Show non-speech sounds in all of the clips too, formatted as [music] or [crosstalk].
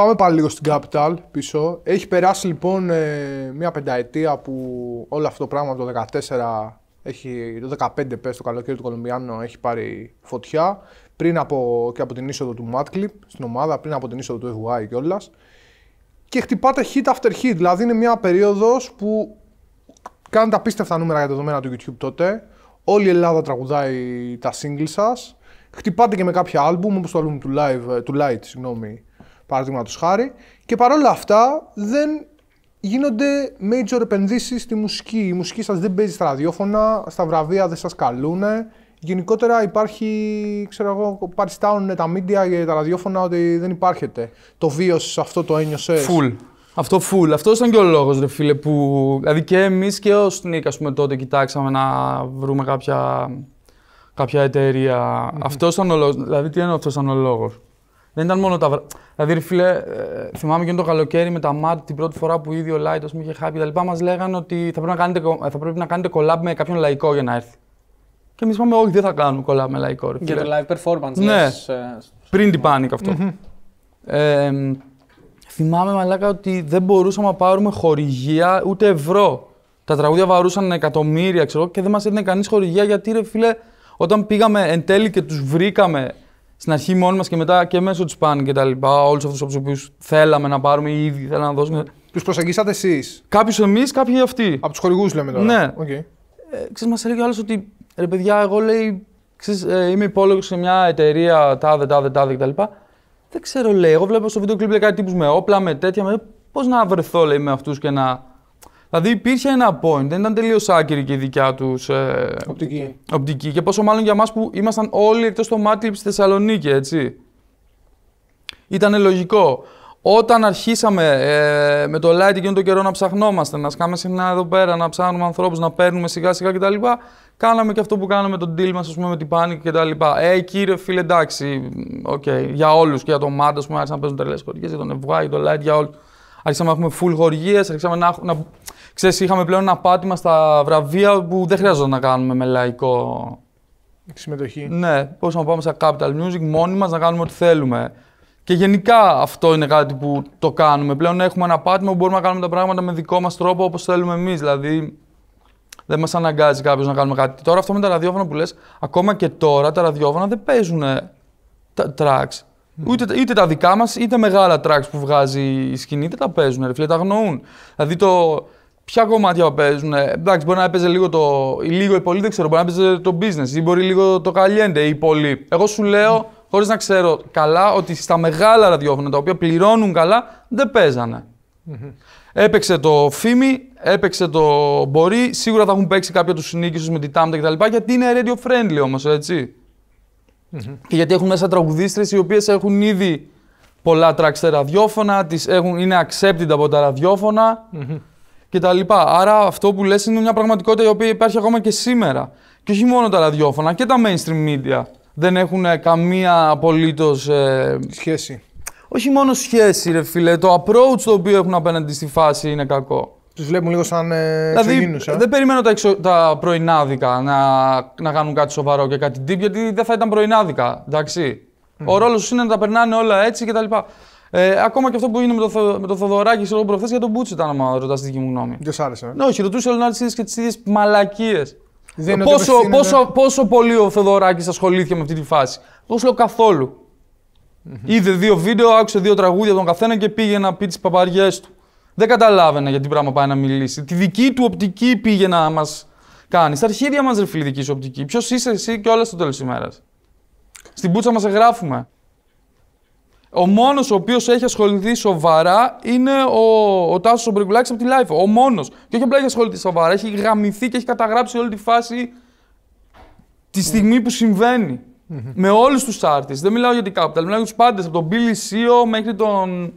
Πάμε πάλι λίγο στην Capital πίσω. Έχει περάσει λοιπόν ε, μια πενταετία που όλο αυτό το πράγμα από το 14 έχει, το 15 πες το καλοκαίρι του Κολομπιάνου έχει πάρει φωτιά πριν από, και από την είσοδο του Matclip στην ομάδα, πριν από την είσοδο του FY κιόλας. Και χτυπάτε hit after hit, δηλαδή είναι μια περίοδος που κάνετε απίστευτα νούμερα για τα δεδομένα του YouTube τότε. Όλη η Ελλάδα τραγουδάει τα σύγκλη σας. Χτυπάτε και με κάποια album, όπως το album του, live, ε, του Light, συγγνώμη, παραδείγματο χάρη. Και παρόλα αυτά δεν γίνονται major επενδύσεις στη μουσική. Η μουσική σας δεν παίζει στα ραδιόφωνα, στα βραβεία δεν σας καλούν. Γενικότερα υπάρχει, ξέρω εγώ, παριστάνουν τα μίντια και τα ραδιόφωνα ότι δεν υπάρχεται. Το βίωσε αυτό το ένιωσε. Φουλ. Αυτό φουλ. Αυτός ήταν και ο λόγος, ρε φίλε, που. Δηλαδή και εμείς και ω Σνίκ, ας πούμε, τότε κοιτάξαμε να βρούμε κάποια, κάποια εταιρεία. Mm-hmm. Αυτός ήταν ο λόγος. Δηλαδή, τι εννοώ αυτός ήταν ο λόγος. Δεν ήταν μόνο τα βράδια. Δηλαδή, ρε φίλε, ε, θυμάμαι και το καλοκαίρι με τα ΜΑΤ την πρώτη φορά που ήδη ο Λάιτ μου είχε χάπει κτλ. Μας λέγανε ότι θα πρέπει, να κάνετε, θα πρέπει να κάνετε με κάποιον λαϊκό για να έρθει. Και εμείς είπαμε, Όχι, δεν θα κάνουμε κολλάμπ με λαϊκό. Ρε, Για το live performance, ναι. Ε, Πριν την πάνικα αυτο αυτό. Mm-hmm. Ε, θυμάμαι, μαλάκα, ότι δεν μπορούσαμε να πάρουμε χορηγία ούτε ευρώ. Τα τραγούδια βαρούσαν εκατομμύρια, ξέρω και δεν μας έδινε κανείς χορηγία γιατί, ρε φίλε, όταν πήγαμε εν τέλει και τους βρήκαμε στην αρχή μόνοι μας και μετά και μέσω της ΠΑΝ και τα λοιπά. Όλους αυτούς τους οποίου θέλαμε να πάρουμε ή ήδη θέλαμε να δώσουμε. Τους προσεγγίσατε εσείς. Κάποιους εμείς, κάποιοι αυτοί. Από τους χορηγούς λέμε τώρα. Ναι. Okay. Ε, ξέρεις, μας έλεγε άλλος ότι ρε παιδιά, εγώ λέει, ξέρεις, ε, είμαι υπόλογος σε μια εταιρεία τάδε, τάδε, τάδε κτλ. Δεν ξέρω, λέει. Εγώ βλέπω στο βίντεο κλειπ κάτι τύπους με όπλα, με τέτοια. Πώς να βρεθώ, λέει, με αυτούς και να Δηλαδή υπήρχε ένα point, δεν ήταν τελείως άκυρη και η δικιά τους ε, οπτική. οπτική. Και πόσο μάλλον για εμά που ήμασταν όλοι εκτός το Μάτλιπ στη Θεσσαλονίκη, έτσι. Ήταν λογικό. Όταν αρχίσαμε ε, με το light εκείνο τον καιρό να ψαχνόμαστε, να σκάμε συχνά εδώ πέρα, να ψάχνουμε ανθρώπους, να παίρνουμε σιγά σιγά κτλ. Κάναμε και αυτό που κάναμε τον deal μα, πούμε, με την Panic κτλ. Ε, κύριε φίλε, εντάξει, okay, για όλους και για το Μάντα, ας πούμε, άρχισαν να παίζουν τρελές χορηγίες, για τον Ευγά, το light, για όλους. Άρχισαμε να έχουμε full χορηγίες, αρχίσαμε να, να Ξέρεις, είχαμε πλέον ένα πάτημα στα βραβεία που δεν χρειάζονταν να κάνουμε με λαϊκό... Συμμετοχή. Ναι, μπορούσαμε να πάμε στα Capital Music μόνοι μας, να κάνουμε ό,τι θέλουμε. Και γενικά αυτό είναι κάτι που το κάνουμε. Πλέον έχουμε ένα πάτημα που μπορούμε να κάνουμε τα πράγματα με δικό μας τρόπο όπως θέλουμε εμείς. Δηλαδή, δεν μας αναγκάζει κάποιος να κάνουμε κάτι. Τώρα αυτό με τα ραδιόφωνα που λες, ακόμα και τώρα τα ραδιόφωνα δεν παίζουν ε, τα tracks. Ούτε, είτε τα δικά μας, είτε μεγάλα tracks που βγάζει η σκηνή, δεν τα παίζουν. Ρε, φίλε, τα αγνοούν. Δηλαδή το, Ποια κομμάτια παίζουν. Εντάξει, μπορεί να έπαιζε λίγο το. λίγο η πολύ, δεν ξέρω. Μπορεί να έπαιζε το business ή μπορεί λίγο το καλλιέντε ή πολύ. Εγώ σου λέω, χωρίς να ξέρω καλά, ότι στα μεγάλα ραδιόφωνα τα οποία πληρώνουν καλά δεν παίζανε. Mm-hmm. Έπαιξε το φήμη, έπαιξε το Μπορεί. Σίγουρα θα έχουν παίξει κάποια τους συνήκησου με τη Τάμπτα κτλ. Γιατί είναι radio friendly όμως, έτσι. Mm-hmm. Και γιατί έχουν μέσα τραγουδίστρες οι οποίες έχουν ήδη πολλά tracks ραδιόφωνα, τις έχουν, είναι accepted από τα ραδιοφωνα mm-hmm λοιπά. Άρα αυτό που λες είναι μια πραγματικότητα η οποία υπάρχει ακόμα και σήμερα. Και όχι μόνο τα ραδιόφωνα και τα mainstream media δεν έχουν ε, καμία απολύτως... Ε, σχέση. Όχι μόνο σχέση ρε φίλε, το approach το οποίο έχουν απέναντι στη φάση είναι κακό. Τους βλέπουν λίγο σαν ε, δηλαδή, ε. Δεν περιμένω τα, τα πρωινάδικα να, να κάνουν κάτι σοβαρό και κάτι deep, γιατί δεν θα ήταν πρωινάδικα, Ο ρόλος τους είναι να τα περνάνε όλα έτσι κτλ. Ε, ακόμα και αυτό που έγινε με το, με τον Θοδωράκι ξέρω προχθές για τον Μπούτσι ήταν, άμα ρωτάς τη δική μου γνώμη. Δεν σ' άρεσε. Ε? Ναι, όχι, ρωτούσε ο και τις ίδιες μαλακίες. Πόσο, πόσο, πόσο πολύ ο Θοδωράκη ασχολήθηκε με αυτή τη φάση. Εγώ σου λέω καθόλου. Mm-hmm. Είδε δύο βίντεο, άκουσε δύο τραγούδια τον καθένα και πήγε να πει τις παπαριές του. Δεν καταλάβαινα γιατί πράγμα πάει να μιλήσει. Τη δική του οπτική πήγε να μας κάνει. Στα αρχίδια μας, ρε φίλη, δική σου οπτική. Ποιος είσαι εσύ και όλα στο τέλος της ημέρας. Στην πούτσα μας εγγράφουμε. Ο μόνος ο οποίος έχει ασχοληθεί σοβαρά είναι ο, ο Τάσος Ομπρικουλάκη από τη Λάιφο. Ο μόνος. Και όχι απλά έχει ασχοληθεί σοβαρά, έχει γαμηθεί και έχει καταγράψει όλη τη φάση τη στιγμή που συμβαινει Με όλους τους άρτε. Δεν μιλάω για την Capital, μιλάω για τους πάντες. Από τον Billy Sio μέχρι τον.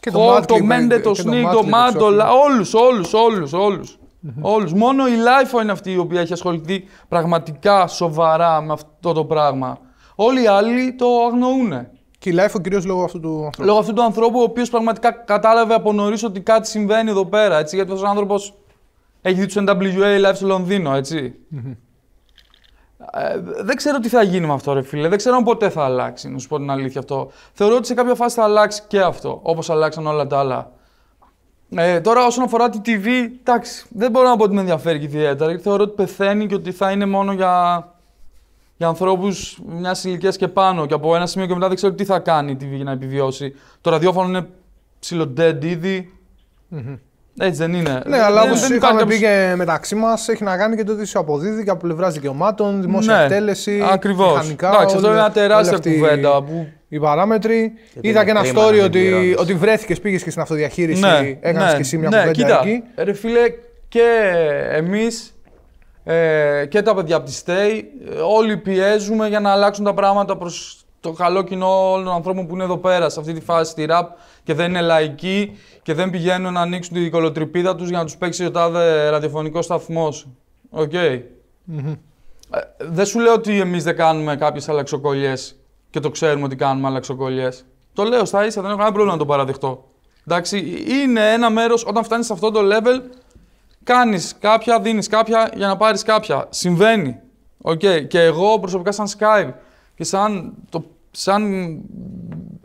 Και τον το Μέντε, το Σνίκ, το Μάντολα. Όλους, όλους, όλους. όλους. Όλους. Μόνο η Λάιφο είναι αυτή η οποία έχει ασχοληθεί πραγματικά σοβαρά με αυτό το πράγμα. Όλοι οι άλλοι το αγνοούν. Και ο κυρίως λόγω αυτού του ανθρώπου. Λόγω αυτού του ανθρώπου, ο οποίος πραγματικά κατάλαβε από νωρίς ότι κάτι συμβαίνει εδώ πέρα. Έτσι, γιατί αυτός ο άνθρωπος έχει δει τους NWA live στο Λονδίνο, Ε, δεν ξέρω τι θα γίνει με αυτό, ρε φίλε. Δεν ξέρω αν ποτέ θα αλλάξει, να σου πω την αλήθεια αυτό. Θεωρώ ότι σε κάποια φάση θα αλλάξει και αυτό, όπως αλλάξαν όλα τα άλλα. Ε, τώρα, όσον αφορά τη TV, εντάξει, δεν μπορώ να πω ότι με ενδιαφέρει και ιδιαίτερα, θεωρώ ότι πεθαίνει και ότι θα είναι μόνο για για ανθρώπους μιας ηλικίας και πάνω. Και από ένα σημείο και μετά δεν ξέρω τι θα κάνει τι για να επιβιώσει. Το ραδιόφωνο dead ψιλοντέντ Έτσι δεν είναι. Ναι, αλλά όπω είχαμε πει και μεταξύ μας, έχει να κάνει και το ότι σου αποδίδει και από πλευράς δικαιωμάτων, δημόσια ναι, εκτέλεση. Ακριβώς. Εντάξει, αυτό είναι τεράστια κουβέντα. Που... Οι παράμετροι. Και Είδα και ένα story ότι, ότι βρέθηκες, πήγες και στην αυτοδιαχείριση, ναι, έκανες ναι, και εσύ μια ναι, κουβέντα. Κοίτα, εκεί. Ρε φίλε, και εμείς ε, και τα παιδιά από τη ΣΤΕΙ, όλοι πιέζουμε για να αλλάξουν τα πράγματα προς το καλό κοινό όλων των ανθρώπων που είναι εδώ πέρα, σε αυτή τη φάση στη ραπ και δεν είναι λαϊκοί και δεν πηγαίνουν να ανοίξουν την κολοτριπίδα τους για να τους παίξει ο τάδε ραδιοφωνικός σταθμός. Οκ. Ε, δεν σου λέω ότι εμείς δεν κάνουμε κάποιες αλλαξοκολλιές και το ξέρουμε ότι κάνουμε αλλαξοκολλιές. Το λέω στα ίσα, δεν έχω κανένα πρόβλημα να το παραδεχτώ. Εντάξει, ε, είναι ένα μέρος, όταν φτάνεις σε αυτό το level, Κάνεις κάποια, δίνεις κάποια για να πάρεις κάποια. Συμβαίνει. Okay. Και εγώ προσωπικά, σαν Skype και σαν, το, σαν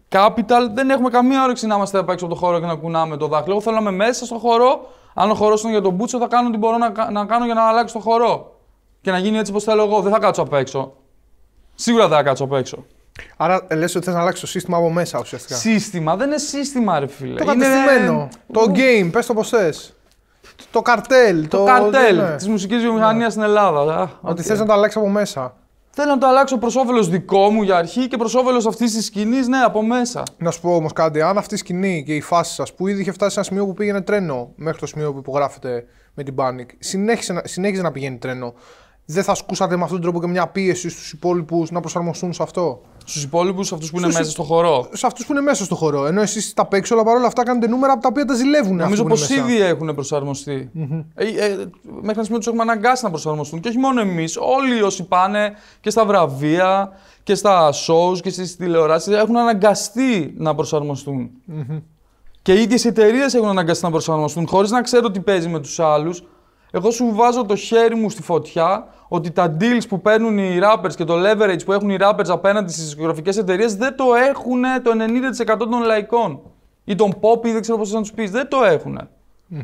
Capital, δεν έχουμε καμία όρεξη να είμαστε απ' έξω από το χώρο και να κουνάμε το δάχτυλο. Εγώ θέλω να είμαι μέσα στο χώρο. Αν ο χώρος είναι για τον Μπούτσο, θα κάνω ό,τι μπορώ να, να κάνω για να αλλάξω το χώρο. Και να γίνει έτσι όπως θέλω εγώ. Δεν θα κάτσω απ' έξω. Σίγουρα δεν θα κάτσω απ' έξω. Άρα λες ότι θες να αλλάξεις το σύστημα από μέσα ουσιαστικά. Σύστημα, δεν είναι σύστημα ρε Το είναι... το game, πες το πώς θες. Το καρτέλ. Το, καρτέλ ναι. της μουσικής βιομηχανίας στην Ελλάδα. Ότι okay. να το αλλάξει από μέσα. Θέλω να το αλλάξω προς όφελος δικό μου για αρχή και προς όφελος αυτής της σκηνής, ναι, από μέσα. Να σου πω όμως κάτι. Αν αυτή η σκηνή και η φάση σας που ήδη είχε φτάσει σε ένα σημείο που πήγαινε τρένο μέχρι το σημείο που υπογράφεται με την Panic, να, συνέχισε να πηγαίνει τρένο δεν θα ασκούσατε με αυτόν τον τρόπο και μια πίεση στους υπόλοιπους να προσαρμοστούν σε αυτό. Στους υπόλοιπους, αυτούς που είναι στους... μέσα στο χώρο. Σε αυτούς που είναι μέσα στο χώρο. Ενώ εσείς τα παίξω, αλλά παρόλα αυτά κάνετε νούμερα από τα οποία τα ζηλεύουν. Νομίζω πω ήδη έχουν προσαρμοστεί. Mm-hmm. Ε, ε, ε, μέχρι να σημείο τους έχουμε αναγκάσει να προσαρμοστούν. Και όχι μόνο εμείς. Όλοι όσοι πάνε και στα βραβεία και στα shows και στις τηλεοράσεις έχουν αναγκαστεί να προσαρμοστούν. Mm-hmm. Και οι ίδιες εταιρείες έχουν αναγκαστεί να προσαρμοστούν χωρίς να ξέρω τι παίζει με τους άλλους. Εγώ σου βάζω το χέρι μου στη φωτιά ότι τα deals που παίρνουν οι rappers και το leverage που έχουν οι rappers απέναντι στις δισκογραφικές εταιρείες δεν το έχουν το 90% των λαϊκών. Ή των pop ή δεν ξέρω πώς να τους πεις. Δεν το εχουν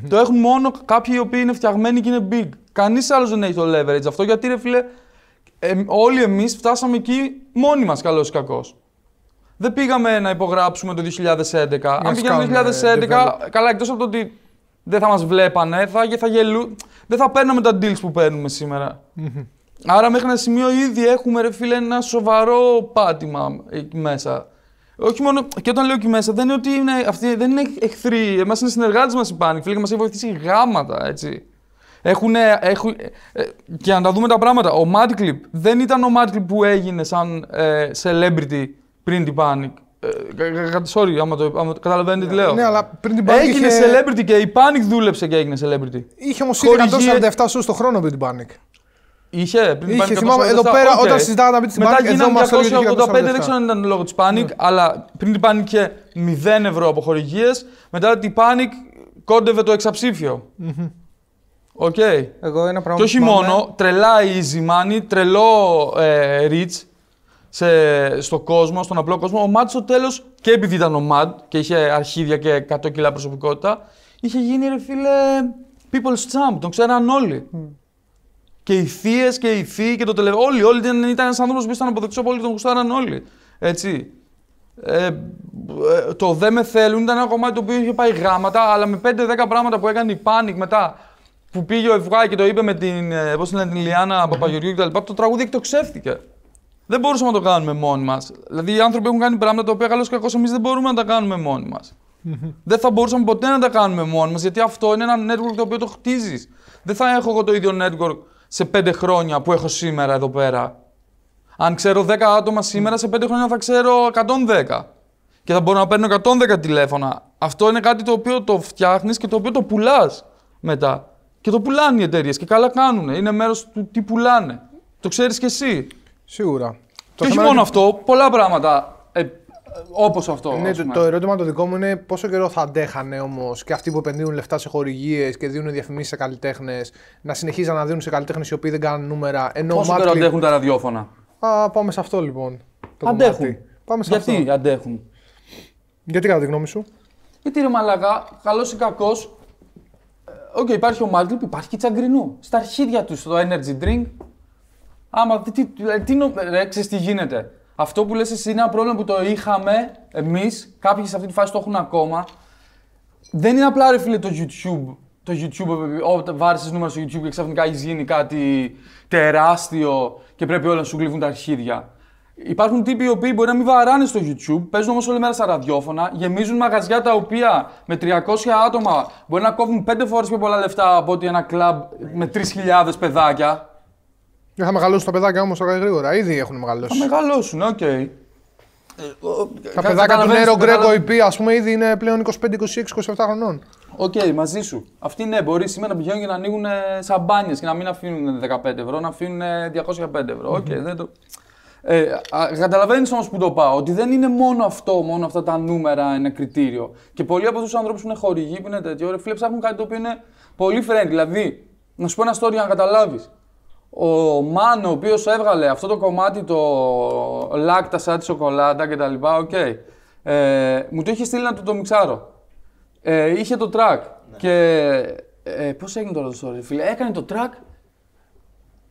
Το έχουν μόνο κάποιοι οι οποίοι είναι φτιαγμένοι και είναι big. Κανείς άλλος δεν έχει το leverage αυτό γιατί ρε φίλε ε, όλοι εμείς φτάσαμε εκεί μόνοι μας καλός ή κακός. Δεν πήγαμε να υπογράψουμε το 2011. Αν πήγαμε το 2011, καλά εκτός από το ότι δεν θα μας βλέπανε, θα, θα γελού... δεν θα παίρναμε τα deals που παίρνουμε Άρα μέχρι ένα σημείο ήδη έχουμε ρε φίλε ένα σοβαρό πάτημα εκεί μέσα. Όχι μόνο, και όταν λέω εκεί μέσα, δεν είναι ότι είναι, αυτοί, δεν είναι εχθροί. Εμάς είναι συνεργάτες μας οι φίλε, και μας έχει βοηθήσει γάματα, έτσι. Έχουν, έχουν, ε, ε, και να τα δούμε τα πράγματα. Ο Mad Clip δεν ήταν ο Mad Clip που έγινε σαν ε, celebrity πριν την Panic. Ε, ε, sorry, άμα το, άμα καταλαβαίνετε τι λέω. Ναι, αλλά πριν την Panic. Έγινε είχε... celebrity και η Panic δούλεψε και έγινε celebrity. Είχε όμως ήδη 147 σου το χρόνο πριν την Panic. Είχε, πριν είχε, θυμάμαι, εδώ πέρα okay. όταν συζητάγαμε πριν την Μετά Panic, Μετά γίνανε 285, δεν ξέρω αν ήταν λόγω της Panic, yeah. Ναι. αλλά πριν την Panic είχε 0 ευρώ από χορηγίες. μετά την Panic κόντευε το εξαψήφιο. Mm-hmm. Οκ. Okay. Εγώ ένα πράγμα Και όχι μόνο, τρελά easy money, τρελό ε, σε, στο κόσμο, στον απλό κόσμο. Ο Ματ στο τέλος, και επειδή ήταν ο Ματ και είχε αρχίδια και 100 κιλά προσωπικότητα, είχε γίνει ρε φίλε people's champ. Τον ξέραν όλοι. Mm. Και οι θείες και οι θείοι και το τελευταίο. Όλοι, όλοι ήταν ένας άνθρωπος που ήταν να από και τον γουστάραν όλοι. Έτσι. Ε, ε, το δε με θέλουν ήταν ένα κομμάτι το οποίο είχε πάει γράμματα, αλλά με 5-10 πράγματα που έκανε η πάνικ μετά που πήγε ο Ευγάη και το είπε με την, ε, πώς την Λιάννα Παπαγιοργίου κτλ. Το τραγούδι εκτοξεύτηκε δεν μπορούσαμε να το κάνουμε μόνοι μας. Δηλαδή, οι άνθρωποι έχουν κάνει πράγματα τα οποία καλώς και κακώς εμείς δεν μπορούμε να τα κάνουμε μόνοι μας. δεν θα μπορούσαμε ποτέ να τα κάνουμε μόνοι μας, γιατί αυτό είναι ένα network το οποίο το χτίζεις. Δεν θα έχω εγώ το ίδιο network σε πέντε χρόνια που έχω σήμερα εδώ πέρα. Αν ξέρω 10 άτομα σήμερα, σε 5 χρόνια θα ξέρω 110. Και θα μπορώ να παίρνω 110 τηλέφωνα. Αυτό είναι κάτι το οποίο το φτιάχνεις και το οποίο το πουλάς μετά. Και το πουλάνε οι εταιρείες και καλά κάνουν. Είναι μέρος του τι πουλάνε. Το ξέρεις κι εσύ. Σίγουρα. και όχι μόνο αυτό, πολλά πράγματα ε, όπως αυτό. Ναι, το, ερώτημα το δικό μου είναι πόσο καιρό θα αντέχανε όμως και αυτοί που επενδύουν λεφτά σε χορηγίες και δίνουν διαφημίσεις σε καλλιτέχνες να συνεχίζουν να δίνουν σε καλλιτέχνες οι οποίοι δεν κάνουν νούμερα. Ενώ πόσο καιρό αντέχουν τα ραδιόφωνα. Α, πάμε σε αυτό λοιπόν. Το αντέχουν. Πάμε σε Γιατί αντέχουν. Γιατί κατά τη γνώμη σου. Γιατί ρε Μαλακά, καλός ή κακός, ε, Οκ, okay, υπάρχει ο Μάντλιπ, υπάρχει και τσαγκρινού. Στα αρχίδια του το energy drink Άμα, τι, τι, δηλαδή, τι, ρε, ξέρεις τι γίνεται. Αυτό που λες εσύ είναι ένα πρόβλημα που το είχαμε εμείς, κάποιοι σε αυτή τη φάση το έχουν ακόμα. Δεν είναι απλά ρε φίλε το YouTube, το YouTube, ε, ε, όταν βάρισες νούμερα στο YouTube και ξαφνικά έχεις γίνει κάτι τεράστιο και πρέπει όλα να σου γλύβουν τα αρχίδια. Υπάρχουν τύποι οι οποίοι μπορεί να μην βαράνε στο YouTube, παίζουν όμως όλη μέρα στα ραδιόφωνα, γεμίζουν μαγαζιά τα οποία με 300 άτομα μπορεί να κόβουν 5 φορές πιο πολλά λεφτά από ότι ένα κλαμπ με 3.000 παιδάκια. Ε, θα μεγαλώσουν τα παιδάκια όμως γρήγορα. Ήδη έχουν μεγαλώσει. Θα μεγαλώσουν, οκ. Okay. Ε, τα παιδάκια του Νέρο Γκρέκο IP, ας πούμε, ήδη είναι πλέον 25, 26, 27 χρονών. Οκ, μαζί σου. Αυτοί ναι, μπορεί σήμερα να πηγαίνουν και να ανοίγουν ε, σαμπάνιες και να μην αφήνουν 15 ευρώ, να αφήνουν 205 ευρώ. Οκ, δεν το. Ε, Καταλαβαίνεις όμως που το πάω, ότι δεν είναι μόνο αυτό, μόνο αυτά τα νούμερα ένα κριτήριο. Και πολλοί από αυτούς τους ανθρώπους που είναι χορηγοί, που είναι τέτοιοι, ρε φίλε, κάτι το οποίο είναι πολύ friendly. Δηλαδή, να σου πω ένα story να καταλάβεις ο Μάνο, ο οποίος έβγαλε αυτό το κομμάτι, το λάκτα σαν τη σοκολάτα κτλ. Okay. Ε, μου το είχε στείλει να του το μιξάρω. Ε, είχε το track. Ναι. Και ε, πώς έγινε τώρα το story, φίλε. Έκανε το track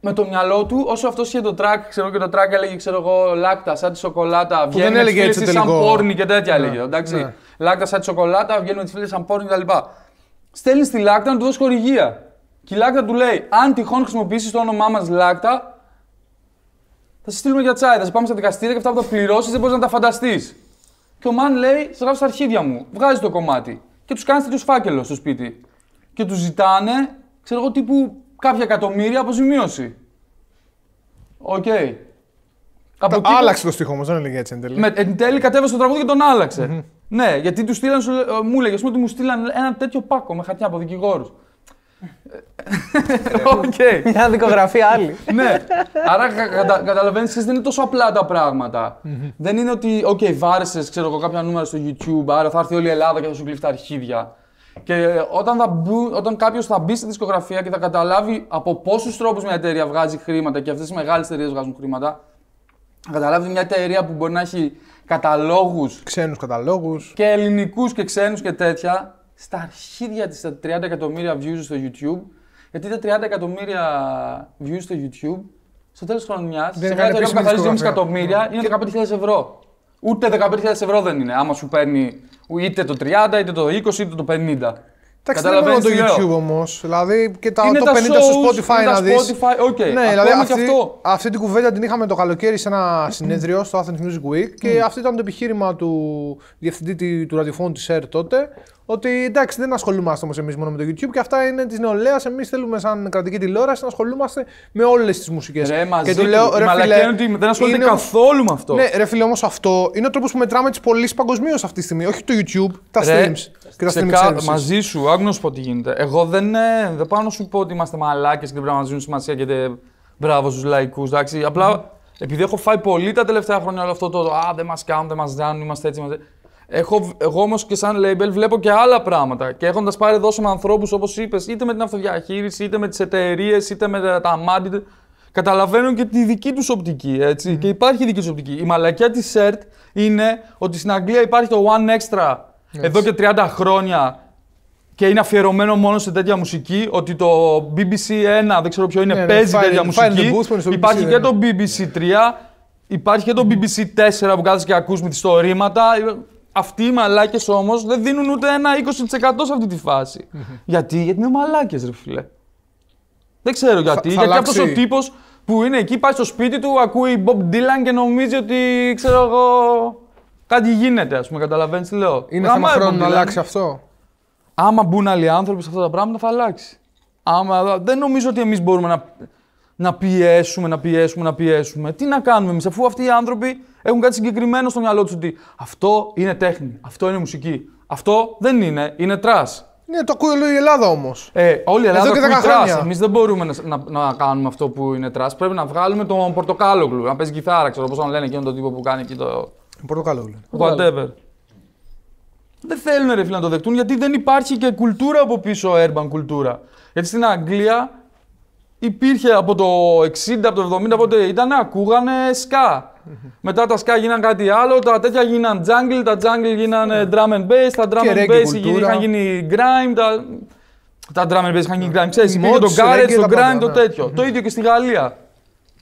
με το μυαλό του, όσο αυτός είχε το track, ξέρω και το track έλεγε, ξέρω εγώ, λάκτα σαν τη σοκολάτα. Βγαίνει δεν έλεγε έτσι σαν πόρνη και τέτοια ναι. έλεγε. Εντάξει. Ναι. Λάκτα σαν τη σοκολάτα, με τι φίλες σαν πόρνη κτλ. Στέλνεις τη λάκτα να του δώσει χορηγία. Και η Λάκτα του λέει: Αν τυχόν χρησιμοποιήσεις το όνομά μας Λάκτα, θα σε στείλουμε για τσάι. Θα σε πάμε στα δικαστήρια και αυτά που θα πληρώσεις δεν μπορείς να τα φανταστείς. Και ο Μαν λέει: Σε γράφω στα αρχίδια μου. Βγάζει το κομμάτι. Και τους κάνεις τέτοιο φάκελο στο σπίτι. Και τους ζητάνε, ξέρω εγώ, τύπου κάποια εκατομμύρια αποζημίωση. Οκ. Okay. Από Άλλαξε το στίχο όμως, δεν έλεγε έτσι εν τέλει. Με, εν τέλει κατέβασε το τραγούδι και τον αλλαξε Ναι, γιατί του στείλαν, ε, μου έλεγε ότι μου στείλαν ένα τέτοιο πάκο με χαρτιά από δικηγόρους. Okay. Μια δικογραφία άλλη. ναι. Άρα καταλαβαίνεις, δεν είναι τόσο απλά τα πράγματα. δεν είναι ότι, οκ, ξέρω εγώ κάποια νούμερα στο YouTube, άρα θα έρθει όλη η Ελλάδα και θα σου κλείσει τα αρχίδια. Και ε, όταν, θα όταν κάποιος θα μπει στη δισκογραφία και θα καταλάβει από πόσους τρόπους μια εταιρεία βγάζει χρήματα και αυτές οι μεγάλες εταιρείες βγάζουν χρήματα, θα καταλάβει μια εταιρεία που μπορεί να έχει καταλόγους, ξένους καταλόγους, Και ελληνικούς και ξένους και τέτοια στα αρχίδια της τα 30 εκατομμύρια views στο YouTube. Γιατί τα 30 εκατομμύρια views στο YouTube, στο τέλος χρονιάς, σε μια εταιρεία που καθαρίζει 2,5 εκατομμύρια, είναι 15.000 ευρώ. Ούτε 15.000 ευρώ δεν είναι, άμα σου παίρνει είτε το 30, είτε το 20, είτε το 50. Εντάξει, το YouTube όμως. Δηλαδή και τα είναι 50 στο Spotify να δεις. Spotify, okay. Ναι, δηλαδή αυτή, αυτό. αυτή την κουβέντα την είχαμε το καλοκαίρι σε ένα συνέδριο στο Athens Music Week και mm. αυτό ήταν το επιχείρημα του διευθυντή του ραδιοφώνου της ΕΡ τότε. Ότι εντάξει, δεν ασχολούμαστε όμως εμείς μόνο με το YouTube και αυτά είναι της νεολαίας. Εμείς θέλουμε, σαν κρατική τηλεόραση, να ασχολούμαστε με όλες τις μουσικές. Ρε, μαζί και του λέω, ρε, φίλε, ότι δεν ασχολείται καθόλου με αυτό. Ναι, ρε φίλε, όμως αυτό είναι ο τρόπος που μετράμε τις πωλήσεις παγκοσμίως αυτή τη στιγμή. Όχι το YouTube, τα ρε, streams. Και τα streams. κα... Μαζί σου, άγνωστος τι γίνεται. Εγώ δεν, ε, δεν πάω να σου πω ότι είμαστε μαλάκες και δεν πρέπει να μας δίνουν σημασία και δεν... μπράβο στους λαϊκούς. Απλά επειδή έχω φάει πολύ τα τελευταία χρόνια όλο αυτό το. Α, δεν μας κάνουν, δεν μας δάνουν, είμαστε έτσι. Είμαστε... Έχω, εγώ όμως και σαν label βλέπω και άλλα πράγματα. Και έχοντας πάρει δόση με ανθρώπους, όπως είπες, είτε με την αυτοδιαχείριση, είτε με τις εταιρείες, είτε με τα μάτια. Καταλαβαίνουν και τη δική τους οπτική. Έτσι. Mm. Και υπάρχει δική τους οπτική. Η μαλακιά της ΣΕΡΤ είναι ότι στην Αγγλία υπάρχει το One Extra εδώ και 30 χρόνια και είναι αφιερωμένο μόνο σε τέτοια μουσική. Ότι το BBC1, δεν ξέρω ποιο είναι, ναι, ναι, παίζει yeah, τέτοια μουσική. Υπάρχει και το BBC3, υπάρχει και το BBC4 που κάθεσαι και ακούς μυθιστορήματα αυτοί οι μαλάκες όμως δεν δίνουν ούτε ένα 20% σε αυτή τη φάση. γιατί, γιατί είναι μαλάκες, ρε φιλέ. Δεν ξέρω γιατί. Θα, γιατί αυτός ο τύπος που είναι εκεί, πάει στο σπίτι του, ακούει Bob Dylan και νομίζει ότι ξέρω εγώ. Κάτι γίνεται, ας πούμε, καταλαβαίνεις τι λέω. Είναι θέμα χρόνου να αλλάξει αυτό. Άμα μπουν άλλοι άνθρωποι σε αυτά τα πράγματα, θα αλλάξει. Άμα, δεν νομίζω ότι εμείς μπορούμε να, να πιέσουμε, να πιέσουμε, να πιέσουμε. Τι να κάνουμε εμείς, αφού αυτοί οι άνθρωποι έχουν κάτι συγκεκριμένο στο μυαλό τους ότι αυτό είναι τέχνη, αυτό είναι μουσική. Αυτό δεν είναι, είναι τρας. Ναι, το ακούει όλη η Ελλάδα όμως. Ε, όλη η Ελλάδα είναι ακούει Εμείς δεν μπορούμε να, να, κάνουμε αυτό που είναι τρας. Πρέπει να βγάλουμε τον Πορτοκάλογλου, να παίζει κιθάρα, ξέρω πώς τον λένε εκείνον τον τύπο που κάνει εκεί το. Πορτοκάλογλου. Whatever. Δεν θέλουν ρε να το δεχτούν γιατί δεν υπάρχει και κουλτούρα από πίσω, urban κουλτούρα. Γιατί στην Αγγλία υπήρχε από το 60, από το 70, πότε ήταν, ακούγανε σκά. Μετά τα ΣΚΑ γίνανε κάτι άλλο, τα τέτοια γίναν jungle, τα jungle γίνανε yeah. Ναι. drum and bass, τα drum and bass είχαν γίνει grime, τα, τα drum and bass είχαν γίνει ναι. grime. Ξέρεις, το garage, το grime, το ναι. τέτοιο. Το ίδιο και στη Γαλλία.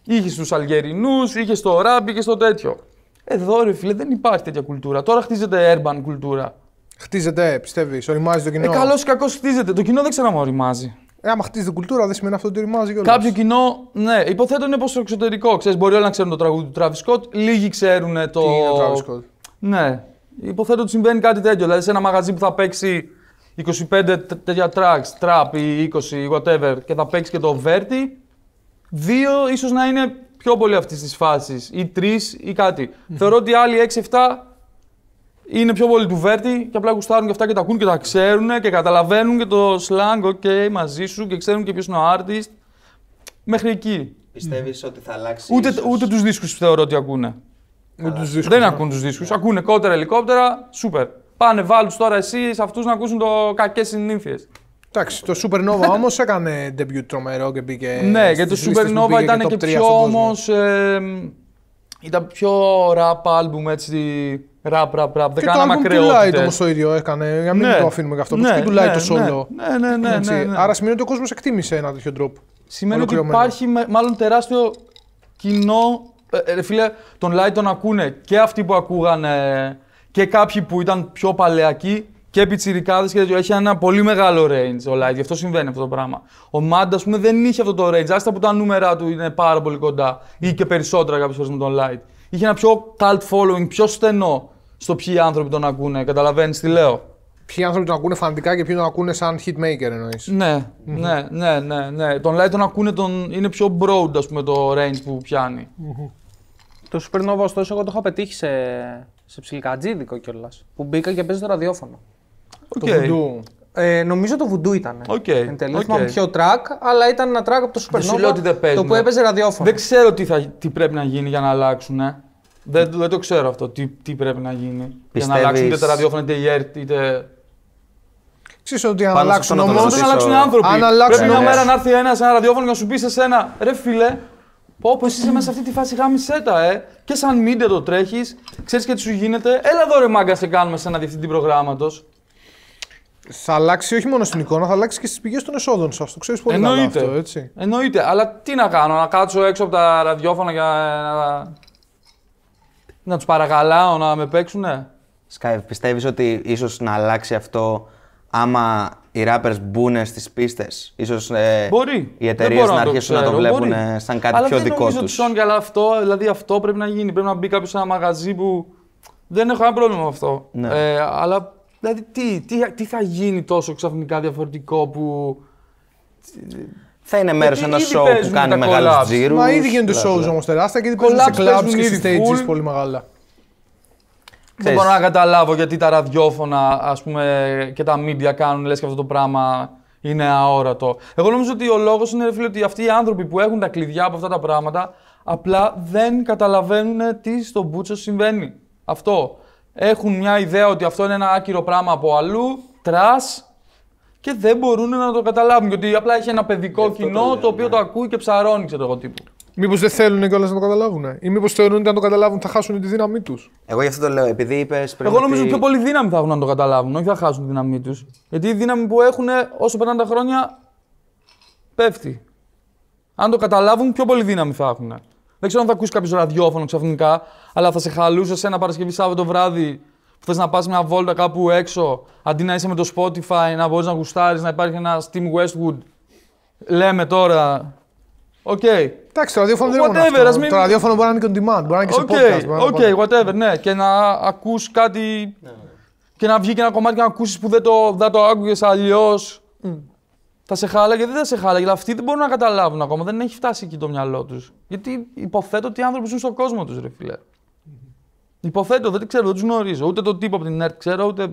Είχε στους Αλγερινούς, είχε το rap, είχε στο τέτοιο. Εδώ ρε φίλε δεν υπάρχει τέτοια κουλτούρα. Τώρα χτίζεται urban κουλτούρα. Χτίζεται, πιστεύεις, οριμάζει το κοινό. Ε, Καλό ή κακό χτίζεται. Το κοινό δεν οριμάζει. Ε, άμα χτίζει την κουλτούρα, δεν σημαίνει αυτό ότι ρημάζει κιόλας. Κάποιο κοινό, ναι, υποθέτω είναι προ το εξωτερικό. Ξέρεις, μπορεί όλοι να ξέρουν το τραγούδι του Travis Scott, λίγοι ξέρουν το. Τι είναι το Travis Scott. Ναι. Υποθέτω ότι συμβαίνει κάτι τέτοιο. Δηλαδή σε ένα μαγαζί που θα παίξει 25 τέτοια tracks, trap ή 20 whatever και θα παίξει και το Verti, δύο ίσως να είναι πιο πολύ αυτής της φάσης ή τρεις ή κάτι. Θεωρώ ότι οι άλλοι 6-7 είναι πιο πολύ του Βέρτη και απλά γουστάρουν και αυτά και τα ακούν και τα ξέρουν και καταλαβαίνουν και το slang, ok, μαζί σου και ξέρουν και ποιος είναι ο artist. Μέχρι εκεί. Πιστεύεις ότι θα αλλάξει. Ούτε, ίσως... ούτε τους δίσκους θεωρώ ότι ακούνε. Ούτε τους δίσκους. Δεν ναι. ακούν τους δίσκους. Yeah. Ακούνε κότερα, ελικόπτερα, σούπερ. Πάνε, βάλουν τώρα εσύ αυτούς να ακούσουν το κακές συνήθειες. Εντάξει, το Supernova [laughs] όμως έκανε debut τρομερό και μπήκε. Ναι, γιατί το Supernova ήταν και, πιο όμω. Ε, ήταν πιο rap album έτσι Ραπ, ραπ, ραπ. Δεν κάναμε ακραίο. Και το του Light όμως το ίδιο έκανε, για να μην το αφήνουμε γι' αυτό. Ναι, Light το solo. Ναι, ναι, ναι, ναι, ναι, Άρα σημαίνει ότι ο κόσμος εκτίμησε ένα τέτοιο τρόπο. Σημαίνει ότι υπάρχει μάλλον τεράστιο κοινό. Ε, φίλε, τον Light τον ακούνε και αυτοί που ακούγανε και κάποιοι που ήταν πιο παλαιακοί και πιτσιρικάδες και τέτοιο. Έχει ένα πολύ μεγάλο range ο Light, γι' αυτό συμβαίνει αυτό το πράγμα. Ο Μάντα, ας πούμε, δεν είχε αυτό το range, άστα που τα νούμερα του είναι πάρα πολύ κοντά ή και περισσότερα κάποιες φορές με τον Light. Είχε ένα πιο cult following, πιο στενό στο ποιοι άνθρωποι τον ακούνε. Καταλαβαίνεις τι λέω. Ποιοι άνθρωποι τον ακούνε φανατικά και ποιοι τον ακούνε σαν hitmaker εννοείς. Ναι, ναι, ναι, ναι, ναι. Τον λέει δηλαδή τον ακούνε, τον... είναι πιο broad ας πούμε, το range που πιανει Το Supernova, ωστόσο, εγώ το έχω πετύχει σε, σε ψιλικατζίδικο κιόλας. Που μπήκα και παίζει το ραδιόφωνο. Okay. Το βουντού. Ε, νομίζω το βουντού ήταν. Okay. Εν τέλει, okay. πιο track, αλλά ήταν ένα track από το Supernova. Δεν σου λέω Το που έπαιζε ραδιόφωνο. Δεν ξέρω τι, θα, τι πρέπει να γίνει για να αλλάξουν. Ε. Δεν, δεν το ξέρω αυτό τι, τι πρέπει να γίνει. Πιστεύεις... Για να αλλάξουν είτε τα ραδιόφωνα είτε η ΕΡΤ είτε. Ξέρω ότι αν αλλάξουν όμω. Αν αλλάξουν οι άνθρωποι. Αν αλλάξουν πρέπει μια μέρα να έρθει ένας σε ένα ραδιόφωνο και να σου πει σε ένα ρε φιλε, Όπω είσαι μέσα σε αυτή τη φάση, γάμισε τα, ε. Και σαν μίντε το τρέχεις, ξέρεις και τι σου γίνεται. Έλα εδώ, ρε μάγκα, σε κάνουμε σε ένα διευθυντή προγράμματος. Θα αλλάξει όχι μόνο στην εικόνα, θα αλλάξει και στις πηγές των εσόδων σας. Το ξέρεις πολύ Εννοείται. καλά αυτό, έτσι. Εννοείται. Αλλά τι να κάνω, να κάτσω έξω από τα ραδιόφωνα για να να τους παρακαλάω να με παίξουν. Σκάιβ, πιστεύεις ότι ίσως να αλλάξει αυτό άμα οι rappers μπουν στις πίστες. σω ε, οι εταιρείε να, αρχίσουν να το, βλέπουν σαν κάτι πιο δικό του. δεν νομίζω αυτό, δηλαδή αυτό πρέπει να γίνει. Πρέπει να μπει κάποιος σε ένα μαγαζί που. Δεν έχω ένα πρόβλημα με αυτό. Ναι. Ε, αλλά δηλαδή, τι, τι, τι θα γίνει τόσο ξαφνικά διαφορετικό που θα είναι ε, μέρος ενό show που κάνει μεγάλους τζίρους. Μα ήδη γίνονται shows όμω τεράστια και ήδη παίζουν σε και σε stages πολύ μεγάλα. Δεν μπορώ να καταλάβω γιατί τα ραδιόφωνα ας πούμε, και τα media κάνουν λες και αυτό το πράγμα είναι αόρατο. Εγώ νομίζω ότι ο λόγος είναι φίλε, ότι αυτοί οι άνθρωποι που έχουν τα κλειδιά από αυτά τα πράγματα απλά δεν καταλαβαίνουν τι στον Μπούτσο συμβαίνει. Αυτό. Έχουν μια ιδέα ότι αυτό είναι ένα άκυρο πράγμα από αλλού, τρας, και δεν μπορούν να το καταλάβουν. γιατί απλά έχει ένα παιδικό κοινό το, οποίο ναι. το ακούει και ψαρώνει, ξέρω εγώ τύπου. Μήπως δεν θέλουν κιόλας να το καταλάβουν, ή μήπως θεωρούν ότι αν το καταλάβουν θα χάσουν τη δύναμή τους. Εγώ γι' αυτό το λέω, επειδή είπες πριν. Εγώ νομίζω ότι πιο πολύ δύναμη θα έχουν να το καταλάβουν, όχι θα χάσουν τη δύναμή τους. Γιατί η δύναμη που έχουν όσο περνάνε τα χρόνια πέφτει. Αν το καταλάβουν, πιο πολύ δύναμη θα έχουν. Δεν ξέρω αν θα ακούσει κάποιος ραδιόφωνο ξαφνικά, αλλά θα σε χαλούσε ένα Παρασκευή Σάββατο βράδυ που θες να πας μια βόλτα κάπου έξω, αντί να είσαι με το Spotify, να μπορείς να γουστάρεις, να υπάρχει ένα Steam Westwood. Λέμε τώρα. Οκ. Okay. Εντάξει, το ραδιόφωνο δεν είναι αυτό. Μην... Το ραδιόφωνο μπορεί να είναι και on demand, μπορεί να είναι και σε podcast. Οκ, okay, whatever, ναι. Και να ακούς κάτι... Ναι, ναι. Και να βγει και ένα κομμάτι και να ακούσεις που δεν το, δεν το άκουγες αλλιώς. Mm. Θα σε χάλαγε, δεν θα σε χάλαγε. Αυτοί δεν μπορούν να καταλάβουν ακόμα. Δεν έχει φτάσει εκεί το μυαλό τους. Γιατί υποθέτω ότι οι άνθρωποι ζουν στον κόσμο τους, ρε φίλε. Υποθέτω, δεν ξέρω, δεν τους γνωρίζω. Ούτε τον τύπο από την ΕΡΤ ξέρω, ούτε.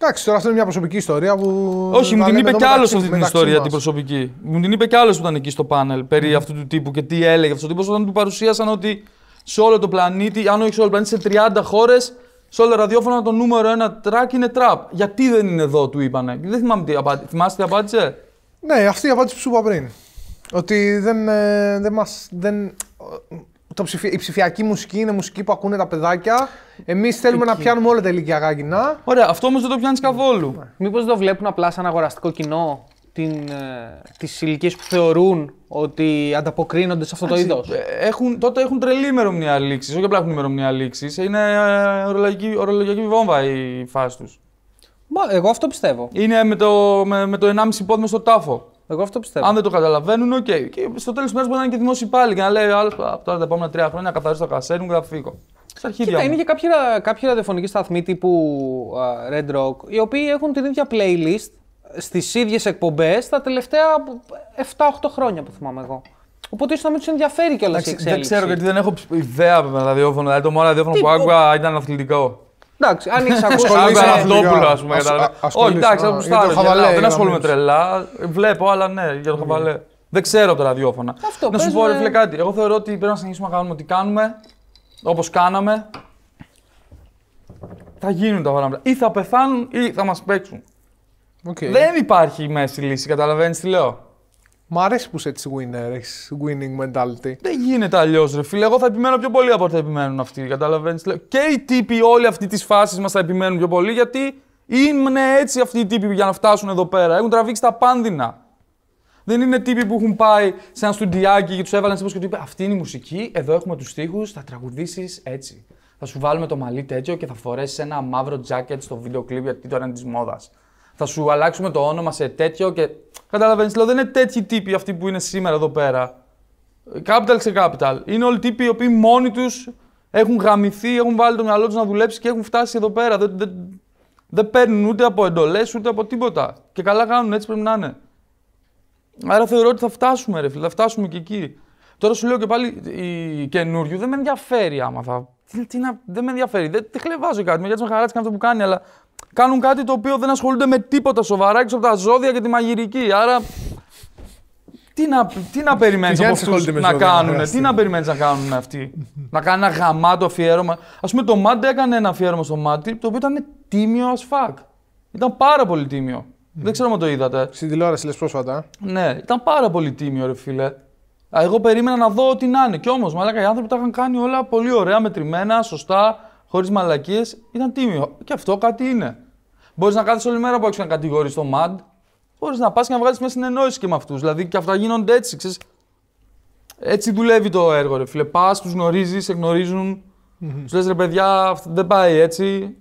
Εντάξει, τώρα αυτό είναι μια προσωπική ιστορία που. Όχι, μου την είπε κι άλλος αυτή την ιστορία την προσωπική. Μου την είπε κι άλλος που ήταν εκεί στο πάνελ περί αυτού του τύπου και τι έλεγε αυτός ο τύπος όταν του παρουσίασαν ότι σε όλο το πλανήτη, αν όχι σε όλο το πλανήτη, σε 30 χώρες σε όλα τα ραδιόφωνο το νούμερο ένα τρακ είναι τραπ. Γιατί δεν είναι εδώ, του είπανε. Δεν θυμάμαι τι απάντησε. Θυμάστε τι απάντησε. Ναι, αυτή η απάντηση που σου είπα πριν. Ότι δεν, ε, δεν μας, δεν, το ψηφι... η ψηφιακή μουσική είναι μουσική που ακούνε τα παιδάκια. Εμείς θέλουμε να πιάνουμε όλα τα ηλικιακά κοινά. Ωραία, αυτό όμως δεν το πιάνεις καθόλου. Ναι. Μήπως το βλέπουν απλά σαν αγοραστικό κοινό ε, τις ηλικίες που θεωρούν ότι ανταποκρίνονται σε αυτό το είδος. Ε, τότε έχουν τρελή ημερομηνία λήξης. Όχι απλά έχουν ημερομηνία λήξης. Είναι ε, ορολογική, ορολογική βόμβα η φάση τους. Μα εγώ αυτό πιστεύω. Είναι με το, με, με το 1,5 πόδι στο τάφο. Εγώ αυτό πιστεύω. Αν δεν το καταλαβαίνουν, οκ. Και στο τέλος του μέρα μπορεί να είναι και δημόσιο πάλι και να λέει άλλο από τώρα τα επόμενα τρία χρόνια καθαρίζω το κασέρι μου και θα φύγω. Στα αρχίδια. Κοίτα, είναι και κάποιοι, ραδιοφωνικοί σταθμοί τύπου uh, Red Rock οι οποίοι έχουν την ίδια playlist στις ίδιες εκπομπές τα τελευταία 7-8 χρόνια που θυμάμαι εγώ. Οπότε ίσως να μην τους ενδιαφέρει κιόλας η εξέλιξη. Δεν ξέρω γιατί δεν έχω ιδέα με ραδιόφωνο. Δηλαδή το μόνο ραδιόφωνο που άκουγα ήταν αθλητικό. Εντάξει, αν έχεις [laughs] ακούσει. Ασχολείσαι ας πούμε. Όχι, εντάξει, ναι, Δεν ασχολούμαι τρελά. Βλέπω, αλλά ναι, για το ναι. χαβαλέ. Δεν ξέρω από τα ραδιόφωνα. Αυτό, να σου πω, ρε φίλε, κάτι. Εγώ θεωρώ ότι πρέπει να συνεχίσουμε να κάνουμε ό,τι κάνουμε, όπως κάναμε. Θα γίνουν τα πράγματα. Ή θα πεθάνουν ή θα μας παίξουν. Okay. Δεν υπάρχει μέση λύση, καταλαβαίνεις τι λέω. Μ' αρέσει που είσαι έτσι winner, έχεις winning mentality. Δεν γίνεται αλλιώς, ρε φίλε. Εγώ θα επιμένω πιο πολύ από ό,τι θα επιμένουν αυτοί. Καταλαβαίνεις. Και οι τύποι όλη αυτή της φάσης μας θα επιμένουν πιο πολύ γιατί είναι έτσι αυτοί οι τύποι για να φτάσουν εδώ πέρα. Έχουν τραβήξει τα πάνδυνα. Δεν είναι τύποι που έχουν πάει σε ένα στουντιάκι και τους έβαλαν σε και του είπε Αυτή είναι η μουσική, εδώ έχουμε τους στίχους, θα τραγουδήσεις έτσι. Θα σου βάλουμε το μαλλί τέτοιο και θα φορέσεις ένα μαύρο jacket στο βίντεο κλειπ γιατί τώρα είναι της μόδας. Θα σου αλλάξουμε το όνομα σε τέτοιο και Καταλαβαίνεις, δηλαδή δεν είναι τέτοιοι τύποι αυτοί που είναι σήμερα εδώ πέρα. Capital σε capital. Είναι όλοι τύποι οι οποίοι μόνοι τους έχουν γαμηθεί, έχουν βάλει το μυαλό τους να δουλέψει και έχουν φτάσει εδώ πέρα. Δεν, δεν, δεν παίρνουν ούτε από εντολές ούτε από τίποτα. Και καλά κάνουν, έτσι πρέπει να είναι. Άρα θεωρώ ότι θα φτάσουμε, ρε φίλε, θα φτάσουμε και εκεί. Τώρα σου λέω και πάλι η καινούριου δεν με ενδιαφέρει άμα θα. Τι, να, δεν με ενδιαφέρει. Δεν, δεν χλεβάζω κάτι. Με γιατί με χαράτσει αυτό που κάνει, αλλά κάνουν κάτι το οποίο δεν ασχολούνται με τίποτα σοβαρά έξω από τα ζώδια και τη μαγειρική. Άρα. Τι να, τι να περιμένεις από αυτούς να κάνουν, τι να περιμένεις να κάνουν αυτοί. να κάνουν ένα γαμάτο αφιέρωμα. Ας πούμε, το Μάντ έκανε ένα αφιέρωμα στο Μάτι, το οποίο ήταν τίμιο as fuck. Ήταν πάρα πολύ τίμιο. Δεν ξέρω αν το είδατε. Στην τηλεόραση λες πρόσφατα. Ε? Ναι, ήταν πάρα πολύ τίμιο, ρε φίλε. Εγώ περίμενα να δω τι να είναι. Κι όμως, μαλάκα, οι άνθρωποι τα είχαν κάνει όλα πολύ ωραία, μετρημένα, σωστά χωρίς μαλακίες, ήταν τίμιο. Και αυτό κάτι είναι. Μπορείς να κάθεσαι όλη μέρα που έχεις να κατηγορεί το ΜΑΝΤ, Μπορείς να πας και να βγάλεις μια συνεννόηση και με αυτούς. Δηλαδή και αυτά γίνονται έτσι, ξέρεις. Έτσι δουλεύει το έργο, ρε φίλε. Πας, τους γνωρίζεις, σε γνωρίζουν. Mm-hmm. Τους λες ρε παιδιά, δεν πάει έτσι.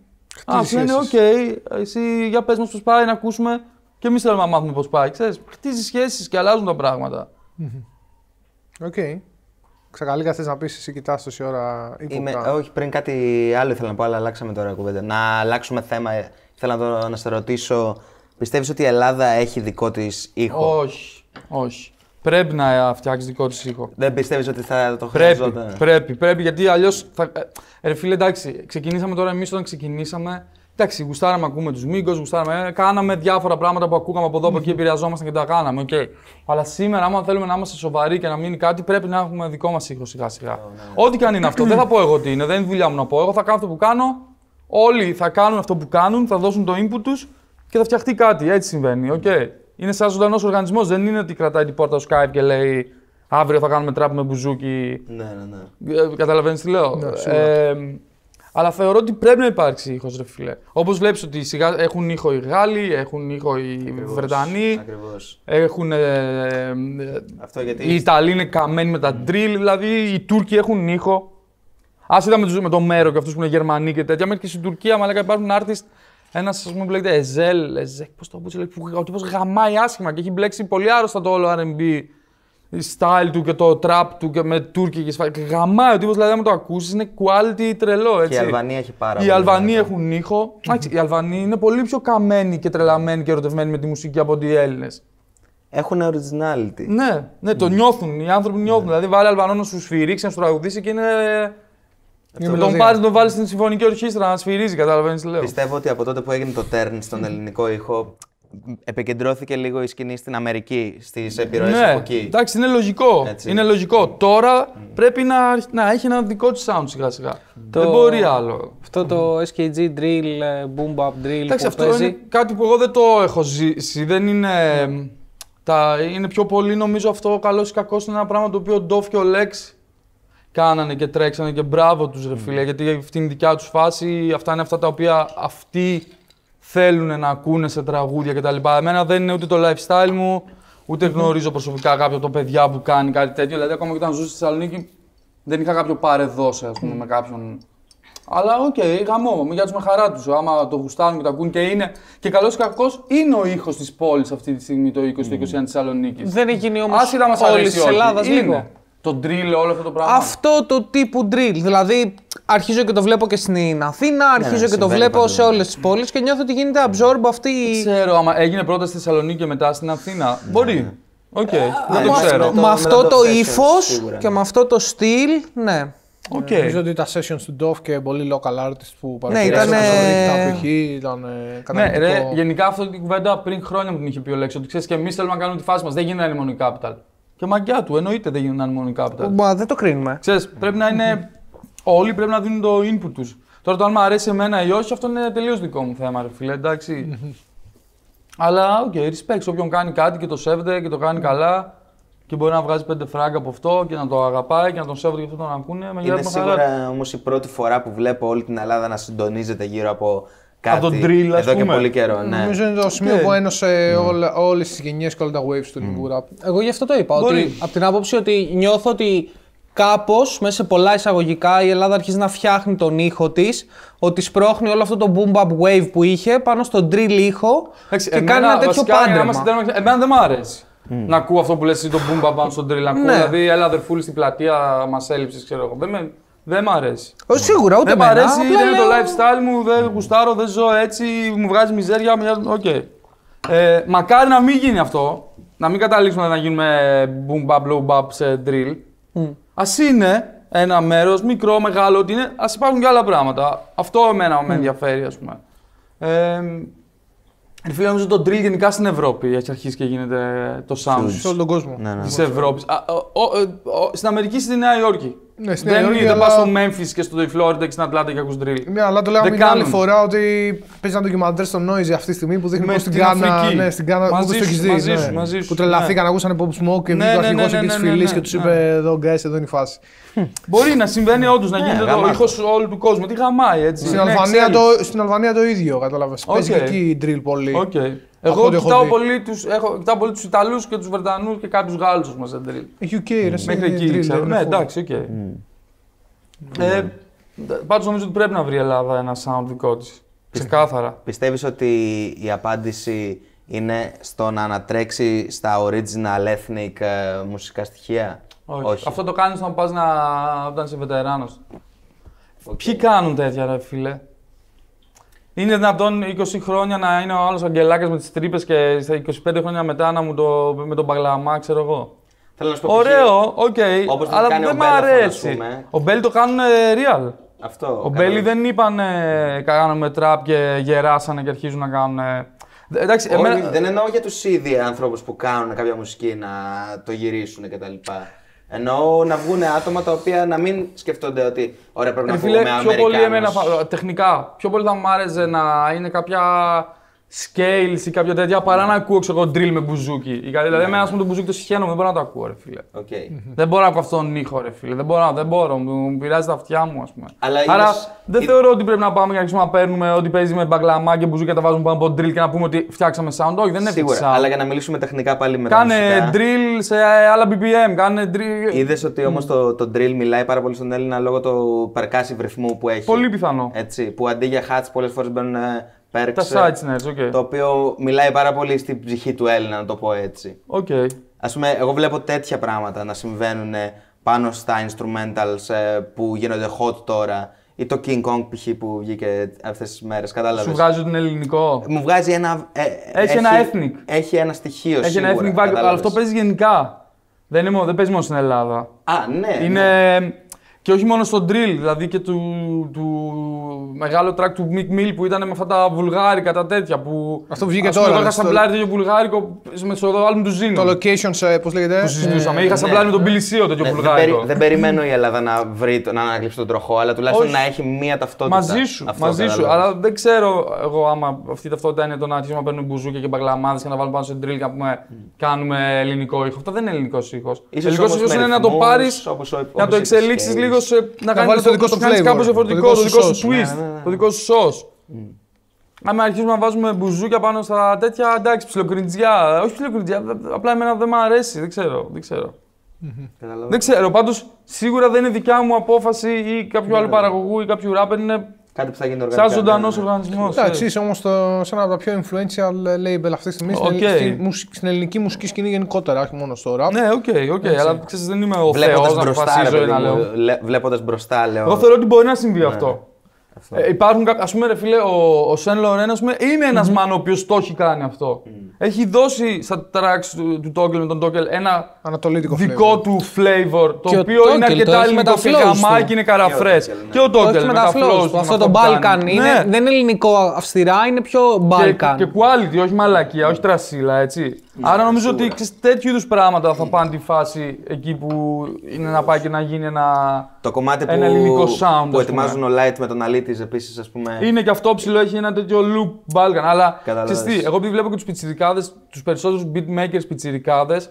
Α, είναι οκ, εσύ για πες μας πώς πάει να ακούσουμε και εμείς θέλουμε να μάθουμε πώς πάει. χτίζει σχέσεις και αλλάζουν τα πράγματα. Οκ. Okay. Ξεκαλεί θες να πεις εσύ, κοιτάς τόση ώρα ή Είμαι... Όχι, πριν κάτι άλλο ήθελα να πω, αλλά αλλάξαμε τώρα κουβέντα. Να αλλάξουμε θέμα. Ε, θέλω να, σε ρωτήσω, πιστεύεις ότι η Ελλάδα έχει δικό της ήχο. Όχι. Όχι. Πρέπει να ε, φτιάξεις δικό της ήχο. Δεν πιστεύεις ότι θα το χρειαζόταν. Πρέπει, πρέπει, πρέπει γιατί αλλιώς. Θα... Ε, ε εντάξει, ξεκινήσαμε τώρα εμείς όταν ξεκινήσαμε. Εντάξει, γουστάραμε ακούμε τους Μίγκος, γουστάραμε. Ε, κάναμε διάφορα πράγματα που ακούγαμε από εδώ από εκεί, επηρεαζόμασταν και τα κάναμε. Okay. Αλλά σήμερα, άμα θέλουμε να είμαστε σοβαροί και να μείνει κάτι, πρέπει να έχουμε δικό μας ήχο σιγά-σιγά. Ναι, ναι. Ό,τι και αν είναι αυτό, δεν θα πω εγώ τι είναι, δεν είναι δουλειά μου να πω. Εγώ θα κάνω αυτό που κάνω, όλοι θα κάνουν αυτό που κάνουν, θα δώσουν το input τους και θα φτιαχτεί κάτι. Έτσι συμβαίνει. Okay. Είναι σαν ζωντανός οργανισμός. Δεν είναι ότι κρατάει την πόρτα του Skype και λέει Αύριο θα κάνουμε τραπ με μπουζούκι. Ναι, ναι, ναι. Ε, Καταλαβαίνεις τι λέω. Ναι, αλλά θεωρώ ότι πρέπει να υπάρξει ήχος, ρε φιλέ. Όπως βλέπεις ότι σιγά έχουν ήχο οι Γάλλοι, έχουν ήχο οι Ακριβώς. Βρετανοί. Έχουν. Ε, ε, Αυτό γιατί... Οι Ιταλοί είναι καμένοι με τα drill, δηλαδή οι Τούρκοι έχουν ήχο. Ας είδαμε με, το μέρο και αυτούς που είναι Γερμανοί και τέτοια. Μέχρι και στην Τουρκία, λέγανε υπάρχουν artists. Ένας ας πούμε που λέγεται Εζέλ, Εζέκ, πώς το πούτσε, λέει, ο τύπος γαμάει άσχημα και έχει μπλέξει πολύ άρρωστα το όλο RB style του και το trap του και με και φάσει. Γαμάει ο τύπος, δηλαδή, άμα το ακούσεις, είναι quality τρελό. Έτσι. Και η Αλβανία έχει πάρα πολύ. Οι Αλβανοί έχουν ήχο. Άξι, οι Αλβανοί είναι πολύ πιο καμένοι και τρελαμένοι και ερωτευμένοι με τη μουσική από ότι οι Έλληνες. Έχουν originality. Ναι, ναι, το mm. νιώθουν. Οι άνθρωποι ναι. νιώθουν. Δηλαδή, βάλει Αλβανό να σου σφυρίξει, να σου τραγουδίσει και είναι. Με τον πάρει να τον βάλεις στην συμφωνική ορχήστρα να σφυρίζει, καταλαβαίνεις λέω. Πιστεύω ότι από τότε που έγινε το Τέρν στον mm. ελληνικό ήχο, επικεντρώθηκε λίγο η σκηνή στην Αμερική, στις επιρροές ναι, από εκεί. Εντάξει, είναι λογικό. Έτσι. Είναι λογικό. Τώρα mm. πρέπει να, να έχει ένα δικό του sound σιγά σιγά. Δεν μπορεί άλλο. Αυτό το SKG drill, ε, boom bap drill. Εντάξει, αυτό παίζει. είναι κάτι που εγώ δεν το έχω ζήσει. Δεν είναι. Mm. Τα, είναι πιο πολύ νομίζω αυτό καλός ή κακός είναι ένα πράγμα το οποίο ο Ντόφ και ο Λέξ κάνανε και τρέξανε και μπράβο τους ρε φίλε. Γιατί αυτή είναι η δικιά τους φάση. Αυτά είναι αυτά τα οποία αυτοί θέλουν να ακούνε σε τραγούδια κτλ. Εμένα δεν είναι ούτε το lifestyle μου, ούτε γνωρίζω προσωπικά κάποιο από τα παιδιά που κάνει κάτι τέτοιο. Δηλαδή, ακόμα και όταν ζούσα στη Θεσσαλονίκη, δεν είχα κάποιο παρεδόση, ας πούμε, με κάποιον. Αλλά οκ, okay, γαμό, για του με χαρά τους. Άμα το γουστάρουν και το ακούν και είναι. Και καλός ή κακός είναι ο ήχος της πόλης αυτή τη στιγμή το 20-21 mm. Θεσσαλονίκης. Δεν έχει γίνει όμως. η μα Ελλάδα λίγο. Το drill, όλο αυτό το πράγμα. Αυτό το τύπου drill. Δηλαδή, αρχίζω και το βλέπω και στην Αθήνα, ναι, αρχίζω ναι, και το βλέπω σε όλες τις πόλεις και νιώθω ότι γίνεται absorb αυτή η. Ξέρω, άμα έγινε πρώτα στη Θεσσαλονίκη και μετά στην Αθήνα. Ναι. Μπορεί. Οκ. Okay. Ε, δεν το ξέρω. Με αυτό το ύφο και ναι. με αυτό το στυλ, ναι. Okay. νομίζω ότι τα sessions του Ντόφ και πολλοί local artists που παρουσιάζουν ναι, ήταν. ήταν. Ε, ναι, ρε, γενικά αυτό την κουβέντα πριν χρόνια μου την είχε πει ο Λέξο. Ότι ξέρεις και εμείς θέλουμε να κάνουμε τη φάση μας. Δεν γίνεται μόνο η Capital. Και μαγκιά του, εννοείται δεν γίνονταν μόνο οι capital. δεν το κρίνουμε. Ξέρεις, πρέπει να είναι. Όλοι πρέπει να δίνουν το input τους. Τώρα το αν μου αρέσει εμένα ή όχι, αυτό είναι τελείως δικό μου θέμα, ρε φίλε, εντάξει. Αλλά οκ, okay, respect. Όποιον κάνει κάτι και το σέβεται και το κάνει καλά και μπορεί να βγάζει πέντε φράγκα από αυτό και να το αγαπάει και να τον σέβεται και αυτό τον ακούνε. Είναι σίγουρα όμως η πρώτη φορά που βλέπω όλη την Ελλάδα να συντονίζεται γύρω από κάτι. Από τον Drill, Εδώ πούμε. και πολύ καιρό, ναι. Νομίζω είναι το σημείο ναι. που ένωσε ναι. όλες τις γενιές και όλα τα waves του Λιγκούρα. Mm. Εγώ γι' αυτό το είπα. Ότι, από την άποψη ότι νιώθω ότι κάπως μέσα σε πολλά εισαγωγικά η Ελλάδα αρχίζει να φτιάχνει τον ήχο της, ότι σπρώχνει όλο αυτό το boom bap wave που είχε πάνω στον drill ήχο και εμένα, κάνει ένα τέτοιο πάντρεμα. Εμένα δεν μ' αρέσει. Mm. Να ακούω αυτό που λες εσύ το boom bap πάνω στον drill. ακούω, ναι. δηλαδή, έλα αδερφούλη στην πλατεία, μας έλειψες, ξέρω εγώ. Δεν με, δεν μ' αρέσει. Ω, ε, σίγουρα, ούτε δεν μ' αρέσει. δεν είναι το lifestyle μου, δεν γουστάρω, δεν ζω έτσι, μου βγάζει μιζέρια. Οκ. Okay. Ε, μακάρι να μην γίνει αυτό. Να μην καταλήξουμε να γίνουμε boom bap, blow bap σε drill. Mm. Ας είναι ένα μέρος, μικρό, μεγάλο, ότι είναι. Ας υπάρχουν και άλλα πράγματα. Αυτό εμένα mm. με ενδιαφέρει, ας πούμε. Ε, Φίλε, νομίζω το drill γενικά στην Ευρώπη έχει αρχίσει και γίνεται το sound. Σε όλο Στην Αμερική, στη Νέα Υόρκη. Ναι, στην δεν είναι δεν αλλά... πα στο Memphis και στο Florida και στην Ατλάντα και ακούς drill. Ναι, αλλά το λέγαμε την άλλη φορά ότι παίζει ένα ντοκιμαντέρ στο Noise αυτή τη στιγμή που δείχνει πώς την Κάνα. Ναι, στην Κάνα. το έχεις δει, ναι. Που τρελαθήκαν, ναι. ακούσαν Pop Smoke και ναι, βγήκε ο αρχηγό εκεί τη φυλή και τους είπε εδώ γκάι, εδώ είναι η φάση. [laughs] Μπορεί να συμβαίνει όντως να γίνεται το ήχος όλου του κόσμου. Τι γαμάει έτσι. Στην Αλβανία το ίδιο κατάλαβες. Παίζει και εκεί drill πολύ. Εγώ κοιτάω πολύ, τους, έχω, κοιτάω πολύ Ιταλούς και τους Βρετανούς και κάποιους Γάλλους, ας πούμε, σε drill. UK, ρε, Μέχρι εκεί, Ναι, εντάξει, οκ. Ε, Πάντως νομίζω ότι πρέπει να βρει η Ελλάδα ένα sound δικό της. Ξεκάθαρα. Πιστεύεις ότι η απάντηση είναι στο να ανατρέξει στα original ethnic ε, μουσικά στοιχεία. Όχι. Όχι. Αυτό το κάνεις όταν πας να... όταν είσαι βετεράνος. Okay. Ποιοι κάνουν τέτοια ρε φίλε. Είναι δυνατόν 20 χρόνια να είναι ο άλλος Αγγελάκας με τις τρύπες και στα 25 χρόνια μετά να μου το. με τον Παγλαμά, ξέρω εγώ. Θέλω να σου πω Ωραίο, οκ. Okay, αλλά δεν μου αρέσει. Ο Μπέλι το κάνουν ε, real. Αυτό. Ο Μπέλ δεν είπαν ε, κάναμε τραπ και γεράσανε και αρχίζουν να κάνουν. Ε». Εντάξει, Όχι, Δεν εννοώ για τους ίδιου ανθρώπους που κάνουν κάποια μουσική να το γυρίσουν κτλ. Εννοώ να βγουν άτομα τα οποία να μην σκεφτόνται ότι ωραία πρέπει να με Αμερικάνους. Πιο πολύ εμένα, τεχνικά, πιο πολύ θα μου άρεσε να είναι κάποια scales ή κάποια τέτοια παρά να ακούω ξέρω, drill με μπουζούκι. Ή κάτι. Δηλαδή, εμένα με το μπουζούκι το συχαίνω, δεν μπορώ να το ακούω, ρε φίλε. Okay. Δεν μπορώ να ακούω αυτόν τον ήχο, ρε φίλε. Δεν μπορώ, δεν μπορώ. Μου πειράζει τα αυτιά μου, ας πούμε. Αλλά Άρα είδες... δεν θεωρώ ότι πρέπει να πάμε και να αρχίσουμε να παίρνουμε ό,τι παίζει με μπαγκλαμά και μπουζούκι και τα βάζουμε πάνω από drill και να πούμε ότι φτιάξαμε sound. Όχι, δεν είναι Σίγουρα. Αλλά για να μιλήσουμε τεχνικά πάλι με Κάνε μουσικά. drill σε άλλα BPM. Κάνε drill. Είδες ότι όμως το, το drill μιλάει πάρα πολύ στον Έλληνα λόγω του περκάσιβ βρυθμού που έχει. Πολύ πιθανό. Έτσι, που αντί για hats πολλές φορές μπαίνουν ε, Πέρξε, τα okay. Το οποίο μιλάει πάρα πολύ στην ψυχή του Έλληνα, να το πω έτσι. Okay. Ας πούμε, εγώ βλέπω τέτοια πράγματα να συμβαίνουν ε, πάνω στα instrumentals ε, που γίνονται hot τώρα. Ή το King Kong π.χ. που βγήκε αυτές τις μέρες. Κατάλαβες. Σου βγάζει τον ελληνικό. Μου βγάζει ένα. Ε, έχει, ένα ethnic. Έχει ένα στοιχείο Έχει σίγουρα, ένα ethnic Αλλά αυτό παίζει γενικά. Δεν, δεν παίζει μόνο στην Ελλάδα. Α, ναι. Είναι. Ναι και όχι μόνο στον drill, δηλαδή και του, του μεγάλου track του Mick Mill που ήταν με αυτά τα βουλγάρικα, τα τέτοια. Που, Αυτό βγήκε τώρα. Εγώ είχα σαμπλάρει τέτοιο βουλγάρικο με το άλμου του Ζήνου. Το locations, ε, πώς λέγεται. Που συζητούσαμε. Ε, είχα ναι. σαμπλάρει με τον Πιλισίο τέτοιο ναι, βουλγάρικο. Δεν, περιμένω η Ελλάδα να βρει, να ανακλείψει τον τροχό, αλλά τουλάχιστον να έχει μία ταυτότητα. Μαζί σου, μαζί σου. Αλλά δεν ξέρω εγώ άμα αυτή η ταυτότητα είναι το να αρχίσουμε να παίρνουμε μπουζούκια και μπαγλαμάδε και να βάλουμε πάνω σε drill και να πούμε κάνουμε ελληνικό ήχο. Αυτό δεν είναι ελληνικός ήχος. Ελληνικό ήχο είναι να το πάρεις, να το εξελίξεις ε, λίγο λίγο ε, να, να βάλει το, δικό σου διαφορετικό, το δικό σου twist, το δικό σου σο. Άμα αρχίσουμε να βάζουμε μπουζούκια πάνω στα τέτοια, εντάξει, ψιλοκριντζιά. Όχι ψιλοκριντζιά, απλά εμένα δεν μου αρέσει, δεν ξέρω. Δεν ξερω Δεν ξέρω, πάντως σίγουρα δεν είναι δικιά μου απόφαση ή κάποιου ναι, άλλου ναι. παραγωγού ή κάποιου ράπερ, είναι Κάτι που θα γίνει οργανικά. Σαν ζωντανός ναι. οργανισμός. Εντάξει, ε. όμω σε ένα από τα πιο influential label αυτή τη στιγμή okay. στην, στην ελληνική μουσική σκηνή γενικότερα, όχι μόνο στο rap. Ναι, οκ, okay, okay. αλλά ξέρεις, δεν είμαι ο Θεός να αποφασίζω Βλέποντας μπροστά, λέω. Εγώ θεωρώ ότι μπορεί να συμβεί ναι, αυτό. Ε, υπάρχουν, ας πούμε, ρε φίλε, ο, ο Σεν Λορέν, ειναι ένας ένας mm-hmm. ο οποίος το έχει κάνει αυτό. Mm έχει δώσει στα τράξει του, του Toggle με τον Toggle ένα δικό flavor. του flavor το οποίο είναι αρκετά ελληνικό Το γαμάκι είναι καραφρές. Και ο Toggle ναι. με τα flows Αυτό το Balkan είναι, ναι. δεν είναι ελληνικό αυστηρά, είναι πιο Balkan. Και, quality, όχι μαλακία, όχι τρασίλα, έτσι. Άρα νομίζω ότι τέτοιου είδους πράγματα θα πάνε τη φάση εκεί που είναι να πάει και να γίνει ένα, το κομμάτι ένα που, ελληνικό sound. Που ετοιμάζουν ο Light με τον Αλίτης επίσης, ας πούμε. Είναι και αυτό ψηλό, έχει ένα τέτοιο loop Balkan. Αλλά ξεστή, εγώ επειδή βλέπω και τους πιτσιδικά πιτσιρικάδε, τους περισσότερους beatmakers πιτσιρικάδε,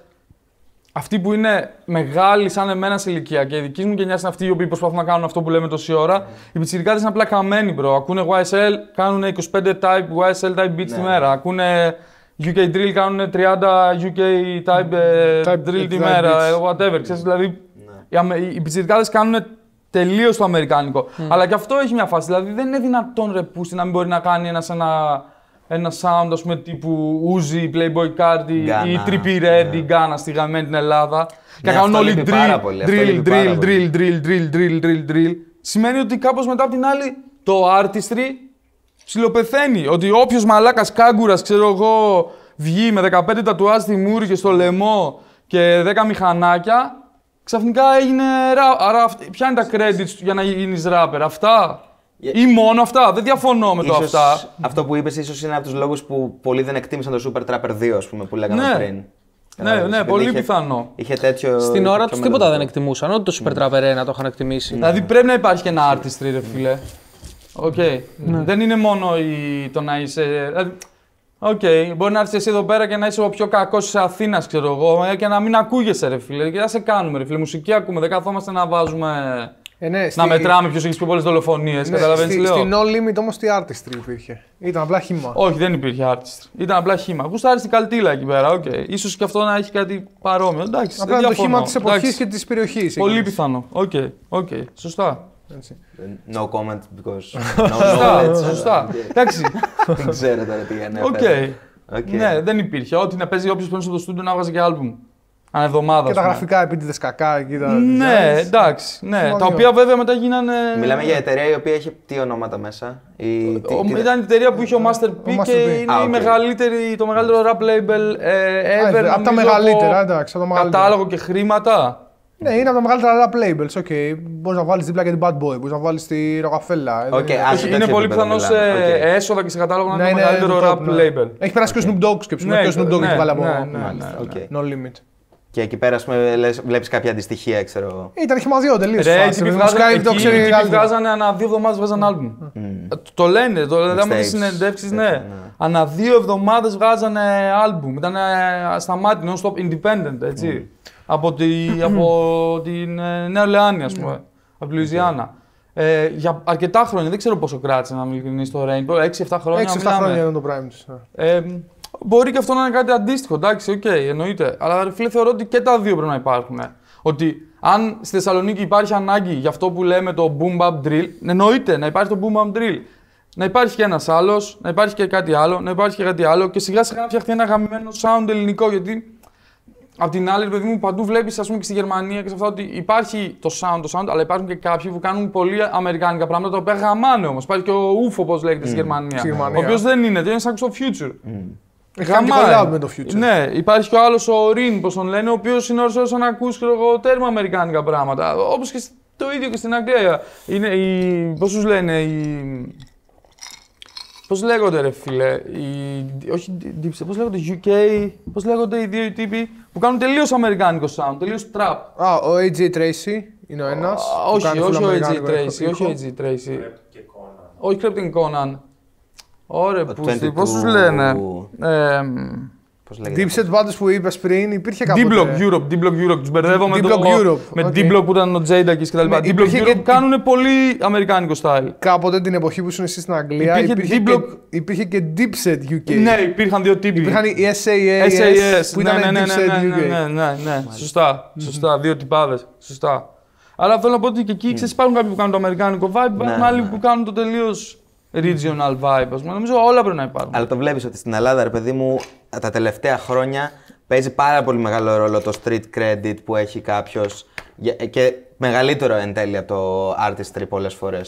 αυτοί που είναι μεγάλοι σαν εμένα σε ηλικία και η δική μου γενιά είναι αυτοί οι οποίοι προσπαθούν να κάνουν αυτό που λέμε τόση ώρα, οι πιτσιρικάδε είναι απλά καμένοι, bro. Ακούνε YSL, κάνουν 25 type YSL type beats ναι. τη μέρα. Ακούνε UK drill, κάνουν 30 UK type, ε, type drill τη μέρα. Ε, whatever, ξέρεις, ναι. δηλαδή. Ναι. Οι πιτσιρικάδε κάνουν τελείως το αμερικάνικο. Αλλά και αυτό έχει μια φάση. Δηλαδή δεν είναι δυνατόν ρε να μην μπορεί να κάνει ένας ένα ένα sound ας πούμε, τύπου Uzi, Playboy Cardi ή Trippie Red ή Ghana στη γαμμένη την Ελλάδα. Ναι, και κάνουν όλοι drill, drill, drill, drill, drill, drill, drill, drill, drill. Σημαίνει ότι κάπως μετά από την άλλη το artistry ψιλοπεθαίνει. Ότι όποιος μαλάκας κάγκουρας, ξέρω εγώ, βγει με 15 τατουάζ στη μούρη και στο λαιμό και 10 μηχανάκια, ξαφνικά έγινε rap. Άρα ποια είναι τα credits για να γίνεις rapper, αυτά. Ε, Ή μόνο αυτά. Δεν διαφωνώ με το αυτά. Αυτό που είπες, ίσως είναι από τους λόγους που πολλοί δεν εκτίμησαν το Super Trapper 2, ας πούμε, που λέγαμε ναι. πριν. Ναι, ναι, δηλαδή πολύ πιθανό. Είχε τέτοιο. Στην ώρα τους τίποτα δεν εκτιμούσαν. Ότι το Super Trapper 1 το είχαν εκτιμήσει. Δηλαδή πρέπει να υπάρχει και ένα artistry, ρε φίλε. Οκ. Ναι. Δεν είναι μόνο το να είσαι. Δηλαδή, οκ, okay. μπορεί να έρθεις εσύ εδώ πέρα και να είσαι ο πιο κακός της Αθήνας, ξέρω εγώ, ε, και να μην ακούγεσαι, ρε φίλε. Και να σε κάνουμε, ρε φίλε. Μουσική ακούμε, δεν καθόμαστε να βάζουμε ε, ναι, στη... Να μετράμε ποιος έχεις πιο πολλές δολοφονίες. Ναι, Καταλαβαίνεις στη, Στην No Limit όμως τι artistry υπήρχε. Ήταν απλά χήμα. Όχι, δεν υπήρχε artistry. Ήταν απλά χήμα. Γουστάρι την καλτήλα εκεί πέρα. Okay. σω και αυτό να έχει κάτι παρόμοιο. Εντάξει, απλά το χήμα της εποχής και της περιοχής. Πολύ πιθανό. Οκ, okay. okay. σωστά. Έτσι. Ε, no comment because. [laughs] No σωστά. [laughs] Ε, εντάξει. Δεν ξέρω τώρα τι είναι. Ναι, δεν υπήρχε. Ό,τι να παίζει όποιος παίρνει στο στούντιο να βγάζει και άλμπουμ. Ανεβδομάδας. Και τα ναι. γραφικά επίτηδες κακά εκεί. Τα ναι, εντάξει. Ναι. Τα οποία βέβαια μετά γίνανε. Μιλάμε για εταιρεία η οποία έχει τι ονόματα μέσα. Η... Ο... Τι... Ήταν η εταιρεία που είχε ο Master P και είναι okay. η μεγαλύτερη, το μεγαλύτερο rap label ε, ever. Από τα μεγαλύτερα, εντάξει. Από Κατάλογο και χρήματα. Ναι, είναι από τα μεγαλύτερα rap labels. Okay. Μπορείς να βάλεις δίπλα και την Bad Boy, μπορείς να βάλεις τη Ροκαφέλα. Okay, είναι, είναι πολύ πιθανό σε okay. έσοδα και σε κατάλογο να είναι ναι, το μεγαλύτερο ναι, rap label. Έχει περάσει και ο Snoop Dogg σκέψη. Και ο Snoop Dogg έχει βάλει από No limit. Και εκεί πέρα, βλέπεις κάποια αντιστοιχεία, ξέρω. Ήταν χυμαδιό τελείως. Ρε, εκεί το ξέρει. Εκεί βγάζανε ανά δύο εβδομάδες βγάζανε άλμπουμ. Ε, το λένε, το λένε λέμε τι συνεντεύξεις, ναι. Ανά δύο εβδομάδες βγάζανε άλμπουμ. Ήταν ε, σταμάτη, non-stop independent, έτσι. Από, την ε, Νέα Λεάνη, ας πούμε. Από τη Λουιζιάννα. Ε, για αρκετά χρόνια, δεν ξέρω πόσο κράτησε να μιλήσεις το Rainbow. 6-7 χρόνια. 6-7 χρόνια ήταν το Prime. Ναι. Μπορεί και αυτό να είναι κάτι αντίστοιχο, εντάξει, οκ, okay, εννοείται. Αλλά φίλε, θεωρώ ότι και τα δύο πρέπει να υπάρχουν. Ότι αν στη Θεσσαλονίκη υπάρχει ανάγκη για αυτό που λέμε το boom bap drill, εννοείται να υπάρχει το boom bap drill. Να υπάρχει και ένας άλλος, να υπάρχει και κάτι άλλο, να υπάρχει και κάτι άλλο και σιγά σιγά να φτιαχτεί ένα γαμμένο sound ελληνικό. Γιατί απ' την άλλη, παιδί μου, παντού βλέπεις, ας πούμε και στη Γερμανία και σε αυτά ότι υπάρχει το sound, το sound, αλλά υπάρχουν και κάποιοι που κάνουν πολύ αμερικάνικα πράγματα τα οποία γαμάνε όμως. Υπάρχει και ο UFO, όπως λέγεται mm. στη Γερμανία. Ο οποίος δεν είναι, δεν είναι σαν το future. Γαμάει. με το future. Ναι, υπάρχει και ο άλλος ο Ρίν, πώς τον λένε, ο οποίος είναι όρθιο να ακούσει εγώ, τέρμα αμερικάνικα πράγματα. Όπως και το ίδιο και στην Αγγλία. Είναι οι. Πώς τους λένε, οι. Πώς λέγονται, ρε φίλε. Οι, όχι, πώς λέγονται, UK. Πώς λέγονται οι δύο τύποι που κάνουν τελείως αμερικάνικο sound, τελείως trap. Α, ο AJ Tracy είναι ο ένας. Όχι, όχι ο AJ Tracy. Όχι ο AJ Tracy. Όχι Κόναν. Ωραία, που τους λένε. Ε, Deep set πάντω που είπες πριν υπήρχε κάποτε. D-Block Europe, Deep block Europe. Τους μπερδεύω με, D-Block Europe. με okay. D-Block που ήταν ο και κτλ. Ναι, Deep block Europe κάνουν πολύ αμερικάνικο style. Κάποτε την εποχή που ήσουν εσύ στην Αγγλία και Deep UK. Ναι, υπήρχαν δύο τύποι. Υπήρχαν οι SAS, ναι, ναι, που ναι, ήταν Deep Set UK. Ναι, ναι, ναι. Σωστά, σωστά. Δύο τυπάδες. Σωστά. Αλλά θέλω να πω ότι και εκεί ξέρεις, υπάρχουν κάποιοι που κάνουν το αμερικάνικο vibe, υπάρχουν άλλοι που κάνουν το τελείως regional vibe, πούμε. Νομίζω όλα πρέπει να υπάρχουν. Αλλά το βλέπεις ότι στην Ελλάδα, ρε παιδί μου, τα τελευταία χρόνια παίζει πάρα πολύ μεγάλο ρόλο το street credit που έχει κάποιος. Και μεγαλύτερο εν τέλει από το artistry πολλές φορές.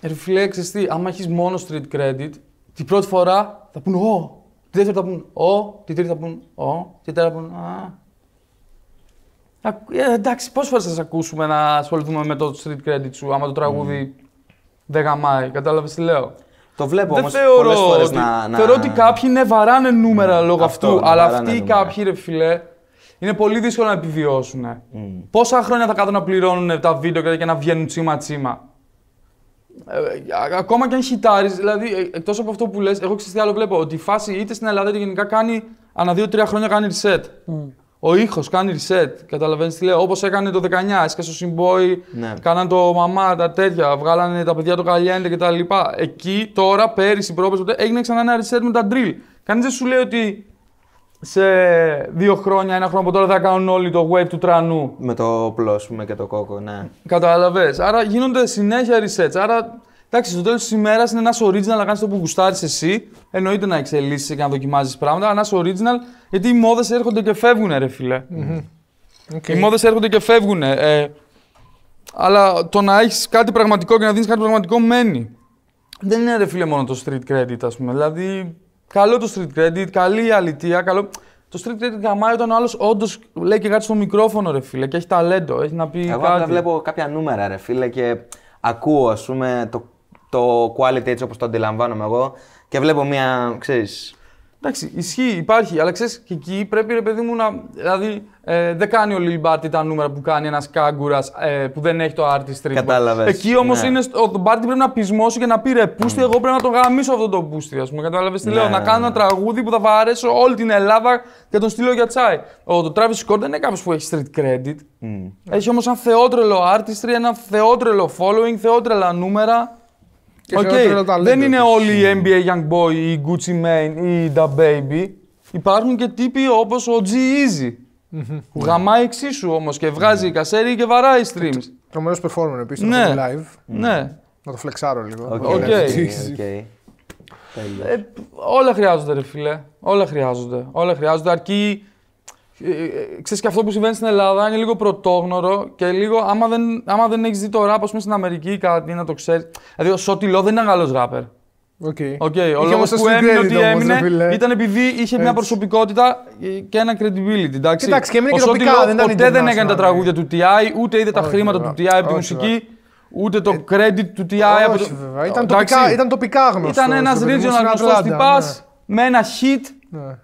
Ερφιλέξει τι, άμα έχεις μόνο street credit, την πρώτη φορά θα πούν ό, Τη δεύτερη θα πούν ό, Τη τρίτη θα πούν ό, Τη τέταρτη θα πούν Α. Ε, εντάξει, πόσες φορές θα σε ακούσουμε να ασχοληθούμε με το street credit σου, άμα το τραγούδι mm δεν γαμάει. Κατάλαβες τι λέω. Το βλέπω όμως. Θεωρώ, ότι, να, θεωρώ ότι κάποιοι ναι, βαράνε νούμερα ναι, λόγω αυτού. Ναι, αλλά αυτοί νούμερα. κάποιοι, ρε φιλέ, είναι πολύ δύσκολο να επιβιώσουν. Πόσα χρόνια θα κάτω να πληρώνουν τα βίντεο και να βγαίνουν τσίμα-τσίμα. Ε, ε ακόμα και αν χιτάρεις, δηλαδή ε, εκτός από αυτό που λες, εγώ ξέρω τι άλλο βλέπω. Ότι η φάση είτε στην Ελλάδα είτε γενικά κάνει ανά 2-3 χρόνια κάνει reset ο ήχος κάνει reset. Καταλαβαίνεις τι λέω. Όπως έκανε το 19, έσκασε ο Σιμπόι, ναι. κάναν το μαμά, τα τέτοια, βγάλανε τα παιδιά το καλλιέργεια κτλ. Εκεί τώρα, πέρυσι, πρόπε, έγινε ξανά ένα reset με τα drill. Κανείς δεν σου λέει ότι σε δύο χρόνια, ένα χρόνο από τώρα θα κάνουν όλοι το wave του τρανού. Με το όπλο, πούμε, και το κόκο, ναι. Κατάλαβες. Άρα γίνονται συνέχεια resets. Άρα Εντάξει, στο τέλος της ημέρας είναι ένας original να κάνεις το που γουστάρεις εσύ. Εννοείται να εξελίσσεις και να δοκιμάζεις πράγματα. Αλλά ένας original, γιατί οι μόδες έρχονται και φεύγουν, ρε φιλε. mm Okay. Οι μόδες έρχονται και φεύγουν. Ε, αλλά το να έχεις κάτι πραγματικό και να δίνεις κάτι πραγματικό μένει. Δεν είναι ρε φίλε μόνο το street credit, ας πούμε. Δηλαδή, καλό το street credit, καλή η αλητεία, καλό. Το street credit γαμάει όταν ο άλλος όντως λέει και κάτι στο μικρόφωνο, ρε φίλε, και έχει ταλέντο. Έχει να πει Εγώ κάτι. βλέπω κάποια νούμερα, ρε φίλε, και ακούω, ας πούμε, το το quality έτσι όπως το αντιλαμβάνομαι εγώ και βλέπω μια, ξέρεις... Εντάξει, ισχύει, υπάρχει, αλλά ξέρεις και εκεί πρέπει ρε παιδί μου να. Δηλαδή, ε, δεν κάνει ο Λιμπάρτη τα νούμερα που κάνει ένας κάγκουρας ε, που δεν έχει το artistry. Κατάλαβες. Εκεί όμως ναι. είναι. Ο, πρέπει να πεισμώσει και να πει ρε πούστη, mm. εγώ πρέπει να τον γαμίσω αυτό το πούστη. Ας πούμε, κατάλαβες τι ναι, λέω. να ναι, κάνω ναι. ένα τραγούδι που θα βαρέσω όλη την Ελλάδα και τον στείλω για τσάι. Ο, το Travis Scott δεν είναι κάποιος που έχει street credit. Mm. Έχει όμως ένα θεότρελο artistry, ένα θεότρελο following, θεότρελα νούμερα. Δεν είναι όλοι οι NBA Young Boy, οι Gucci Mane ή οι Da Baby. Υπάρχουν και τύποι όπως ο G Easy. Ναι. γαμάει εξίσου όμως και βγάζει ναι. κασέρι και βαράει streams. Τρομερός performer επίσης. Ναι. live. Ναι. Να το φλεξάρω λίγο. Okay. Ε, όλα χρειάζονται, ρε φίλε. Όλα χρειάζονται. Όλα χρειάζονται. Αρκεί ε, ε, ε, ξέρεις και αυτό που συμβαίνει στην Ελλάδα είναι λίγο πρωτόγνωρο και λίγο άμα δεν, άμα δεν έχεις δει το ράπ, ας πούμε στην Αμερική ή κάτι να το ξέρεις. Δηλαδή ο Σότι Λό δεν είναι Γάλλος ράπερ. Okay. Okay. Ο λόγο που έμεινε ότι έμεινε ήταν επειδή είχε μια προσωπικότητα και ένα credibility. Εντάξει. Κοιτάξει, και έμεινε και τοπικά, Λό, δεν ποτέ δεν έκανε τα ναι. τραγούδια του TI, ούτε είδε τα χρήματα του TI από τη μουσική. Ούτε το credit του TI από το... Ήταν, τοπικά, ήταν τοπικά γνωστός. Ήταν ένας regional γνωστός τυπάς, ναι. με ένα hit. Ναι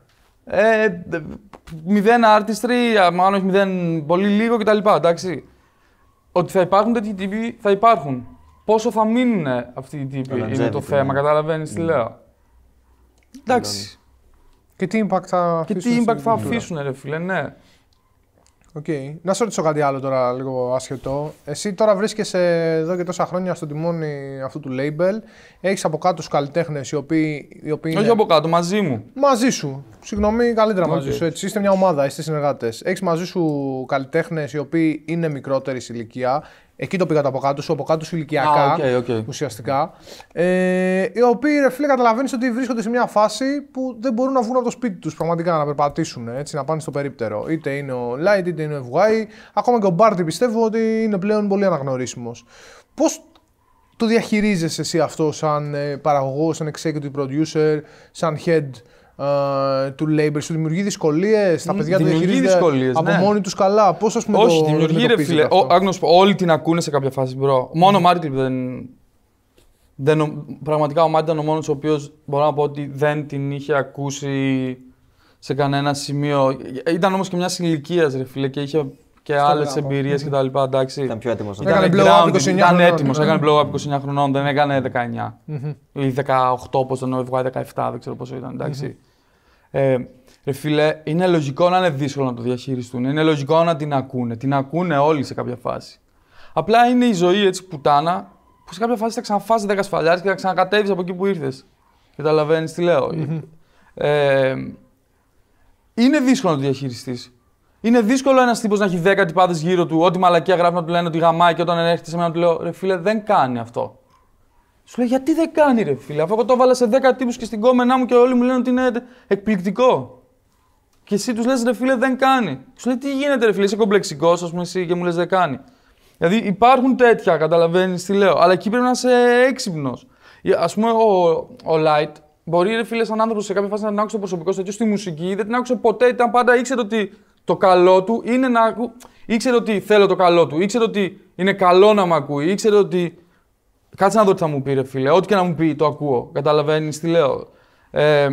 μηδέν artistry, μάλλον όχι μηδέν, πολύ λίγο και κτλ. Εντάξει. Ότι θα υπάρχουν τέτοιοι τύποι, θα υπάρχουν. Πόσο θα μείνουν αυτοί οι τύποι είναι το θέμα, καταλαβαίνεις τι ναι. λέω. Εντάξει. Και τι impact θα Και τι impact θα αφήσουν, ρε φίλε, ναι. Okay. Να σου ρωτήσω κάτι άλλο τώρα, λίγο ασχετό. Εσύ τώρα βρίσκεσαι εδώ και τόσα χρόνια στο τιμόνι αυτού του label. Έχεις από κάτω τους καλλιτέχνες οι οποίοι. Οι οποίοι Όχι είναι... από κάτω, μαζί μου. Μαζί σου. Συγγνώμη, καλύτερα μαζί σου. Έτσι. Είστε μια ομάδα, είστε συνεργάτες. Έχεις μαζί σου καλλιτέχνες οι οποίοι είναι μικρότερης ηλικία. Εκεί το πήγα το από κάτω σου, από κάτω ηλικιακά ουσιαστικά. Ε, οι οποίοι ρε φίλε καταλαβαίνεις ότι βρίσκονται σε μια φάση που δεν μπορούν να βγουν από το σπίτι τους πραγματικά να περπατήσουν, έτσι, να πάνε στο περίπτερο. Είτε είναι ο Light, είτε είναι ο FY. Ακόμα και ο Μπάρτι πιστεύω ότι είναι πλέον πολύ αναγνωρίσιμος. Πώς το διαχειρίζεσαι εσύ αυτό σαν ε, παραγωγό, σαν executive producer, σαν head ε, του label σου δημιουργεί δυσκολίες, τα παιδιά του δημιουργεί δυσκολίες. από ναι. μόνοι τους καλά. Πώς ας πούμε Όχι, δημιουργεί ρε φίλε. Ο, άγνωσπο, όλοι την ακούνε σε κάποια φάση, bro. Mm. Μόνο ο Μάρτιν δεν. δεν πραγματικά ο Μάρτιν ήταν ο μόνος ο οποίος μπορώ να πω ότι δεν την είχε ακούσει σε κανένα σημείο. Ήταν όμως και μια ηλικία, ρε φίλε, και είχε και άλλε εμπειρίε τα κτλ. Εντάξει. Ήταν πιο έτοιμος. Έκανε blow 29 Ήταν έτοιμος. Έκανε blog από 29 χρονών, δεν έκανε 19. Ή 18, όπω τον βγάλει 17, δεν ξέρω πόσο ήταν. Εντάξει. Mm-hmm. Ε, ρε φίλε, είναι λογικό να είναι δύσκολο να το διαχειριστούν. Είναι λογικό να την ακούνε. Την ακούνε όλοι σε κάποια φάση. Απλά είναι η ζωή έτσι πουτάνα που σε κάποια φάση θα ξαναφάσει 10 σφαλιάρες και θα ξανακατέβεις από εκεί που ήρθες. Καταλαβαίνεις τι λεω mm-hmm. Ε, είναι δύσκολο να το διαχειριστείς. Είναι δύσκολο ένας τύπος να έχει 10 τυπάδε γύρω του, ό,τι μαλακία γράφει να του λένε ότι γαμάει και όταν έρχεται σε μένα του λέω ρε φίλε, δεν κάνει αυτό. Σου λέει γιατί δεν κάνει ρε φίλε, αφού εγώ το βάλα σε 10 τύπους και στην κόμενά μου και όλοι μου λένε ότι είναι εκπληκτικό. Και εσύ τους λες ρε φίλε, δεν κάνει. Σου λέει, τι γίνεται, ρε φίλε, είσαι κομπλεξικός ας πούμε, εσύ και μου λες δεν κάνει. Δηλαδή υπάρχουν τέτοια, καταλαβαίνεις τι λέω. Αλλά εκεί πρέπει να είσαι έξυπνος. Ας πούμε, ο, ο Light μπορεί, ρε φίλε, σαν άνθρωπος σε κάποια φάση να την άκουσε προσωπικό τέτοιο στη μουσική, δεν την άκουσε ποτέ. Ήταν πάντα ήξερε ότι το καλό του είναι να. Ήξερε ότι θέλω το καλό του. Ήξερε ότι είναι καλό να μ' ακούει. Ήξερε ότι Κάτσε να δω τι θα μου πει, ρε φίλε. Ό,τι και να μου πει, το ακούω. Καταλαβαίνεις τι λέω. Ε,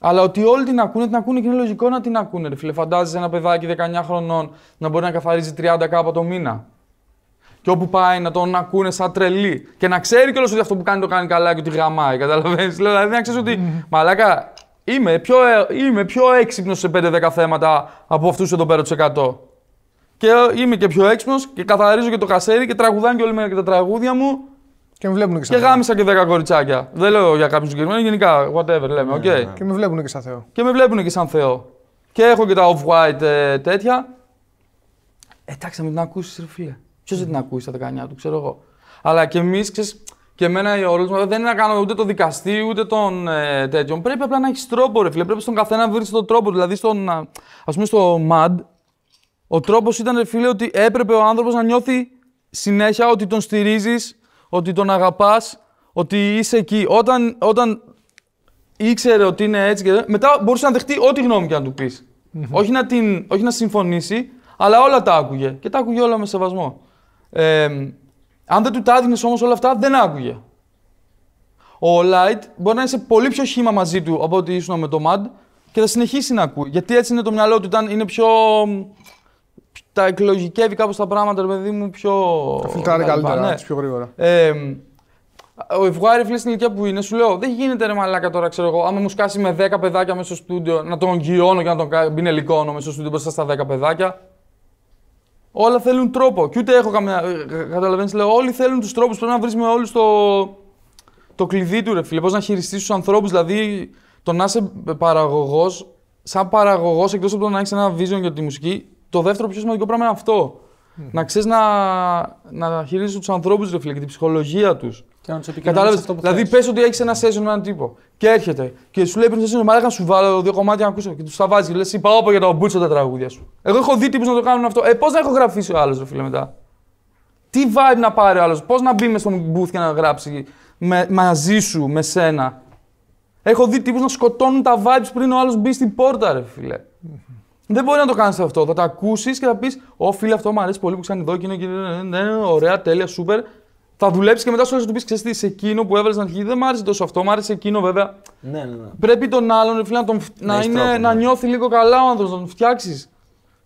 αλλά ότι όλοι την ακούνε, την ακούνε και είναι λογικό να την ακούνε. Ρε φίλε, φαντάζεσαι ένα παιδάκι 19 χρονών να μπορεί να καθαρίζει 30 κάπα το μήνα. Και όπου πάει να τον ακούνε σαν τρελή. Και να ξέρει κιόλας ότι αυτό που κάνει το κάνει καλά και ότι γραμμάει. Καταλαβαίνεις. Λέω δηλαδή να ξέρεις ότι. Μαλάκα, είμαι πιο, ε, είμαι πιο έξυπνος σε 5-10 θέματα από αυτούς εδώ πέρα τους 100. Και είμαι και πιο έξυπνος και καθαρίζω και το κασέρι και τραγουδάνε και όλοι και τα τραγούδια μου. Και με βλέπουν και σαν Και γάμισα και 10 κοριτσάκια. Δεν λέω για κάποιον συγκεκριμένο, γενικά, whatever λέμε, Okay. Ναι, ναι, ναι, Και με βλέπουν και σαν Θεό. Και με βλέπουν και σαν Θεό. Και έχω και τα off-white ε, τέτοια. Ε, εντάξει, με την ακούσεις, ρε φίλε. Ποιος δεν την ακούσει τα 19 του, ξέρω εγώ. Αλλά και εμείς, ξέρεις, και εμένα ο ρόλο μου δεν είναι να κάνω ούτε το δικαστή ούτε τον ε, τέτοιον. Πρέπει απλά να έχεις τρόπο, ρε φίλε. Πρέπει στον καθένα να βρεις τον τρόπο. Δηλαδή, στον, α πούμε, στο MAD, ο τρόπος ήταν, ρε φίλε, ότι έπρεπε ο άνθρωπος να νιώθει συνέχεια ότι τον στηρίζεις ότι τον αγαπάς, ότι είσαι εκεί. Όταν, όταν ήξερε ότι είναι έτσι και μετά μπορούσε να δεχτεί ό,τι γνώμη και να του πεις. όχι, να όχι να συμφωνήσει, αλλά όλα τα άκουγε. Και τα άκουγε όλα με σεβασμό. αν δεν του τα έδινες όμως όλα αυτά, δεν άκουγε. Ο Λάιτ μπορεί να είσαι πολύ πιο χήμα μαζί του από ότι ήσουν με το Μαντ και θα συνεχίσει να ακούει. Γιατί έτσι είναι το μυαλό του, ήταν, είναι πιο τα εκλογικεύει κάπως τα πράγματα, ρε παιδί μου, πιο. Τα φιλτράρει καλύτερα, ναι. πιο γρήγορα. Ε, ο Ιβγουάρη φίλε στην ηλικία που είναι, σου λέω: Δεν γίνεται ρε μαλάκα τώρα, ξέρω εγώ. Άμα μου σκάσει με 10 παιδάκια μέσα στο στούντιο, να τον γυρώνω και να τον λικόνο μέσα στο στούντιο μπροστά στα 10 παιδάκια. Όλα θέλουν τρόπο. Και ούτε έχω καμία. Ε, Καταλαβαίνεις, λέω: Όλοι θέλουν τους τρόπους. Πρέπει να βρεις με όλους το... το κλειδί του ρε φίλε. Πώς να χειριστείς τους ανθρώπους. Δηλαδή, το να είσαι παραγωγός, σαν παραγωγός, εκτός από το να έχεις ένα vision για τη μουσική, το δεύτερο πιο σημαντικό πράγμα είναι αυτό. Να ξέρεις να, να χειρίζεσαι τους ανθρώπους, ρε φίλε, και την ψυχολογία τους. Και να τους επικοινωνείς. Δηλαδή, πες ότι έχεις ένα session με έναν τύπο και έρχεται και σου λέει πριν session, Μαρά, να σου βάλω δύο κομμάτια να ακούσει Και τους τα βάζει λες, είπα όπα για τα μπούτσα τα τραγούδια σου. Εγώ έχω δει τύπους να το κάνουν αυτό. Ε, πώς να έχω γραφήσει ο άλλος, ρε φίλε, μετά. Τι vibe να πάρει ο άλλος, πώς να μπει μες στον booth και να γράψει με, μαζί σου, με σένα. Έχω δει τύπους να σκοτώνουν τα vibes πριν ο άλλος μπει στην πόρτα, ρε φιλε δεν μπορεί να το κάνεις αυτό. Θα τα ακούσεις και θα πεις: Ω φίλε, αυτό μου αρέσει πολύ που ξέρει εδώ και είναι. Ναι, ναι, ωραία, τέλεια, σούπερ. Θα δουλέψεις και μετά σου του πεις: Ξέρεις τι, σε εκείνο που έβαλες να αρχή δεν μ' άρεσε τόσο αυτό, μ' άρεσε εκείνο βέβαια. Ναι, ναι, ναι. Πρέπει τον άλλον φίλε, να, τον, να, είναι, τρόπο, να ναι. νιώθει λίγο καλά ο άνθρωπος, να τον φτιάξεις.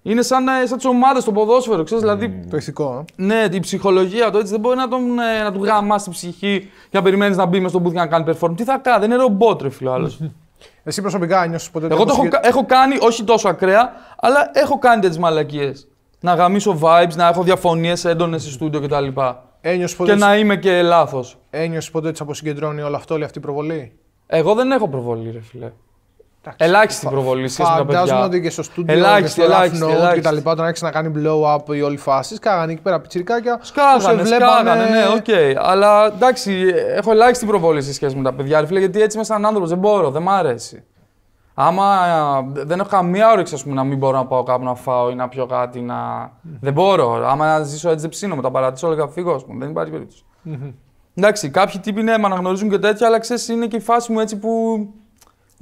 Είναι σαν, σαν τις ομάδες στο ποδόσφαιρο, ξέρεις. Mm. Δηλαδή, ναι. το ηθικό. Ε. Ναι, την ψυχολογία του έτσι δεν μπορεί να, τον, ε, να του γαμάς την ψυχή και να περιμένεις να μπει μες στον booth να κάνει perform. Τι θα κάνει, δεν είναι ρομπότ, φίλο άλλος. [laughs] Εσύ προσωπικά νιώσει ποτέ. Εγώ το έχω, και... έχω κάνει, όχι τόσο ακραία, αλλά έχω κάνει τέτοιες μαλακίες. Να γαμίσω vibes, να έχω διαφωνίες έντονες στη στούντιο κτλ. Και να είμαι και λάθος. Ένιωσες ποτέ ότι αποσυγκεντρώνει όλο αυτό, όλη αυτή η προβολή. Εγώ δεν έχω προβολή, ρε φιλέ. Ελάχιστη προβολή σε με τα παιδιά. Φαντάζομαι ότι και στο στούντιο ελάχιστη, και στο και τα λοιπά, όταν άρχισε να κάνει blow up ή όλη φάση, κάγανε εκεί πέρα πιτσιρικάκια. Σκάγανε, βλέπανε... ναι, ναι, οκ. Αλλά εντάξει, έχω ελάχιστη προβολή σε σχέση με τα παιδιά, φίλε, γιατί έτσι είμαι σαν άνθρωπος, δεν μπορώ, δεν μ' αρέσει. Άμα ε, δεν έχω καμία όρεξη, πούμε, να μην μπορώ να πάω κάπου να φάω ή να πιω κάτι, να... mm Δεν μπορώ. Άμα να ζήσω έτσι δεν ψήνω, τα παρατήσω όλα και φύγω, πούμε. Δεν υπάρχει περίπτωση. Mm-hmm. Εντάξει, κάποιοι τύποι ναι, με αναγνωρίζουν και τέτοια, αλλά ξέρεις, είναι και η φάση μου έτσι που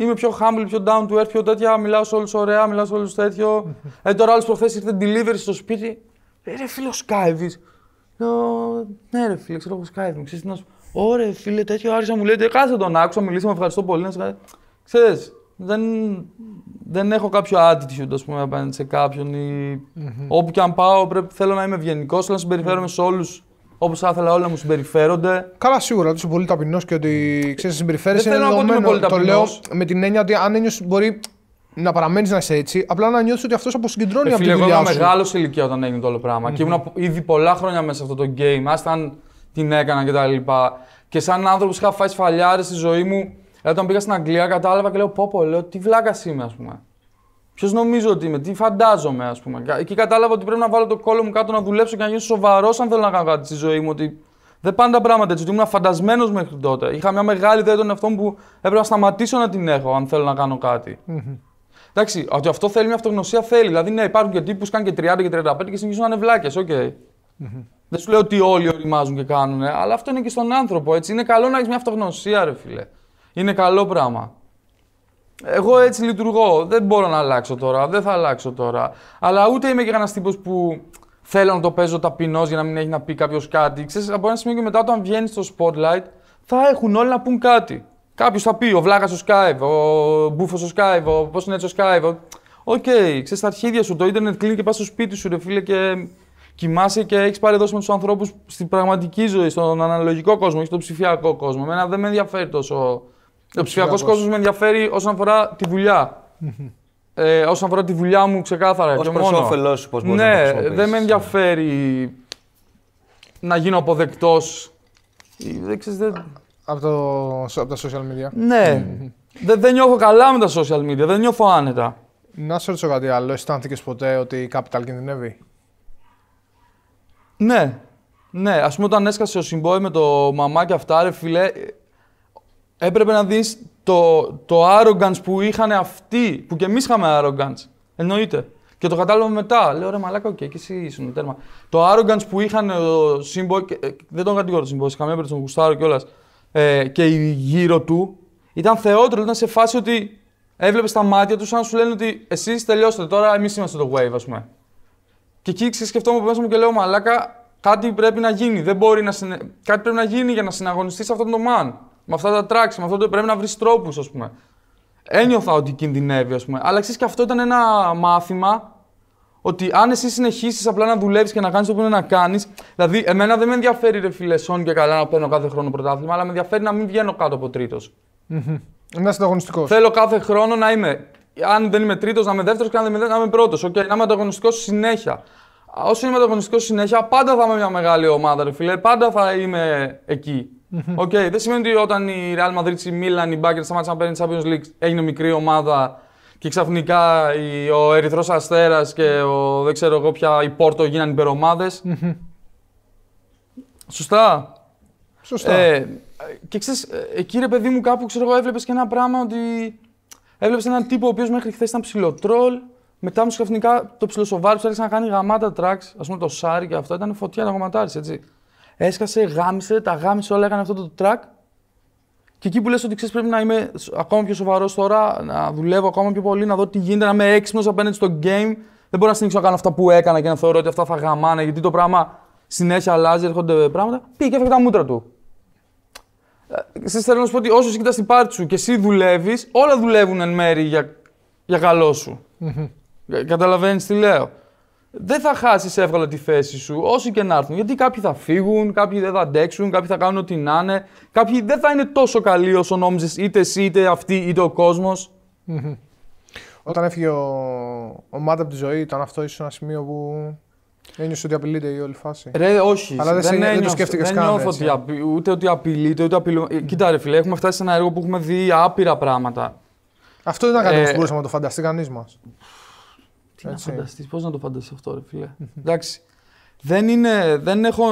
Είμαι πιο humble, πιο down to earth, πιο τέτοια. Μιλάω σε όλους ωραία, μιλάω σε όλους τέτοιο. [laughs] ε, τώρα άλλο προχθέ ήρθε delivery στο σπίτι. Ε, ρε φίλο, σκάιβι. Λέω, ναι, ρε φίλε, ξέρω εγώ Μου Ξέρεις τι να σου Ωραία, φίλε, τέτοιο άρχισα μου λέει κάθε τον άκουσα, μιλήσαμε, ευχαριστώ πολύ. Να Ξέρεις, δεν, δεν έχω κάποιο attitude, ας πούμε, απέναντι σε κάποιον. Ή... Mm-hmm. Όπου και αν πάω, πρέπει, θέλω να είμαι ευγενικός, θέλω να συμπεριφέρομαι mm-hmm. σε όλους όπως θα ήθελα όλοι να μου συμπεριφέρονται. Καλά, σίγουρα ότι είσαι πολύ ταπεινός και ότι ξέρεις να συμπεριφέρεσαι. Δεν είναι θέλω να πω πολύ Το λέω με την έννοια ότι αν ένιωσες μπορεί να παραμένεις να είσαι έτσι, απλά να νιώθεις ότι αυτός αποσυγκεντρώνει ε, από τη δουλειά Εγώ ήμουν μεγάλο ηλικία όταν έγινε το όλο πράγμα mm-hmm. και ήμουν ήδη πολλά χρόνια μέσα σε αυτό το game. Άσ'ταν την έκανα κτλ. Και, και σαν άνθρωπος είχα φάει σφαλιάρες στη ζωή μου. Δηλαδή, όταν πήγα στην Αγγλία, κατάλαβα και λέω: Πώ, Πόπο, λεω τι βλάκας είμαι, ας πούμε. Ποιος νομίζω ότι είμαι, τι φαντάζομαι, ας πούμε. Εκεί κατάλαβα ότι πρέπει να βάλω το κόλλο μου κάτω να δουλέψω και να γίνω σοβαρός αν θέλω να κάνω κάτι στη ζωή μου. Ότι δεν πάνε τα πράγματα έτσι. Ότι ήμουν φαντασμένος μέχρι τότε. Είχα μια μεγάλη ιδέα των εαυτών που έπρεπε να σταματήσω να την έχω, αν θέλω να κάνω κάτι. Mm-hmm. Εντάξει, ότι αυτό θέλει μια αυτογνωσία θέλει. Δηλαδή, ναι, υπάρχουν και τύποι που κάνουν και 30 και 35 και συνεχίζουν να είναι βλάκες. Okay. Δεν σου λέω ότι όλοι οριμάζουν και κάνουν, αλλά αυτό είναι και στον άνθρωπο. Έτσι. Είναι καλό να έχεις μια αυτογνωσία, ρε φίλε. Είναι καλό πράγμα. Εγώ έτσι λειτουργώ. Δεν μπορώ να αλλάξω τώρα. Δεν θα αλλάξω τώρα. Αλλά ούτε είμαι και ένα τύπος που θέλω να το παίζω ταπεινός για να μην έχει να πει κάποιος κάτι. Ξέρεις, από ένα σημείο και μετά, όταν βγαίνεις στο spotlight, θα έχουν όλοι να πούν κάτι. Κάποιος θα πει: Ο Βλάκας ο Skype, ο Μπούφος ο Skype, ο Πώς είναι έτσι ο Skype. Οκ, okay, ξέρεις τα αρχίδια σου. Το Ιντερνετ κλείνει και πας στο σπίτι σου, ρε φίλε, και κοιμάσαι και έχεις πάρει με τους ανθρώπους στην πραγματική ζωή, στον αναλογικό κόσμο, όχι στον ψηφιακό κόσμο. Εμένα δεν με ενδιαφέρει τόσο ο ψηφιακός κόσμος με ενδιαφέρει όσον αφορά τη δουλειά. ε, όσον αφορά τη δουλειά μου, ξεκάθαρα. Ως μόνο. όφελό πώς ναι, δεν με ενδιαφέρει να γίνω αποδεκτός. Ε, δεν ξέρεις, Από, τα social media. Ναι. δεν, δεν νιώθω καλά με τα social media, δεν νιώθω άνετα. Να σε ρωτήσω κάτι άλλο. Αισθάνθηκες ποτέ ότι η Capital κινδυνεύει. Ναι. Ναι, ας πούμε όταν έσκασε ο Συμπόη με το μαμά και αυτά, ρε φιλέ, έπρεπε να δεις το, το arrogance που είχαν αυτοί, που κι εμείς είχαμε arrogance. Εννοείται. Και το κατάλαβα μετά. Λέω ρε Μαλάκα, οκ, okay, εσύ ήσουν τέρμα. Το arrogance που είχαν ε, ο Σύμπο, ε, δεν τον κατηγορώ τον Σύμπο, καμία περίπτωση τον Γουστάρο κιόλας, ε, και γύρω του, ήταν θεότερο, ήταν σε φάση ότι έβλεπες στα μάτια τους σαν να σου λένε ότι εσείς τελειώσατε, τώρα, εμείς είμαστε το wave, ας πούμε. Και εκεί ξεσκεφτόμουν μέσα μου και λέω Μαλάκα, κάτι πρέπει να γίνει. Δεν μπορεί να συνε... Κάτι πρέπει να γίνει για να συναγωνιστείς αυτόν τον man με αυτά τα τράξη, με αυτό το πρέπει να βρεις τρόπους, ας πούμε. Ένιωθα ότι κινδυνεύει, ας πούμε. Αλλά ξέρεις και αυτό ήταν ένα μάθημα ότι αν εσύ συνεχίσεις απλά να δουλεύεις και να κάνεις το που είναι να κάνεις. Δηλαδή, εμένα δεν με ενδιαφέρει ρε φιλεσόν και καλά να παίρνω κάθε χρόνο πρωτάθλημα, αλλά με ενδιαφέρει να μην βγαίνω κάτω από τρίτος. Mm-hmm. Να ανταγωνιστικό. Θέλω κάθε χρόνο να είμαι. Αν δεν είμαι τρίτος, να είμαι δεύτερος και αν δεν είμαι, να είμαι πρώτος. Okay, να είμαι ανταγωνιστικός συνέχεια. Όσο είμαι ανταγωνιστικός συνέχεια, πάντα θα είμαι μια μεγάλη ομάδα, ρε φίλε. Πάντα θα είμαι εκεί. Okay. Δεν σημαίνει ότι όταν η Real Madrid, η Milan, η Bayern σταμάτησαν να παίρνει Champions League, έγινε μικρή ομάδα και ξαφνικά ο ερυθρός αστερα και ο, δεν ξέρω εγώ πια, η Πόρτο γίνανε υπερομάδες. Σωστά. Σωστά. Ε, και ξέρεις, ε, εκεί ρε παιδί μου κάπου ξέρω εγώ έβλεπες και ένα πράγμα ότι έβλεπες έναν τύπο ο οποίος μέχρι χθες ήταν ψιλοτρόλ, μετά μου ξαφνικά το ψηλοσοβάρι του άρχισε να κάνει γαμάτα τραξ, ας πούμε το σάρι και αυτό, ήταν φωτιά να γοματάρει, έτσι. Έσκασε, γάμισε, τα γάμισε όλα, έκανε αυτό το track. Και εκεί που λες ότι ξέρεις πρέπει να είμαι ακόμα πιο σοβαρός τώρα, να δουλεύω ακόμα πιο πολύ, να δω τι γίνεται, να είμαι έξυπνος απέναντι στο game. Δεν μπορώ να συνεχίσω να κάνω αυτά που έκανα και να θεωρώ ότι αυτά θα γαμάνε, γιατί το πράγμα συνέχεια αλλάζει, έρχονται πράγματα. Πήγε και έφερε τα μούτρα του. Ε, εσύ θέλω να σου πω ότι όσο κοιτά την πάρτι σου και εσύ δουλεύεις, όλα δουλεύουν εν μέρη για, για καλό σου. Καταλαβαίνεις τι λέω δεν θα χάσεις εύκολα τη θέση σου όσοι και να έρθουν. Γιατί κάποιοι θα φύγουν, κάποιοι δεν θα αντέξουν, κάποιοι θα κάνουν ό,τι να είναι. Κάποιοι δεν θα είναι τόσο καλοί όσο νόμιζες είτε εσύ, είτε αυτοί, είτε ο κοσμο Όταν έφυγε ο, ο από τη ζωή, ήταν αυτό ίσως ένα σημείο που ένιωσε ότι απειλείται η όλη φάση. Ρε, όχι. Αλλά δεν, δεν, σκέφτηκε καν. Δεν νιώθω ότι ούτε ότι απειλείται, ούτε απειλούμε. Mm. Κοίτα, ρε φίλε, έχουμε φτάσει σε ένα έργο που έχουμε δει άπειρα πράγματα. Αυτό δεν ήταν κάτι ε, που μπορούσαμε να το φανταστεί κανείς μας. Τι να φανταστείς, πώς να το φανταστείς αυτό ρε φίλε. Εντάξει. Δεν είναι, δεν έχω.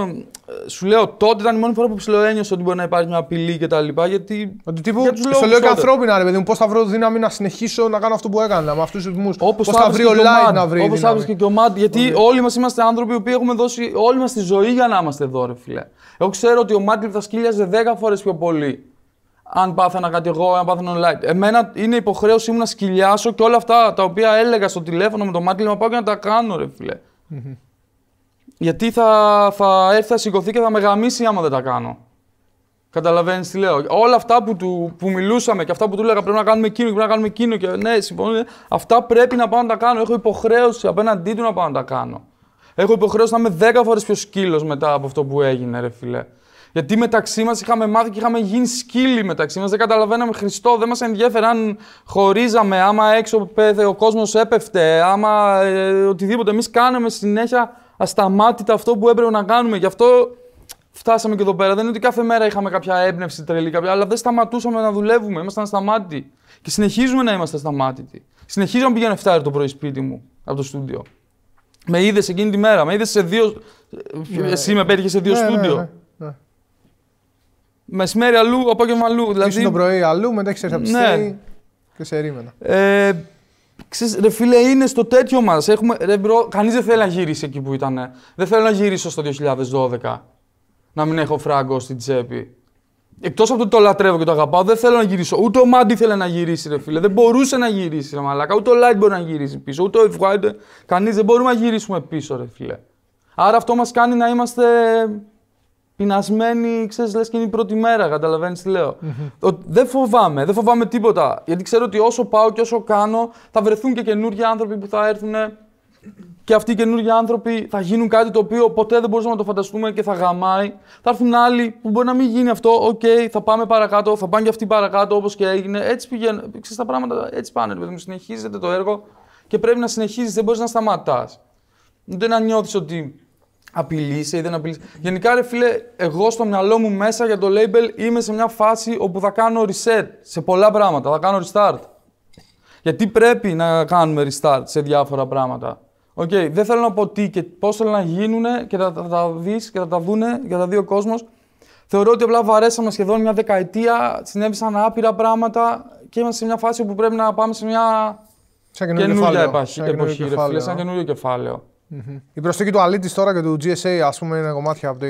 Σου λέω τότε ήταν η μόνη φορά που ψηλοένιωσα ότι μπορεί να υπάρχει μια απειλή κτλ. Γιατί. Ότι τύπου. Για τους Σου λέω και ανθρώπινα, ρε παιδί μου, πώς θα βρω δύναμη να συνεχίσω να κάνω αυτό που έκανα με αυτούς τους ρυθμούς. πώς θα βρει ο να βρει. Όπως θα και ο Μάτ. Γιατί όλοι μας είμαστε άνθρωποι που έχουμε δώσει όλη μας τη ζωή για να είμαστε εδώ, ρε φιλέ. Εγώ ξέρω ότι ο Μάτλιφ θα σκύλιαζε 10 φορές πιο πολύ αν πάθαινα κάτι εγώ, αν πάθαινα online. Εμένα είναι υποχρέωσή μου να σκυλιάσω και όλα αυτά τα οποία έλεγα στο τηλέφωνο με το μάτι, μου, πάω και να τα κάνω, ρε φιλε. Γιατί θα, θα έρθει, θα σηκωθεί και θα με γαμίσει άμα δεν τα κάνω. Καταλαβαίνεις τι λέω. Όλα αυτά που, του, που μιλούσαμε και αυτά που του έλεγα πρέπει να κάνουμε εκείνο και πρέπει να κάνουμε εκείνο. Και ναι, συμφωνώ. Ναι, αυτά πρέπει να πάω να τα κάνω. Έχω υποχρέωση απέναντί του να πάω να τα κάνω. Έχω υποχρέωση να είμαι 10 φορές πιο σκύλος μετά από αυτό που έγινε, ρε φιλε. Γιατί μεταξύ μας είχαμε μάθει και είχαμε γίνει σκύλοι μεταξύ μας. Δεν καταλαβαίναμε Χριστό, δεν μας ενδιέφερε αν χωρίζαμε, άμα έξω πέθε, ο κόσμος έπεφτε, άμα ε, οτιδήποτε. Εμείς κάναμε συνέχεια ασταμάτητα αυτό που έπρεπε να κάνουμε. Γι' αυτό φτάσαμε και εδώ πέρα. Δεν είναι ότι κάθε μέρα είχαμε κάποια έμπνευση τρελή, κάποια... αλλά δεν σταματούσαμε να δουλεύουμε. Ήμασταν ασταμάτητοι Και συνεχίζουμε να είμαστε ασταμάτητοι. Συνεχίζω να πηγαίνω 7 το πρωί σπίτι μου από το στούντιο. Με είδες εκείνη τη μέρα, με είδες σε δύο. Ναι. Εσύ με πέτυχες σε δύο ναι, ναι, στούντιο. Μεσημέρι αλλού, απόγευμα αλλού. Ήσουν δηλαδή. το πρωί αλλού, μετά έχεις από ναι. και σε ρίμενα. Ε, ξέρεις, ρε φίλε, είναι στο τέτοιο μας. Κανείς δεν θέλει να γυρίσει εκεί που ήταν. Δεν θέλω να γυρίσω στο 2012. Να μην έχω φράγκο στην τσέπη. Εκτός από το ότι το λατρεύω και το αγαπάω, δεν θέλω να γυρίσω. Ούτε ο Μάντι ήθελε να γυρίσει, ρε φίλε. Δεν μπορούσε να γυρίσει, ρε μαλάκα. Ούτε ο Λάιντ μπορεί να γυρίσει πίσω. Ούτε ο Κανείς δεν μπορούμε να γυρίσουμε πίσω, ρε φίλε. Άρα αυτό μας κάνει να είμαστε πεινασμένοι, ξέρεις, λες και είναι η πρώτη μέρα. Καταλαβαίνεις τι λεω Δεν φοβάμαι, δεν φοβάμαι τίποτα. Γιατί ξέρω ότι όσο πάω και όσο κάνω, θα βρεθούν και καινούργιοι άνθρωποι που θα έρθουν. Και αυτοί οι καινούργιοι άνθρωποι θα γίνουν κάτι το οποίο ποτέ δεν μπορούσαμε να το φανταστούμε και θα γαμάει. Θα έρθουν άλλοι που μπορεί να μην γίνει αυτό. Οκ, okay, θα πάμε παρακάτω, θα πάνε και αυτοί παρακάτω όπως και έγινε. Έτσι πηγαίνουν. Ξέρεις, τα πράγματα έτσι πάνε. Ρε, μου συνεχίζεται το έργο και πρέπει να συνεχίζεις, δεν μπορείς να σταματάς. Δεν να νιώθεις ότι απειλήσει ή δεν απειλήσει. Γενικά, ρε φίλε, εγώ στο μυαλό μου μέσα για το label είμαι σε μια φάση όπου θα κάνω reset σε πολλά πράγματα. Θα κάνω restart. Γιατί πρέπει να κάνουμε restart σε διάφορα πράγματα. Οκ, okay, δεν θέλω να πω τι και πώς θέλω να γίνουν και θα, τα δεις και θα τα δούνε για τα δει ο κόσμος. Θεωρώ ότι απλά βαρέσαμε σχεδόν μια δεκαετία, συνέβησαν άπειρα πράγματα και είμαστε σε μια φάση όπου πρέπει να πάμε σε μια καινούργια εποχή, κεφάλαιο, ρε φίλε, σαν καινούριο κεφάλαιο. Mm-hmm. Η προσθήκη του Αλίτης τώρα και του GSA, ας πούμε, είναι κομμάτια από,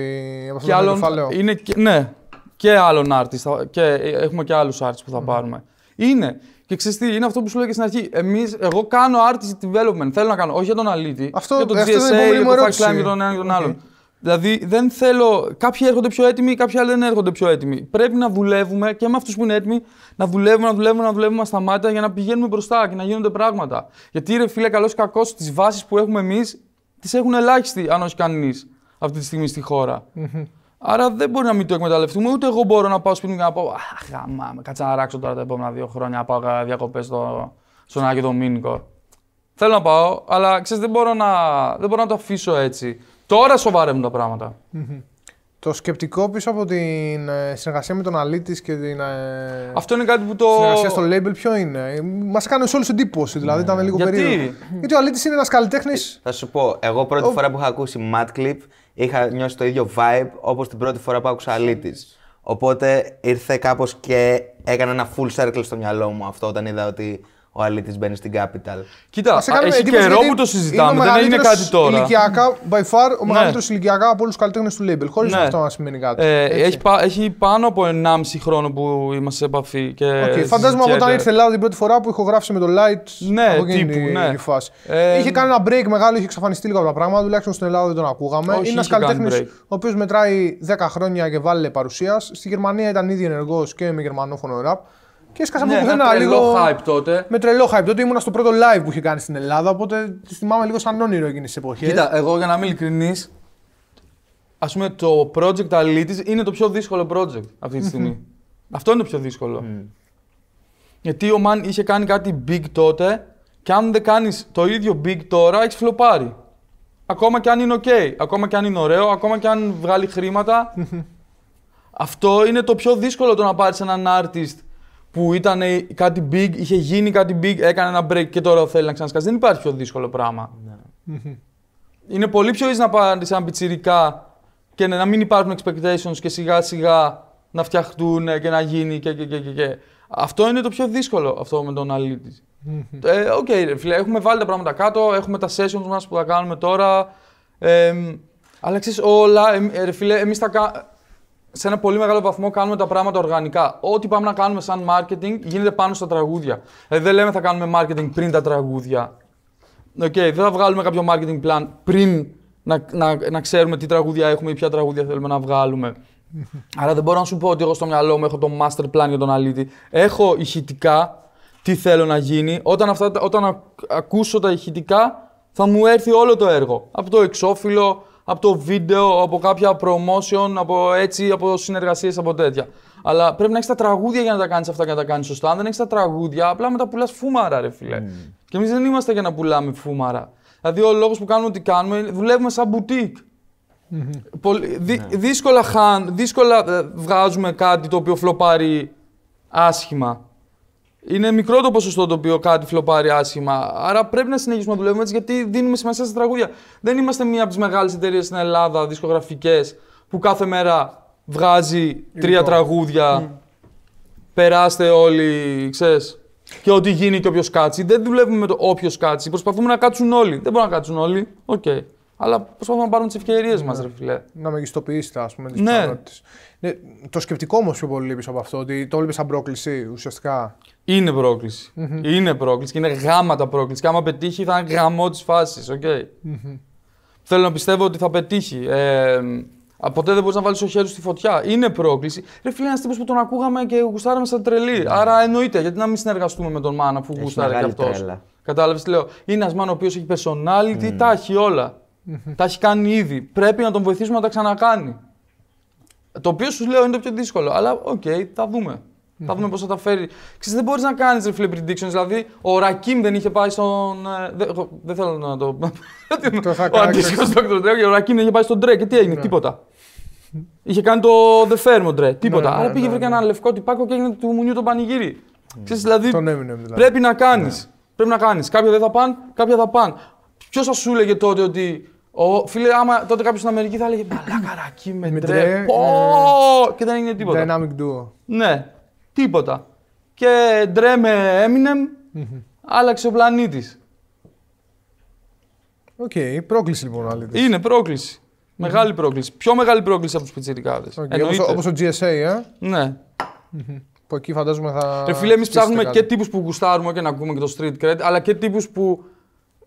αυτό το κεφάλαιο. Ναι, και άλλων άρτη. Και... Έχουμε και άλλους artists που θα mm-hmm. πάρουμε. Είναι. Και ξέρεις τι, είναι αυτό που σου λέω και στην αρχή. Εμείς, εγώ κάνω artist development. Θέλω να κάνω. Όχι για τον Αλίτη. Αυτό, για τον GSA, για το Fight για τον ένα και τον άλλον. Δηλαδή, δεν θέλω. Κάποιοι έρχονται πιο έτοιμοι, κάποιοι άλλοι δεν έρχονται πιο έτοιμοι. Πρέπει να δουλεύουμε και με αυτούς που είναι έτοιμοι να δουλεύουμε, να δουλεύουμε, να δουλεύουμε στα μάτια για να πηγαίνουμε μπροστά και να γίνονται πράγματα. Γιατί ρε φίλε, καλός ή κακός, τις βάσεις που έχουμε εμείς τις έχουν ελάχιστοι, αν όχι κανείς, αυτή τη στιγμή στη χωρα Άρα δεν μπορεί να μην το εκμεταλλευτούμε. Ούτε εγώ μπορώ να πάω σπίτι να πω Αχ, μα κάτσε να ράξω τώρα τα επόμενα δύο χρόνια. Πάω διακοπές στο... στον Άγιο Δομήνικο. Θέλω να πάω, αλλά ξέρεις, δεν, μπορώ να... δεν μπορώ να το αφήσω έτσι. Τώρα σοβαρεύουν τα πραγματα το σκεπτικό πίσω από την ε, συνεργασία με τον αλήτη και την. Ε, αυτό είναι κάτι που το. Συνεργασία στο label, ποιο είναι. Μας έκανε σε όλους εντύπωση, δηλαδή ήταν λίγο περίεργο. Γιατί ο αλήτη είναι ένας καλλιτέχνης. Ε, θα σου πω, εγώ πρώτη φορά που είχα ακούσει Mad Clip είχα νιώσει το ίδιο vibe όπως την πρώτη φορά που άκουσα αλήτη. Οπότε ήρθε κάπως και έκανα ένα full circle στο μυαλό μου αυτό όταν είδα ότι ο αλήτης μπαίνει στην Capital. Κοίτα, έχει ε, καιρό που το συζητάμε, δεν έγινε κάτι τώρα. Ηλικιακά, by far, ο ναι. μεγαλύτερος ηλικιακά από όλους τους καλλιτέχνες του label. Χωρίς ναι. αυτό να σημαίνει κάτι. Ε, έχει, έχει πάνω από 1,5 χρόνο που είμαστε σε επαφή. Και okay. Φαντάζομαι από όταν ήρθε η Ελλάδα την πρώτη φορά που ηχογράφησε με το Light. Ναι, από τύπου, ναι. φάση. Ε, είχε κάνει ένα break μεγάλο, είχε εξαφανιστεί λίγο από τα πράγματα. Τουλάχιστον στην Ελλάδα δεν τον ακούγαμε. Όχι, Είναι ένας καλλιτέχνης ο οποίος μετράει 10 χρόνια και βάλει παρουσίας. Στη Γερμανία ήταν ήδη ενεργός και με γερμανόφωνο ραπ. Και έσκασα Με ναι, τρελό hype τότε. Με τρελό hype τότε. Ήμουνα στο πρώτο live που είχε κάνει στην Ελλάδα. Οπότε τη θυμάμαι λίγο σαν όνειρο εκείνη τη εποχή. Κοίτα, εγώ για να είμαι ειλικρινή, ας πούμε το project Αλίτη είναι το πιο δύσκολο project αυτή τη στιγμη Αυτό είναι το πιο δύσκολο. Mm. Γιατί ο Μαν είχε κάνει κάτι big τότε και αν δεν κάνεις το ίδιο big τώρα, έχεις φλοπάρει. Ακόμα και αν είναι ok, ακόμα και αν είναι ωραίο, ακόμα και αν βγάλει χρήματα. Αυτό είναι το πιο δύσκολο το να πάρεις έναν artist που ήταν κάτι big, είχε γίνει κάτι big, έκανε ένα break και τώρα θέλει να ξανασκάσει. Δεν υπάρχει πιο δύσκολο πράγμα. Ναι. Είναι πολύ πιο easy να πάρεις σαν πιτσιρικά και να μην υπάρχουν expectations και σιγά σιγά να φτιαχτούν και να γίνει και, και, και, και, και. Αυτό είναι το πιο δύσκολο αυτό με τον αλήτη. Ε, οκ, ε, okay, φίλε, έχουμε βάλει τα πράγματα κάτω, έχουμε τα sessions μας που θα κάνουμε τώρα. αλλά ξέρεις όλα, ε, φίλε, εμείς τα, σε ένα πολύ μεγάλο βαθμό κάνουμε τα πράγματα οργανικά. Ό,τι πάμε να κάνουμε σαν marketing γίνεται πάνω στα τραγούδια. Ε, δεν λέμε θα κάνουμε marketing πριν τα τραγούδια. Okay, δεν θα βγάλουμε κάποιο marketing plan πριν να, να, να ξέρουμε τι τραγούδια έχουμε ή ποια τραγούδια θέλουμε να βγάλουμε. Άρα δεν μπορώ να σου πω ότι εγώ στο μυαλό μου έχω το master plan για τον αλήτη. Έχω ηχητικά τι θέλω να γίνει. Όταν, αυτά, όταν ακούσω τα ηχητικά θα μου έρθει όλο το έργο. Από το εξώφυλλο, από το βίντεο, από κάποια promotion, από έτσι, από συνεργασίες, από τέτοια. Αλλά πρέπει να έχεις τα τραγούδια για να τα κάνεις αυτά και να τα κάνεις σωστά. Αν δεν έχεις τα τραγούδια, απλά μετά πουλάς φούμαρα, ρε φιλέ. Mm. Και εμείς δεν είμαστε για να πουλάμε φούμαρα. Δηλαδή, ο λόγος που κάνουμε ό,τι κάνουμε, δουλεύουμε σαν μπουτικ mm-hmm. ναι. δύσκολα, χαν, δύσκολα ε, βγάζουμε κάτι το οποίο φλοπάρει άσχημα είναι μικρό το ποσοστό το οποίο κάτι φλοπάρει άσχημα. Άρα πρέπει να συνεχίσουμε να δουλεύουμε έτσι, γιατί δίνουμε σημασία στα τραγούδια. Δεν είμαστε μία από τις μεγάλες εταιρείες στην Ελλάδα, δισκογραφικές, που κάθε μέρα βγάζει τρία τραγούδια. Περάστε όλοι, ξέρεις. και ό,τι γίνει και όποιος κάτσει. Δεν δουλεύουμε με το όποιος κάτσει. Προσπαθούμε να κάτσουν όλοι. Δεν μπορούν να κάτσουν όλοι. Οκ. Αλλά προσπαθούμε να πάρουμε τις ευκαιρίες ναι. μα, ρε φιλέ. Να μεγιστοποιήσετε, ας πούμε, τις ναι. Ναι, το σκεπτικό όμως πιο πολύ λείπεις από αυτό, ότι το έλειπε σαν πρόκληση ουσιαστικά. Είναι Είναι πρόκληση και είναι τα πρόκληση. Και άμα πετύχει, θα είναι γαμό της φάσης. Okay. Mm-hmm. Θέλω να πιστεύω ότι θα πετύχει. Ε, ποτέ δεν μπορείς να βάλεις το χέρι στη φωτιά. Είναι πρόκληση. Ρε φίλε, ένας τύπος που τον ακούγαμε και γουστάραμε σαν τρελή. Mm-hmm. Άρα εννοείται, γιατί να μην συνεργαστούμε με τον Μάνα που γουστάρε και αυτός. Κατάλαβε λέω. Είναι ένας Μάνα ο οποίος έχει personality, τα έχει όλα. Τα έχει κάνει ήδη. Πρέπει να τον βοηθήσουμε να τα ξανακάνει. Το οποίο σου λέω είναι το πιο δύσκολο. Αλλά οκ, okay, θα δουμε Θα δούμε πώς θα τα φέρει. Ξέρεις, δεν μπορείς να κάνεις φίλε, predictions. Δηλαδή, ο Ρακίμ δεν είχε πάει στον. Ε, δεν, θέλω να το. [laughs] το ο αντίστοιχο του Τρέκ. Ο Ρακίμ δεν είχε πάει στον Dre. Και τι έγινε, ναι. τίποτα. Είχε κάνει το The Fairmont Dre, τίποτα. Ναι, ναι, Άρα πήγε βρήκα ένα λευκό τυπάκο και έγινε του μουνιού τον πανηγύρι. Ξέρεις, δηλαδή, έμεινε, δηλαδή. Πρέπει να κάνεις. Πρέπει να κάνεις. Κάποια δεν θα πάνε, κάποια θα πάνε. Ποιος θα σου έλεγε τότε ότι ο, φίλε, άμα τότε κάποιος στην Αμερική θα έλεγε Μπαλακαράκι με, με τρέ. Ναι. και δεν έγινε τίποτα. Dynamic duo. Ναι, τίποτα. Και ντρέ με Eminem, άλλαξε ο πλανήτης. Οκ, okay, πρόκληση λοιπόν να λέτε. Είναι πρόκληση. Μεγάλη πρόκληση. Πιο μεγάλη πρόκληση από τους πιτσιρικάδες. Okay, Όπως ο GSA, ε. Ναι. Που εκεί φαντάζομαι θα. Ρε φίλε, εμείς ψάχνουμε και τύπους που γουστάρουμε και να ακούμε και το street cred, αλλά και τύπους που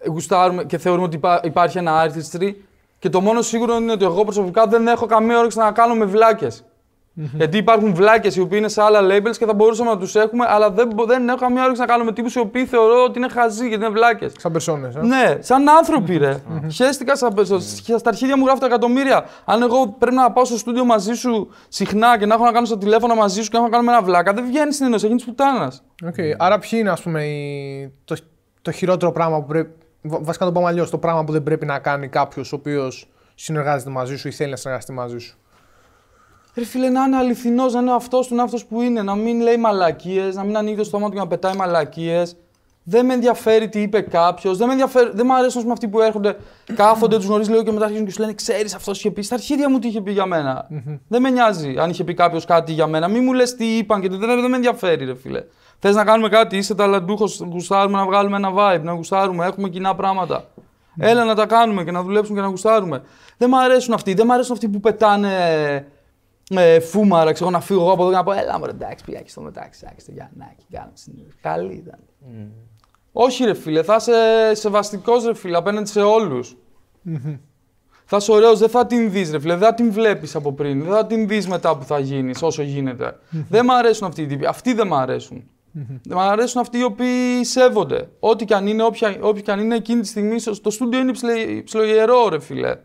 γουστάρουμε και θεωρούμε ότι υπάρχει ένα artistry. Και το μόνο σίγουρο είναι ότι εγώ προσωπικά δεν έχω καμία όρεξη να κάνω με βλάκες. Mm-hmm. Γιατί υπάρχουν βλάκες οι οποίοι είναι σε άλλα labels και θα μπορούσαμε να τους έχουμε, αλλά δεν, δεν έχω καμία όρεξη να κάνω με τύπους οι οποίοι θεωρώ ότι είναι χαζοί γιατί είναι βλάκες. Σαν περσόνες. Ε? Ναι, σαν άνθρωποι ρε. mm [laughs] σαν περσόνε. Mm-hmm. Στα αρχίδια μου γράφω τα εκατομμύρια. Αν εγώ πρέπει να πάω στο στούντιο μαζί σου συχνά και να έχω να κάνω στο τηλέφωνο μαζί σου και να έχω να κάνω ένα βλάκα, δεν βγαίνεις συνήθως, έγινε γίνει πουτάνα. Okay. Άρα, ποιοι είναι ας πούμε, οι... το... το χειρότερο πράγμα που πρέπει Βασικά το πάμε αλλιώς. Το πράγμα που δεν πρέπει να κάνει κάποιος ο οποίος συνεργάζεται μαζί σου ή θέλει να συνεργαστεί μαζί σου. Ρε φίλε, να είναι αληθινός, να είναι αυτός του, να αυτός που είναι. Να μην λέει μαλακίες, να μην ανοίγει το στόμα του και να πετάει μαλακίες. Δεν με ενδιαφέρει τι είπε κάποιος. Δεν, με δεν μου αρέσουν πούμε, αυτοί που έρχονται, κάθονται, τους γνωρίζεις λίγο και μετά αρχίζουν και σου λένε Ξέρεις αυτός είχε πει. Στα αρχίδια μου τι είχε πει για μενα mm-hmm. Δεν με νοιάζει αν είχε πει κάποιος κάτι για μένα. Μην μου λες τι είπαν και δεν, δεν με ενδιαφέρει, ρε φίλε. Θες να κάνουμε κάτι, είσαι ταλαντούχος, γουστάρουμε να βγάλουμε ένα vibe, να γουστάρουμε, έχουμε κοινά πράγματα. Έλα να τα κάνουμε και να δουλέψουμε και να γουστάρουμε. Δεν μ' αρέσουν αυτοί, δεν μ' αρέσουν αυτοί που πετάνε ε, φούμαρα, ξέρω να φύγω εγώ από εδώ και να πω Έλα μωρέ, εντάξει, πήγα στο μετάξι, για το Γιαννάκι, κάνω συνέχεια. Καλή ήταν. Mm. Όχι ρε φίλε, θα είσαι σεβαστικός ρε φίλε απέναντι σε όλους. Mm-hmm. Θα είσαι ωραίος, δεν θα την δεις ρε φίλε, δεν θα την βλέπεις από πριν, δεν θα την δεις μετά που θα γίνεις, όσο γίνεται. Mm-hmm. Δεν μ' αρέσουν αυτοί οι τύποι, αυτοί δεν μ' αρέσουν. Mm-hmm. Μ' αρέσουν αυτοί οι οποίοι σέβονται. Ό,τι και αν είναι, όποια, όποια και αν είναι εκείνη τη στιγμή, στο στούντιο είναι ψιλογερό, ρε φιλε.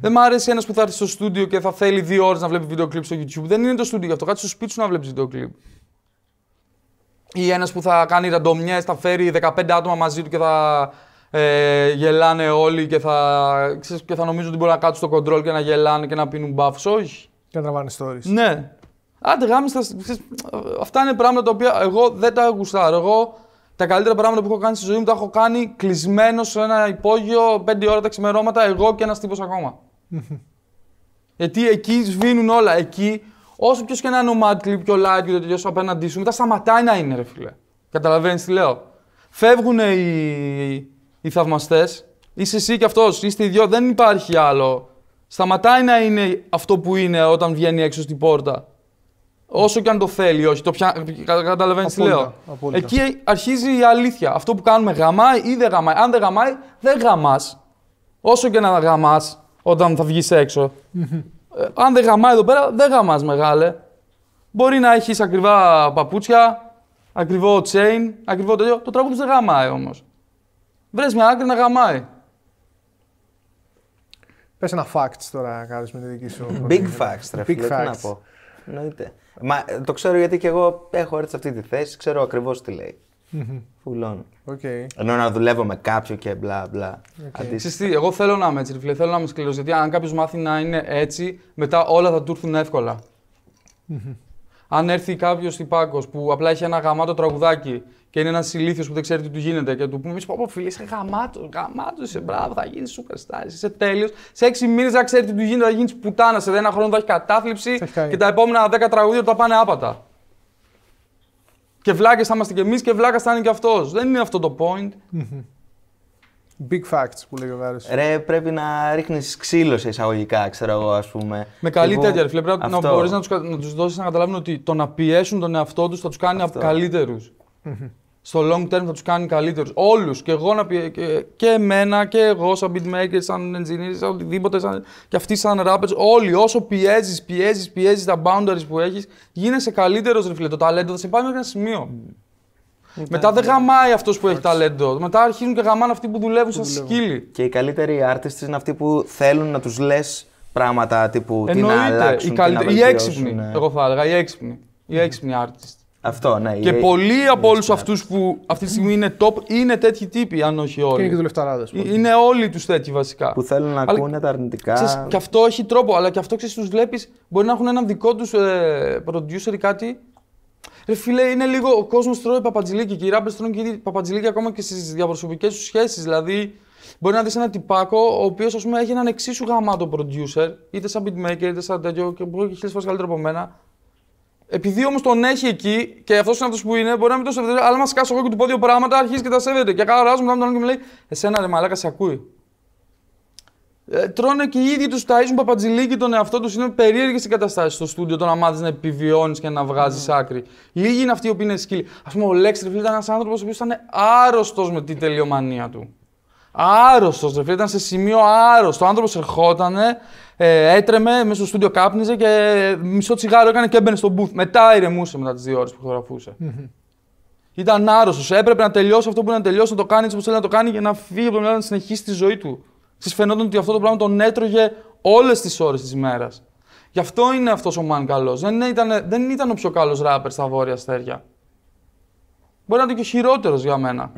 Δεν μ' αρέσει ένας που θα έρθει στο στούντιο και θα θέλει δύο ώρες να βλέπει βίντεο κλειπ στο YouTube. Δεν είναι το στούντιο γι' αυτό. Κάτσε στο σπίτι σου να βλέπεις βίντεο κλειπ. Ή ένας που θα κάνει ραντομιές, θα φέρει 15 άτομα μαζί του και θα ε, γελάνε όλοι και θα, ξέρεις, και θα νομίζουν ότι μπορεί να κάτσουν στο κοντρόλ και να γελάνε και να πίνουν μπαφ. Όχι. Και να stories. Ναι. Άντε γάμιστα, αυτά είναι πράγματα τα οποία εγώ δεν τα γουστάρω. Εγώ τα καλύτερα πράγματα που έχω κάνει στη ζωή μου τα έχω κάνει κλεισμένο σε ένα υπόγειο πέντε ώρα τα ξημερώματα, εγώ και ένας τύπος ακόμα. [laughs] Γιατί εκεί σβήνουν όλα. Εκεί, όσο πιο και ένα νομάτι clip, πιο λάκι, και το τελειώσω απέναντί σου, μετά σταματάει να είναι, ρε φίλε. Καταλαβαίνεις τι λέω. Φεύγουν οι, οι θαυμαστές. Είσαι εσύ και αυτός, είστε οι δυο, δεν υπάρχει άλλο. Σταματάει να είναι αυτό που είναι όταν βγαίνει έξω στην πόρτα. Όσο και αν το θέλει, όχι. Το πια... Καταλαβαίνεις τι λέω. Απόλυτα. Εκεί αρχίζει η αλήθεια. Αυτό που κάνουμε γαμάει ή δεν γαμάει. Αν δεν γαμάει, δεν γαμάς. Όσο και να γαμάς όταν θα βγεις έξω. Ε, αν δεν γαμάει εδώ πέρα, δεν γαμάς μεγάλε. Μπορεί να έχεις ακριβά παπούτσια, ακριβό chain, ακριβό τέτοιο. Το τραγούδι δεν γαμάει όμως. Βρες μια άκρη να γαμάει. Πες ένα facts τώρα, κάποιο με τη δική σου. Big facts, ρε Big facts. να πω. Εννοείται. Μα ε, το ξέρω γιατί και εγώ έχω έρθει σε αυτή τη θέση, ξέρω ακριβώς τι λέει. Φουλών. Okay. Ενώ να δουλεύω με κάποιον και μπλα μπλα. Okay. εγώ θέλω να είμαι έτσι, φίλε. Θέλω να είμαι σκληρός. Γιατί αν κάποιος μάθει να είναι έτσι, μετά όλα θα του έρθουν εύκολα. αν έρθει κάποιος τυπάκος που απλά έχει ένα γαμάτο τραγουδάκι και είναι ένας ηλίθιος που δεν ξέρει τι του γίνεται και του πούμε: Πω, πω φίλε, είσαι γαμάτο, γαμάτο είσαι, μπράβο, θα γίνεις σούπερ στάρι, είσαι τέλειος. Σε έξι μήνες δεν ξέρει τι του γίνεται, θα γίνεις πουτάνα. Σε ένα χρόνο θα έχει κατάθλιψη και τα επόμενα δέκα τραγούδια θα πάνε άπατα. Και βλάκες θα είμαστε κι εμείς και βλάκας θα είναι κι αυτός. Δεν είναι αυτό το point. Big facts που λέει ο Βάρο. Ρε, πρέπει να ρίχνεις ξύλο σε εισαγωγικά, ξέρω εγώ, ας πούμε. Με καλή λοιπόν, τέτοια, Πρέπει να μπορείς να τους δώσεις να καταλάβουν ότι το να πιέσουν τον εαυτό τους θα τους κάνει καλύτερου στο long term θα τους κάνει καλύτερους. Όλους. Και εγώ να πει, και, και εμένα και εγώ, σαν beatmaker, σαν engineer, σαν οτιδήποτε, σαν, και αυτοί σαν rappers. Όλοι. Όσο πιέζεις, πιέζεις, πιέζεις τα boundaries που έχεις, γίνεσαι καλύτερος ρε Το ταλέντο θα σε πάει μέχρι ένα σημείο. Μετά, Μετά δεν ναι. γαμάει αυτός που έχει ταλέντο. Μετά αρχίζουν και γαμάνε αυτοί που δουλεύουν σαν σκύλοι. Και οι καλύτεροι artists είναι αυτοί που θέλουν να τους λες πράγματα τύπου. Τι να αλλάξουν, οι, έξυπνοι. Ναι. Εγώ θα έλεγα. Οι έξυπνοι. Οι έξυπνοι artists. Αυτό, ναι. Και πολλοί από όλους αυτούς που αυτή τη στιγμή είναι top είναι τέτοιοι τύποι, αν όχι όλοι. Και είναι και δουλευταράδε. Ε, είναι όλοι τους τέτοιοι βασικά. Που θέλουν να ακούνε τα αρνητικά. Ξέρεις, και αυτό έχει τρόπο, αλλά και αυτό ξέρεις, τους βλέπεις. Μπορεί να έχουν έναν δικό τους ε, producer ή κάτι. Ρε φίλε, είναι λίγο. Ο κόσμος τρώει παπατζηλίκι και οι ράμπε τρώνε και παπατζηλίκι ακόμα και στις διαπροσωπικές τους σχέσεις. Δηλαδή, μπορεί να δεις έναν τυπάκο ο οποίος έχει έναν εξίσου γαμάτο producer, είτε σαν beatmaker είτε σαν τέτοιο και μπορεί και χίλιες φορές καλύτερο από μένα. Επειδή όμως τον έχει εκεί και αυτός είναι αυτός που είναι, μπορεί να μην το σέβεται. Αλλά μα κάσω εγώ και του πω δύο πράγματα, αρχίζει και τα σέβεται. Και κάνω ράζο τον και μου λέει: Εσένα ρε μαλάκα σε ακούει. Ε, τρώνε και οι ίδιοι τους ταΐζουν παπατζηλίκι τον εαυτό τους. Είναι περίεργες οι καταστάσεις στο στούντιο το να μάθεις να επιβιώνεις και να βγάζεις mm. Ναι. άκρη. Λίγοι είναι αυτοί οι οποίοι είναι σκύλοι. Ας πούμε, ο Λέξτρε ήταν ένας άνθρωπος που ήταν άρρωστος με την τελειομανία του. Άρρωστος, ρε φίλε, ήταν σε σημείο άρρωστο. Ο άνθρωπος ερχότανε ε, έτρεμε, μέσα στο στούντιο κάπνιζε και μισό τσιγάρο έκανε και έμπαινε στο booth. Μετά ηρεμούσε μετά τις δύο ώρες που χωραφουσε mm Ήταν άρρωστος. Έπρεπε να τελειώσει αυτό που είναι να τελειώσει, να το κάνει έτσι όπως θέλει να το κάνει για να φύγει από το μυαλό να συνεχίσει τη ζωή του. Τη φαινόταν ότι αυτό το πράγμα τον έτρωγε όλες τις ώρες της ημέρας. Γι' αυτό είναι αυτός ο Μαν καλός. Δεν, ήταν, δεν ήταν ο πιο καλός ράπερ στα βόρεια αστέρια. Μπορεί να ήταν και χειρότερος για μένα.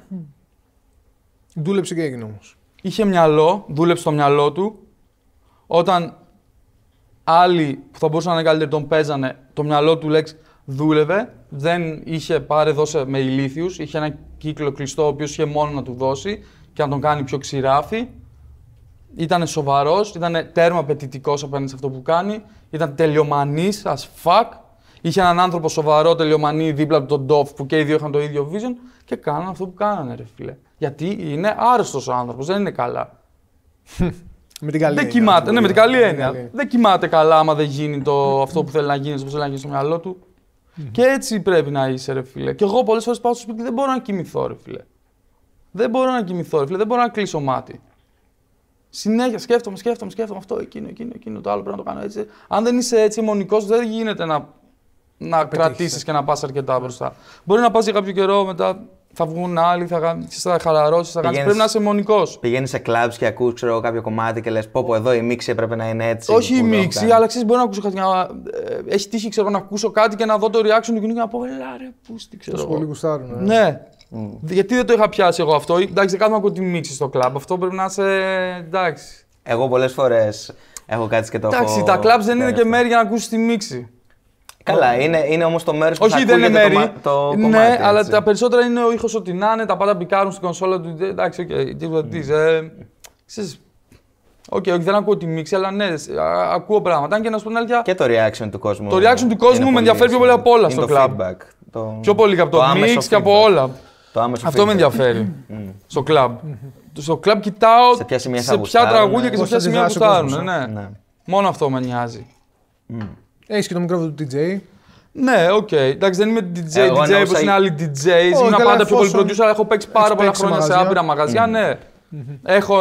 Δούλεψε και έγινε όμως. Είχε μυαλό, δούλεψε το μυαλό του όταν άλλοι που θα μπορούσαν να είναι καλύτεροι τον παίζανε, το μυαλό του Λέξ δούλευε, δεν είχε πάρε δώσε με ηλίθιους, είχε ένα κύκλο κλειστό ο οποίος είχε μόνο να του δώσει και να τον κάνει πιο ξηράφι. Ήταν σοβαρό, ήταν τέρμα απαιτητικός απέναντι σε αυτό που κάνει, ήταν τελειωμανή, as fuck. Είχε έναν άνθρωπο σοβαρό, τελειωμανή δίπλα του, τον Ντόφ, που και οι δύο είχαν το ίδιο vision και κάνανε αυτό που κάνανε, ρε φίλε. Γιατί είναι άρρωστος ο άνθρωπος, δεν είναι καλά. [laughs] Με την καλή δεν κοιμάται, ναι, με την καλή έννοια. Δεν κοιμάται καλά άμα δεν γίνει το, αυτό που θέλει να γίνει, όπως θέλει να γίνει στο μυαλό του. Και έτσι πρέπει να είσαι, ρε φίλε. Και εγώ πολλές φορές πάω στο σπίτι και δεν μπορώ να κοιμηθώ, ρε φίλε. Δεν μπορώ να κοιμηθώ, ρε φίλε. Δεν μπορώ να κλείσω μάτι. Συνέχεια σκέφτομαι, σκέφτομαι, σκέφτομαι αυτό, εκείνο, εκείνο, εκείνο, το άλλο πρέπει να το κάνω έτσι. Αν δεν είσαι έτσι μονικό, δεν γίνεται να, να κρατήσεις ε. και να πας αρκετά μπροστά. Μπορεί να πας για κάποιο καιρό μετά θα βγουν άλλοι, θα, θα χαλαρώσεις, θα πηγαίνεις, Πρέπει να είσαι μονικός. Πηγαίνεις σε κλαμπ και ακούς κάποιο κομμάτι και λες: Πω, πω εδώ η μίξη έπρεπε να είναι έτσι. Όχι η μίξη, αλλά ξέρεις, μπορεί να ακούσω κάτι. Ε, έχει τύχει ξέρω, να ακούσω κάτι και να δω το reaction του και να πω: Ελά, ρε, πού στη ξέρω. Τόσο πολύ γουστάρουν. Ε. Ναι. Mm. Γιατί δεν το είχα πιάσει εγώ αυτό. Εντάξει, δεν κάθομαι να ακούω τη μίξη στο κλαμπ. Αυτό πρέπει να είσαι. Εντάξει. Εγώ πολλές φορές έχω κάτι και το Εντάξει, έχω... τα κλαμπ δεν είναι και μέρη για να ακούσεις τη μίξη. Καλά, είναι, είναι όμως το μέρο που Όχι, θα δεν είναι μέρη. Το, το ναι, κομμάτι, έτσι. αλλά τα περισσότερα είναι ο ήχος ότι να είναι, τα πάντα μπικάρουν στην κονσόλα του. Εντάξει, οκ, τι ε, Οκ, όχι, δεν ακούω τη μίξη, αλλά ναι, ακούω πράγματα. Αν και να σου πω Και το reaction του κόσμου. Το reaction του κόσμου με ενδιαφέρει πιο πολύ από όλα στο club. Πιο πολύ από το, το και από όλα. Αυτό με ενδιαφέρει στο club. Στο club κοιτάω σε ποια, ε? σε ποια τραγούδια και σε ποια σημεία γουστάρουν. Ε, ναι. ναι. Μόνο αυτό με νοιάζει. Έχεις και το μικρόφωνο του DJ. Ναι, οκ. Okay. Εντάξει, δεν είμαι DJ, DJ όπω είναι άλλοι DJ, Είμαι ήμουν πάντα πιο πολύ producer. Έχω παίξει πάρα πολλά χρόνια σε άπειρα μαγαζιά. Ναι. Έχω.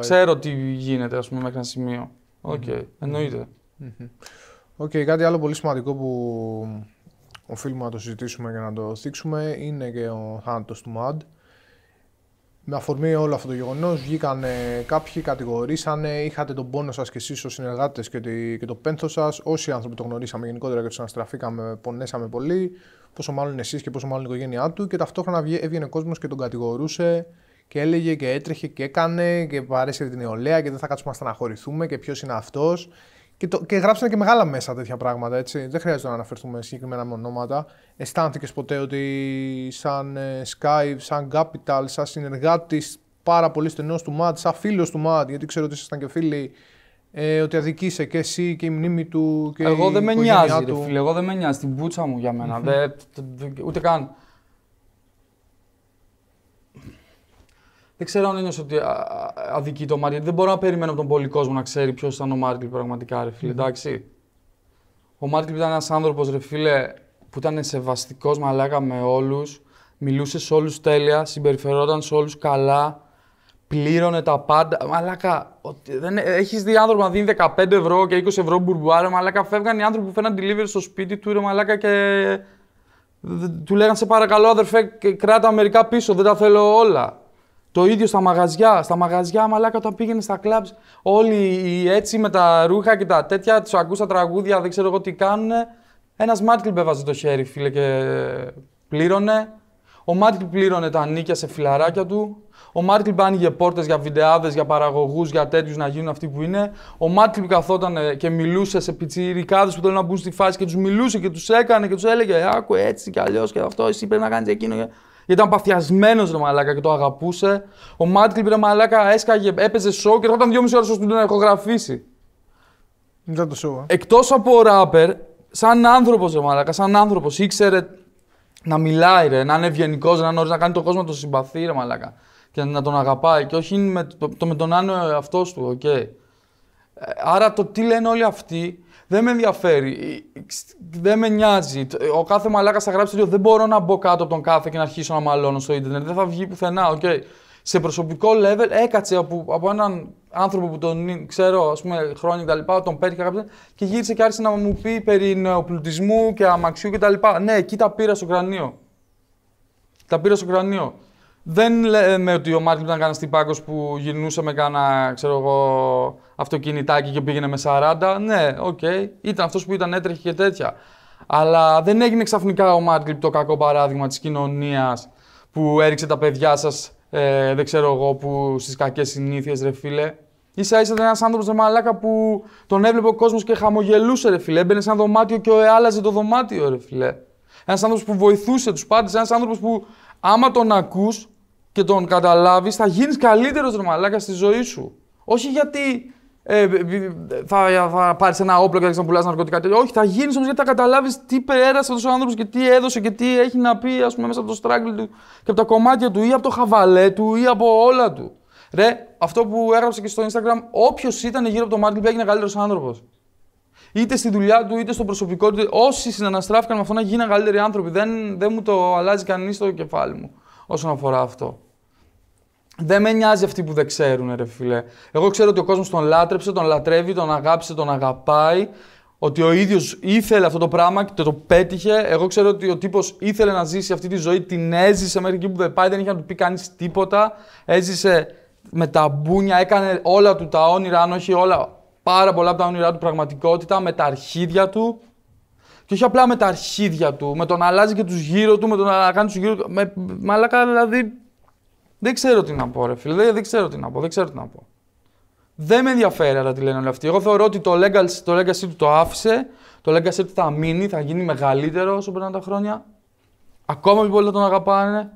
Ξέρω τι γίνεται, ας πούμε, μέχρι ένα σημείο. Οκ. Εννοείται. Οκ, κάτι άλλο πολύ σημαντικό που οφείλουμε να το συζητήσουμε και να το θίξουμε είναι και ο θάνατο του Μαντ. Με αφορμή όλο αυτό το γεγονός, βγήκαν κάποιοι, κατηγορήσανε, είχατε τον πόνο σας και εσείς ως συνεργάτες και, και το πένθος σας. Όσοι άνθρωποι το γνωρίσαμε γενικότερα και τους αναστραφήκαμε, πονέσαμε πολύ. Πόσο μάλλον εσείς και πόσο μάλλον η οικογένειά του. Και ταυτόχρονα έβγαινε κόσμος και τον κατηγορούσε και έλεγε και έτρεχε και έκανε και παρέσυρε την νεολαία και δεν θα κάτσουμε να στεναχωρηθούμε και ποιος είναι αυτός και, και γράψανε και μεγάλα μέσα τέτοια πράγματα, έτσι. Δεν χρειάζεται να αναφερθούμε συγκεκριμένα με ονόματα. Αισθάνθηκες ποτέ ότι σαν ε, Skype, σαν Capital, σαν συνεργάτης πάρα πολύ στενός του ΜΑΤ, σαν φίλος του ΜΑΤ, γιατί ξέρω ότι ήσασταν και φίλοι, ε, ότι αδικήσε και εσύ και η μνήμη του και Εγώ δεν με νοιάζει, του. Ρε, φίλε, εγώ δεν με νοιάζει. Την πουτσα μου για μενα ούτε καν. δεν ξέρω αν είναι ότι αδικεί το Μάρτιν. Δεν μπορώ να περιμένω από τον πολύ κόσμο να ξέρει ποιος ήταν ο Μάρτιν πραγματικά, ρε φίλε. Εντάξει. Ο Μάρτιν ήταν ένας άνθρωπος, ρε φίλε, που ήταν σεβαστικός μαλάκα με όλους. Μιλούσε σε όλους τέλεια, συμπεριφερόταν σε όλους καλά. Πλήρωνε τα πάντα. Μαλάκα, δεν... έχεις δει άνθρωπο να δίνει 15 ευρώ και 20 ευρώ μπουρμπουάρα. Μαλάκα, φεύγαν οι άνθρωποι που φέρναν delivery στο σπίτι του, ρε μαλάκα και του λέγανε σε παρακαλώ αδερφέ κράτα μερικά πίσω, δεν τα θέλω όλα. Το ίδιο στα μαγαζιά. Στα μαγαζιά, μαλάκα, όταν πήγαινε στα κλαμπ, όλοι έτσι με τα ρούχα και τα τέτοια, τους ακούσα τραγούδια, δεν ξέρω εγώ τι κάνουν. Ένα Μάρτιλ μπέβαζε το χέρι, φίλε, και πλήρωνε. Ο Μάρτιλ πλήρωνε τα νίκια σε φιλαράκια του. Ο Μάρτιλ άνοιγε πόρτες για βιντεάδες, για παραγωγούς, για τέτοιους να γίνουν αυτοί που είναι. Ο που καθόταν και μιλούσε σε πιτσιρικάδες που θέλουν να μπουν στη φάση και τους μιλούσε και τους έκανε και τους έλεγε «Ε, Άκου έτσι κι αλλιώς και αυτό, εσύ πρέπει να κάνεις εκείνο. Ήταν παθιασμένος ρε μαλάκα και το αγαπούσε. Ο Μάτκλιπ πήρε μαλάκα, έσκαγε, έπαιζε σοκ και ήταν δυόμιση ώρα στο να να ηχογραφήσει. Ήταν το σοκ. Ε. Εκτός από ράπερ, σαν άνθρωπος ρε μαλάκα, σαν άνθρωπος ήξερε να μιλάει, ρε, να είναι ευγενικός, να να κάνει τον κόσμο να τον συμπαθεί, ρε μαλάκα. Και να τον αγαπάει. Και όχι με, το, με τον άνω ε, αυτός του, οκ. Ε, άρα το τι λένε όλοι αυτοί δεν με ενδιαφέρει. Ε, δεν με νοιάζει. Ε, ο κάθε μαλάκας θα γράψει ότι δεν μπορώ να μπω κάτω από τον κάθε και να αρχίσω να μαλώνω στο Ιντερνετ. Δεν θα βγει πουθενά. Okay. Σε προσωπικό level έκατσε από, από έναν άνθρωπο που τον ξέρω ας πούμε, χρόνια κτλ. Τον πέτυχε και γύρισε και άρχισε να μου πει περί νεοπλουτισμού και αμαξιού κτλ. Ναι, εκεί τα πήρα στο κρανίο. Τα πήρα στο κρανίο. Δεν λέμε ότι ο Μάρκλ ήταν κανένας τυπάκος που γυρνούσε με κανένα. ξέρω εγώ, αυτοκινητάκι και πήγαινε με 40. Ναι, οκ, okay. ήταν αυτός που ήταν έτρεχε και τέτοια. Αλλά δεν έγινε ξαφνικά ο Μάρκλιπ το κακό παράδειγμα της κοινωνίας που έριξε τα παιδιά σας, ε, δεν ξέρω εγώ, που στις κακές συνήθειες, ρε φίλε. σα ίσα ένας άνθρωπος, ρε μαλάκα, που τον έβλεπε ο κόσμος και χαμογελούσε, ρε φίλε. Έμπαινε σε ένα δωμάτιο και άλλαζε το δωμάτιο, ρε φίλε. Ένας άνθρωπος που βοηθούσε τους πάντε, ένας άνθρωπος που άμα τον ακούς και τον καταλάβεις, θα γίνεις καλύτερος, ρε μαλάκα, στη ζωή σου. Όχι γιατί ε, ε, ε, θα, θα πάρεις ένα όπλο και θα να πουλά ναρκωτικά. Όχι, θα γίνεις όμως γιατί θα καταλάβεις τι πέρασε αυτό ο άνθρωπος και τι έδωσε και τι έχει να πει ας πούμε, μέσα από το struggle του και από τα κομμάτια του ή από το χαβαλέ του ή από όλα του. Ρε, αυτό που έγραψε και στο Instagram, όποιος ήταν γύρω από το πια έγινε καλύτερος άνθρωπος. Είτε στη δουλειά του, είτε στο προσωπικό του. Όσοι συναναστράφηκαν με αυτό να γίνανε καλύτεροι άνθρωποι, δεν, δεν μου το αλλάζει κανείς το κεφάλι μου όσον αφορά αυτό. Δεν με νοιάζει αυτοί που δεν ξέρουν, ρε φιλέ. Εγώ ξέρω ότι ο κόσμος τον λάτρεψε, τον λατρεύει, τον αγάπησε, τον αγαπάει. Ότι ο ίδιος ήθελε αυτό το πράγμα και το πέτυχε. Εγώ ξέρω ότι ο τύπος ήθελε να ζήσει αυτή τη ζωή, την έζησε μέχρι εκεί που δεν πάει, δεν είχε να του πει κανείς τίποτα. Έζησε με τα μπούνια, έκανε όλα του τα όνειρα, αν όχι όλα, πάρα πολλά από τα όνειρά του πραγματικότητα, με τα αρχίδια του. Και όχι απλά με τα αρχίδια του, με τον αλλάζει και τους γύρω του, με τον να κάνει τους γύρω του. Με, μαλάκα, δηλαδή δεν ξέρω τι να πω, ρε φίλε. Δεν, δεν ξέρω τι να πω. Δεν ξέρω τι να πω. Δεν με ενδιαφέρει αλλά τι λένε όλοι αυτοί. Εγώ θεωρώ ότι το legacy, το legacy του το άφησε, το legacy του θα μείνει, θα γίνει μεγαλύτερο όσο περνάνε τα χρόνια. Ακόμα πιο πολύ θα τον αγαπάνε.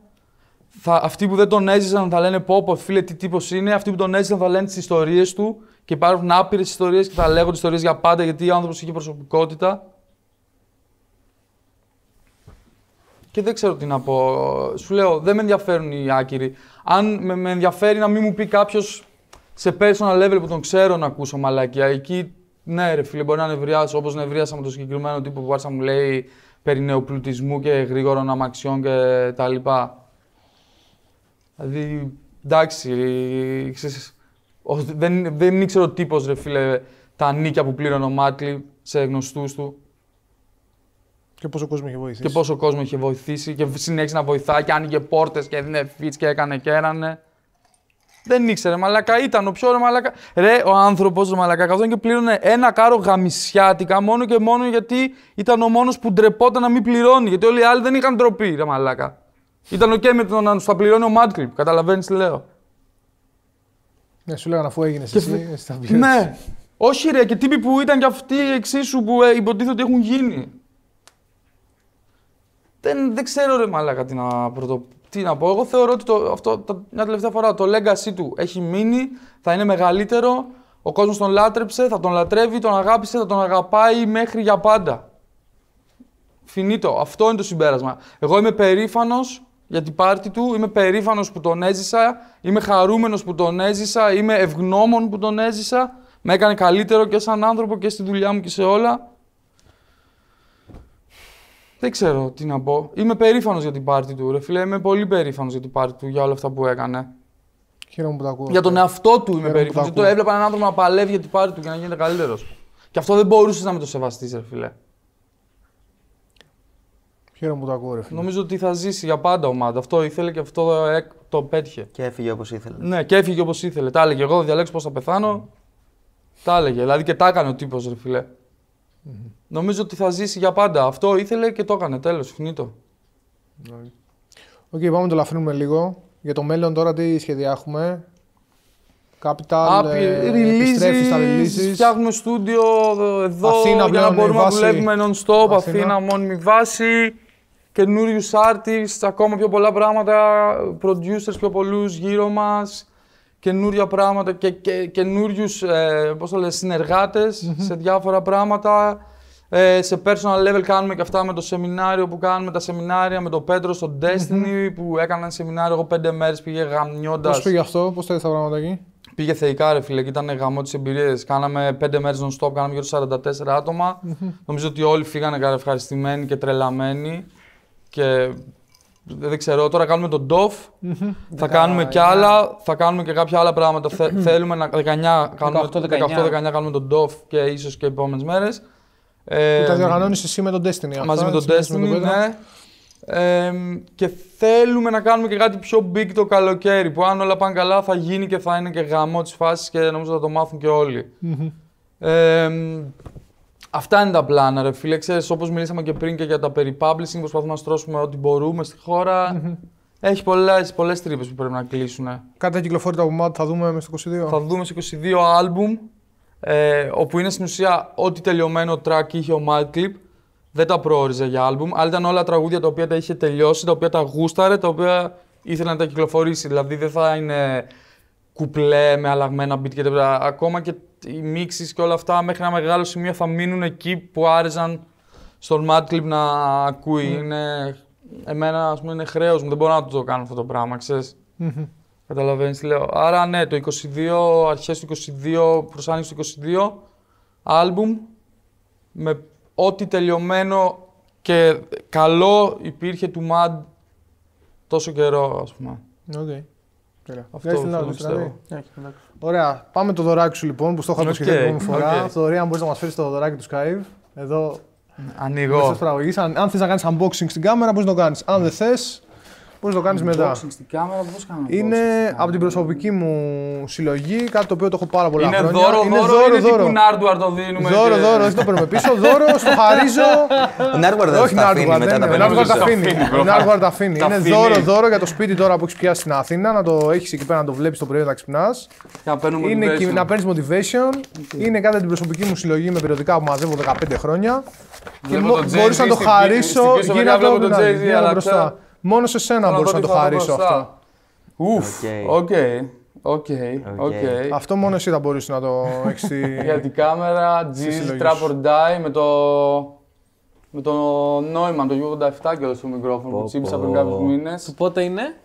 Θα, αυτοί που δεν τον έζησαν θα λένε πω, πω φίλε τι τύπος είναι. Αυτοί που τον έζησαν θα λένε τις ιστορίες του και υπάρχουν άπειρες ιστορίες και θα λέγονται ιστορίες για πάντα γιατί ο άνθρωπος είχε προσωπικότητα. και δεν ξέρω τι να πω. Σου λέω, δεν με ενδιαφέρουν οι άκυροι. Αν με, με ενδιαφέρει να μην μου πει κάποιος σε personal level που τον ξέρω να ακούσω μαλακιά, εκεί ναι, ρε φίλε, μπορεί να νευριάσω όπως νευρίασα με τον συγκεκριμένο τύπο που να μου λέει περί νεοπλουτισμού και γρήγορων αμαξιών και τα λοιπά. Δηλαδή, εντάξει, δεν, δεν ήξερε ο τύπος, ρε φίλε, τα νίκια που πλήρωνε ο Μάτλι σε γνωστούς του. Και πόσο κόσμο είχε βοηθήσει. Και πόσο κόσμο είχε βοηθήσει και συνέχισε να βοηθάει και άνοιγε πόρτες και έδινε φίτ και έκανε και έρανε. Δεν ήξερε, μαλακά ήταν ο πιο ρε μαλακά. Ρε, ο άνθρωπος ρε μαλακά καθόταν και πλήρωνε ένα κάρο γαμισιάτικα μόνο και μόνο γιατί ήταν ο μόνος που ντρεπόταν να μην πληρώνει. Γιατί όλοι οι άλλοι δεν είχαν ντροπή, ρε μαλακά. Ήταν ο okay με να του τα πληρώνει ο Μάτκλιπ. Καταλαβαίνεις τι λέω. Ναι, σου λέγανε αφού έγινες εσύ, εσύ, Ναι. Όχι, ρε, και τύποι που ήταν κι αυτοί εξίσου που ε, υποτίθεται ότι έχουν γίνει δεν, δεν ξέρω ρε μαλάκα τι να, τι να πω. Εγώ θεωρώ ότι το, αυτό, μια τελευταία φορά το legacy του έχει μείνει, θα είναι μεγαλύτερο, ο κόσμος τον λάτρεψε, θα τον λατρεύει, τον αγάπησε, θα τον αγαπάει μέχρι για πάντα. Φινίτο. Αυτό είναι το συμπέρασμα. Εγώ είμαι περήφανος για την πάρτη του, είμαι περήφανος που τον έζησα, είμαι χαρούμενος που τον έζησα, είμαι ευγνώμων που τον έζησα. Με έκανε καλύτερο και σαν άνθρωπο και στη δουλειά μου και σε όλα. Δεν ξέρω τι να πω. Είμαι περήφανος για την πάρτι του, ρε φίλε. Είμαι πολύ περήφανος για την πάρτι του, για όλα αυτά που έκανε. Χαίρομαι που τα ακούω. Για τον εαυτό του είμαι περήφανο. Το, το έβλεπα έναν άνθρωπο να παλεύει για την πάρτι του για να γίνεται καλύτερος. Και αυτό δεν μπορούσες να με το σεβαστείς, ρε φίλε. Χαίρομαι που το ακούω, ρε φίλε. Νομίζω ότι θα ζήσει για πάντα ο Μάντα. Αυτό ήθελε και αυτό ε, το πέτυχε. Και έφυγε όπως ήθελε. Ναι, και έφυγε όπως ήθελε. Τα έλεγε. Εγώ διαλέξω πώ θα πεθάνω. Mm. Τα έλεγε. Δηλαδή και τα έκανε ο τύπο, ρε φιλε. χαιρομαι που το ακουω ρε φιλε νομιζω οτι θα ζησει για παντα ο μαντα αυτο ηθελε και αυτο το πετυχε και εφυγε οπω ηθελε ναι και εφυγε οπω ηθελε τα ελεγε εγω διαλεξω πω θα πεθανω mm τα ελεγε δηλαδη και τα εκανε ο τυπο ρε φιλε Νομίζω ότι θα ζήσει για πάντα. Αυτό ήθελε και το έκανε. Τέλος, φινίτο. Οκ, okay, πάμε να το λαφρύνουμε λίγο. Για το μέλλον τώρα τι σχέδια έχουμε. Capital, ε, επιστρέφεις στα Φτιάχνουμε στούντιο εδώ για να μπορούμε να δουλεύουμε non-stop. Αθήνα. Αθήνα, μόνιμη βάση. Καινούριους artists, ακόμα πιο πολλά πράγματα. Producers πιο πολλούς γύρω μας. Καινούρια πράγματα και, και καινούριου ε, συνεργατε σε διάφορα πράγματα. Ε, σε personal level κάνουμε και αυτά με το σεμινάριο που κάνουμε, τα σεμινάρια με τον Πέτρο στο Destiny που έκανα ένα σεμινάριο. Εγώ πέντε μέρες πήγε γαμιώντα. Πώς πήγε αυτό, πώς τα πράγματα εκεί. Πήγε θεϊκά, ρε φίλε, και ήταν γαμό της εμπειρίας. καναμε Κάναμε πέντε μέρες non-stop, κάναμε γύρω 44 άτομα. Νομίζω ότι όλοι φύγανε ευχαριστημένοι και τρελαμένοι. Και δεν ξέρω, τώρα κάνουμε τον DOF, θα κάνουμε κι άλλα, θα κάνουμε και κάποια άλλα πράγματα. Θέλουμε να 19, 18-19 κάνουμε τον DOF και ίσως και επόμενες μέρες. Ε, που τα διοργανώνεις εσύ με τον Destiny. Μαζί με τον Destiny, με τον ναι. Ε, και θέλουμε να κάνουμε και κάτι πιο big το καλοκαίρι. Που αν όλα πάνε καλά θα γίνει και θα είναι και γαμό της φάσης και νομίζω θα το μάθουν και ολοι Ε, αυτά είναι τα πλάνα, ρε φίλε. Ξέρεις, όπως μιλήσαμε και πριν και για τα περί publishing, προσπαθούμε να στρώσουμε ό,τι μπορούμε στη χωρα Έχει πολλές, πολλές τρύπες που πρέπει να κλείσουν. Κάτι θα κυκλοφορεί το album, θα δούμε μέσα στο 22. Θα δούμε στο 22 album ε, όπου είναι στην ουσία ό,τι τελειωμένο track είχε ο Clip δεν τα προόριζε για άλμπουμ, αλλά ήταν όλα τραγούδια τα οποία τα είχε τελειώσει, τα οποία τα γούσταρε, τα οποία ήθελε να τα κυκλοφορήσει. Δηλαδή δεν θα είναι κουπλέ με αλλαγμένα beat και τέτοια. Ακόμα και οι μίξεις και όλα αυτά μέχρι ένα μεγάλο σημείο θα μείνουν εκεί που άρεσαν στον Clip να ακούει. Mm. Είναι, εμένα, ας πούμε, είναι χρέος μου. Δεν μπορώ να το κάνω αυτό το πράγμα, Καταλαβαίνεις τι λέω. Άρα ναι, το 22, αρχές του 22, προς άνοιξη του 22, άλμπουμ με ό,τι τελειωμένο και καλό υπήρχε του MAD τόσο καιρό, ας πούμε. Okay. Αυτό είναι θέλω να ναι, Ωραία. Πάμε το δωράκι σου λοιπόν που στο είχα okay. την επόμενη φορά. Okay. Θεωρία, αν μπορείς να μας φέρεις το δωράκι του Skype. Εδώ. Ανοίγω. Αν, αν θες να κάνεις unboxing στην κάμερα, μπορείς να το κάνεις. Αν δεν θες, Μπορεί το κάνεις μετά. Στην κάμερα, πώς κάνω είναι από την προσωπική μου συλλογή, κάτι το οποίο το έχω πάρα πολλά είναι χρόνια. Δώρο, είναι δώρο, δώρο. Είναι δώρο. τύπου Νάρντουαρ το δίνουμε. Δώρο, και... δώρο, δεν το παίρνουμε πίσω. δώρο, στο χαρίζω. Νάρντουαρ [laughs] δεν τα αφήνει μετά τα Νάρντουαρ τα αφήνει. Είναι δώρο, δώρο για το σπίτι τώρα που έχει πιάσει στην Αθήνα, να το έχεις εκεί πέρα να το βλέπεις το πρωί όταν ξυπνάς. Να παίρνεις motivation. Είναι κάτι από την προσωπική μου συλλογή με περιοδικά που μαζεύω 15 χρόνια. Και μπορείς να το χαρίσω. Γίνα το μπροστά. Μόνο σε σένα μπορούσα να το χαρίσω αυτό. Ουφ, οκ. Οκ, οκ. Αυτό μόνο εσύ θα μπορούσε να το έχεις. [laughs] Για την κάμερα, G's, Trap or με το. Με το νόημα, το 87 και όλο στο μικρόφωνο που τσίπησα πριν κάποιους μήνες. Πότε είναι?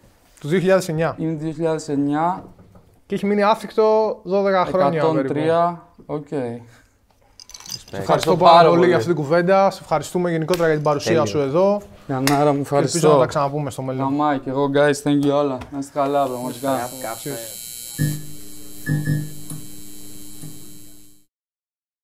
το 2009. Είναι 2009. Και έχει μείνει άφηκτο 12 χρόνια. 103, οκ. Σε ευχαριστώ πάρα πολύ για αυτή την κουβέντα. Σε ευχαριστούμε γενικότερα για την παρουσία σου εδώ. άρα μου ευχαριστώ. Ελπίζω να τα ξαναπούμε στο μέλλον. Αμά και εγώ, guys, thank you όλα. Να είστε καλά, πραγματικά.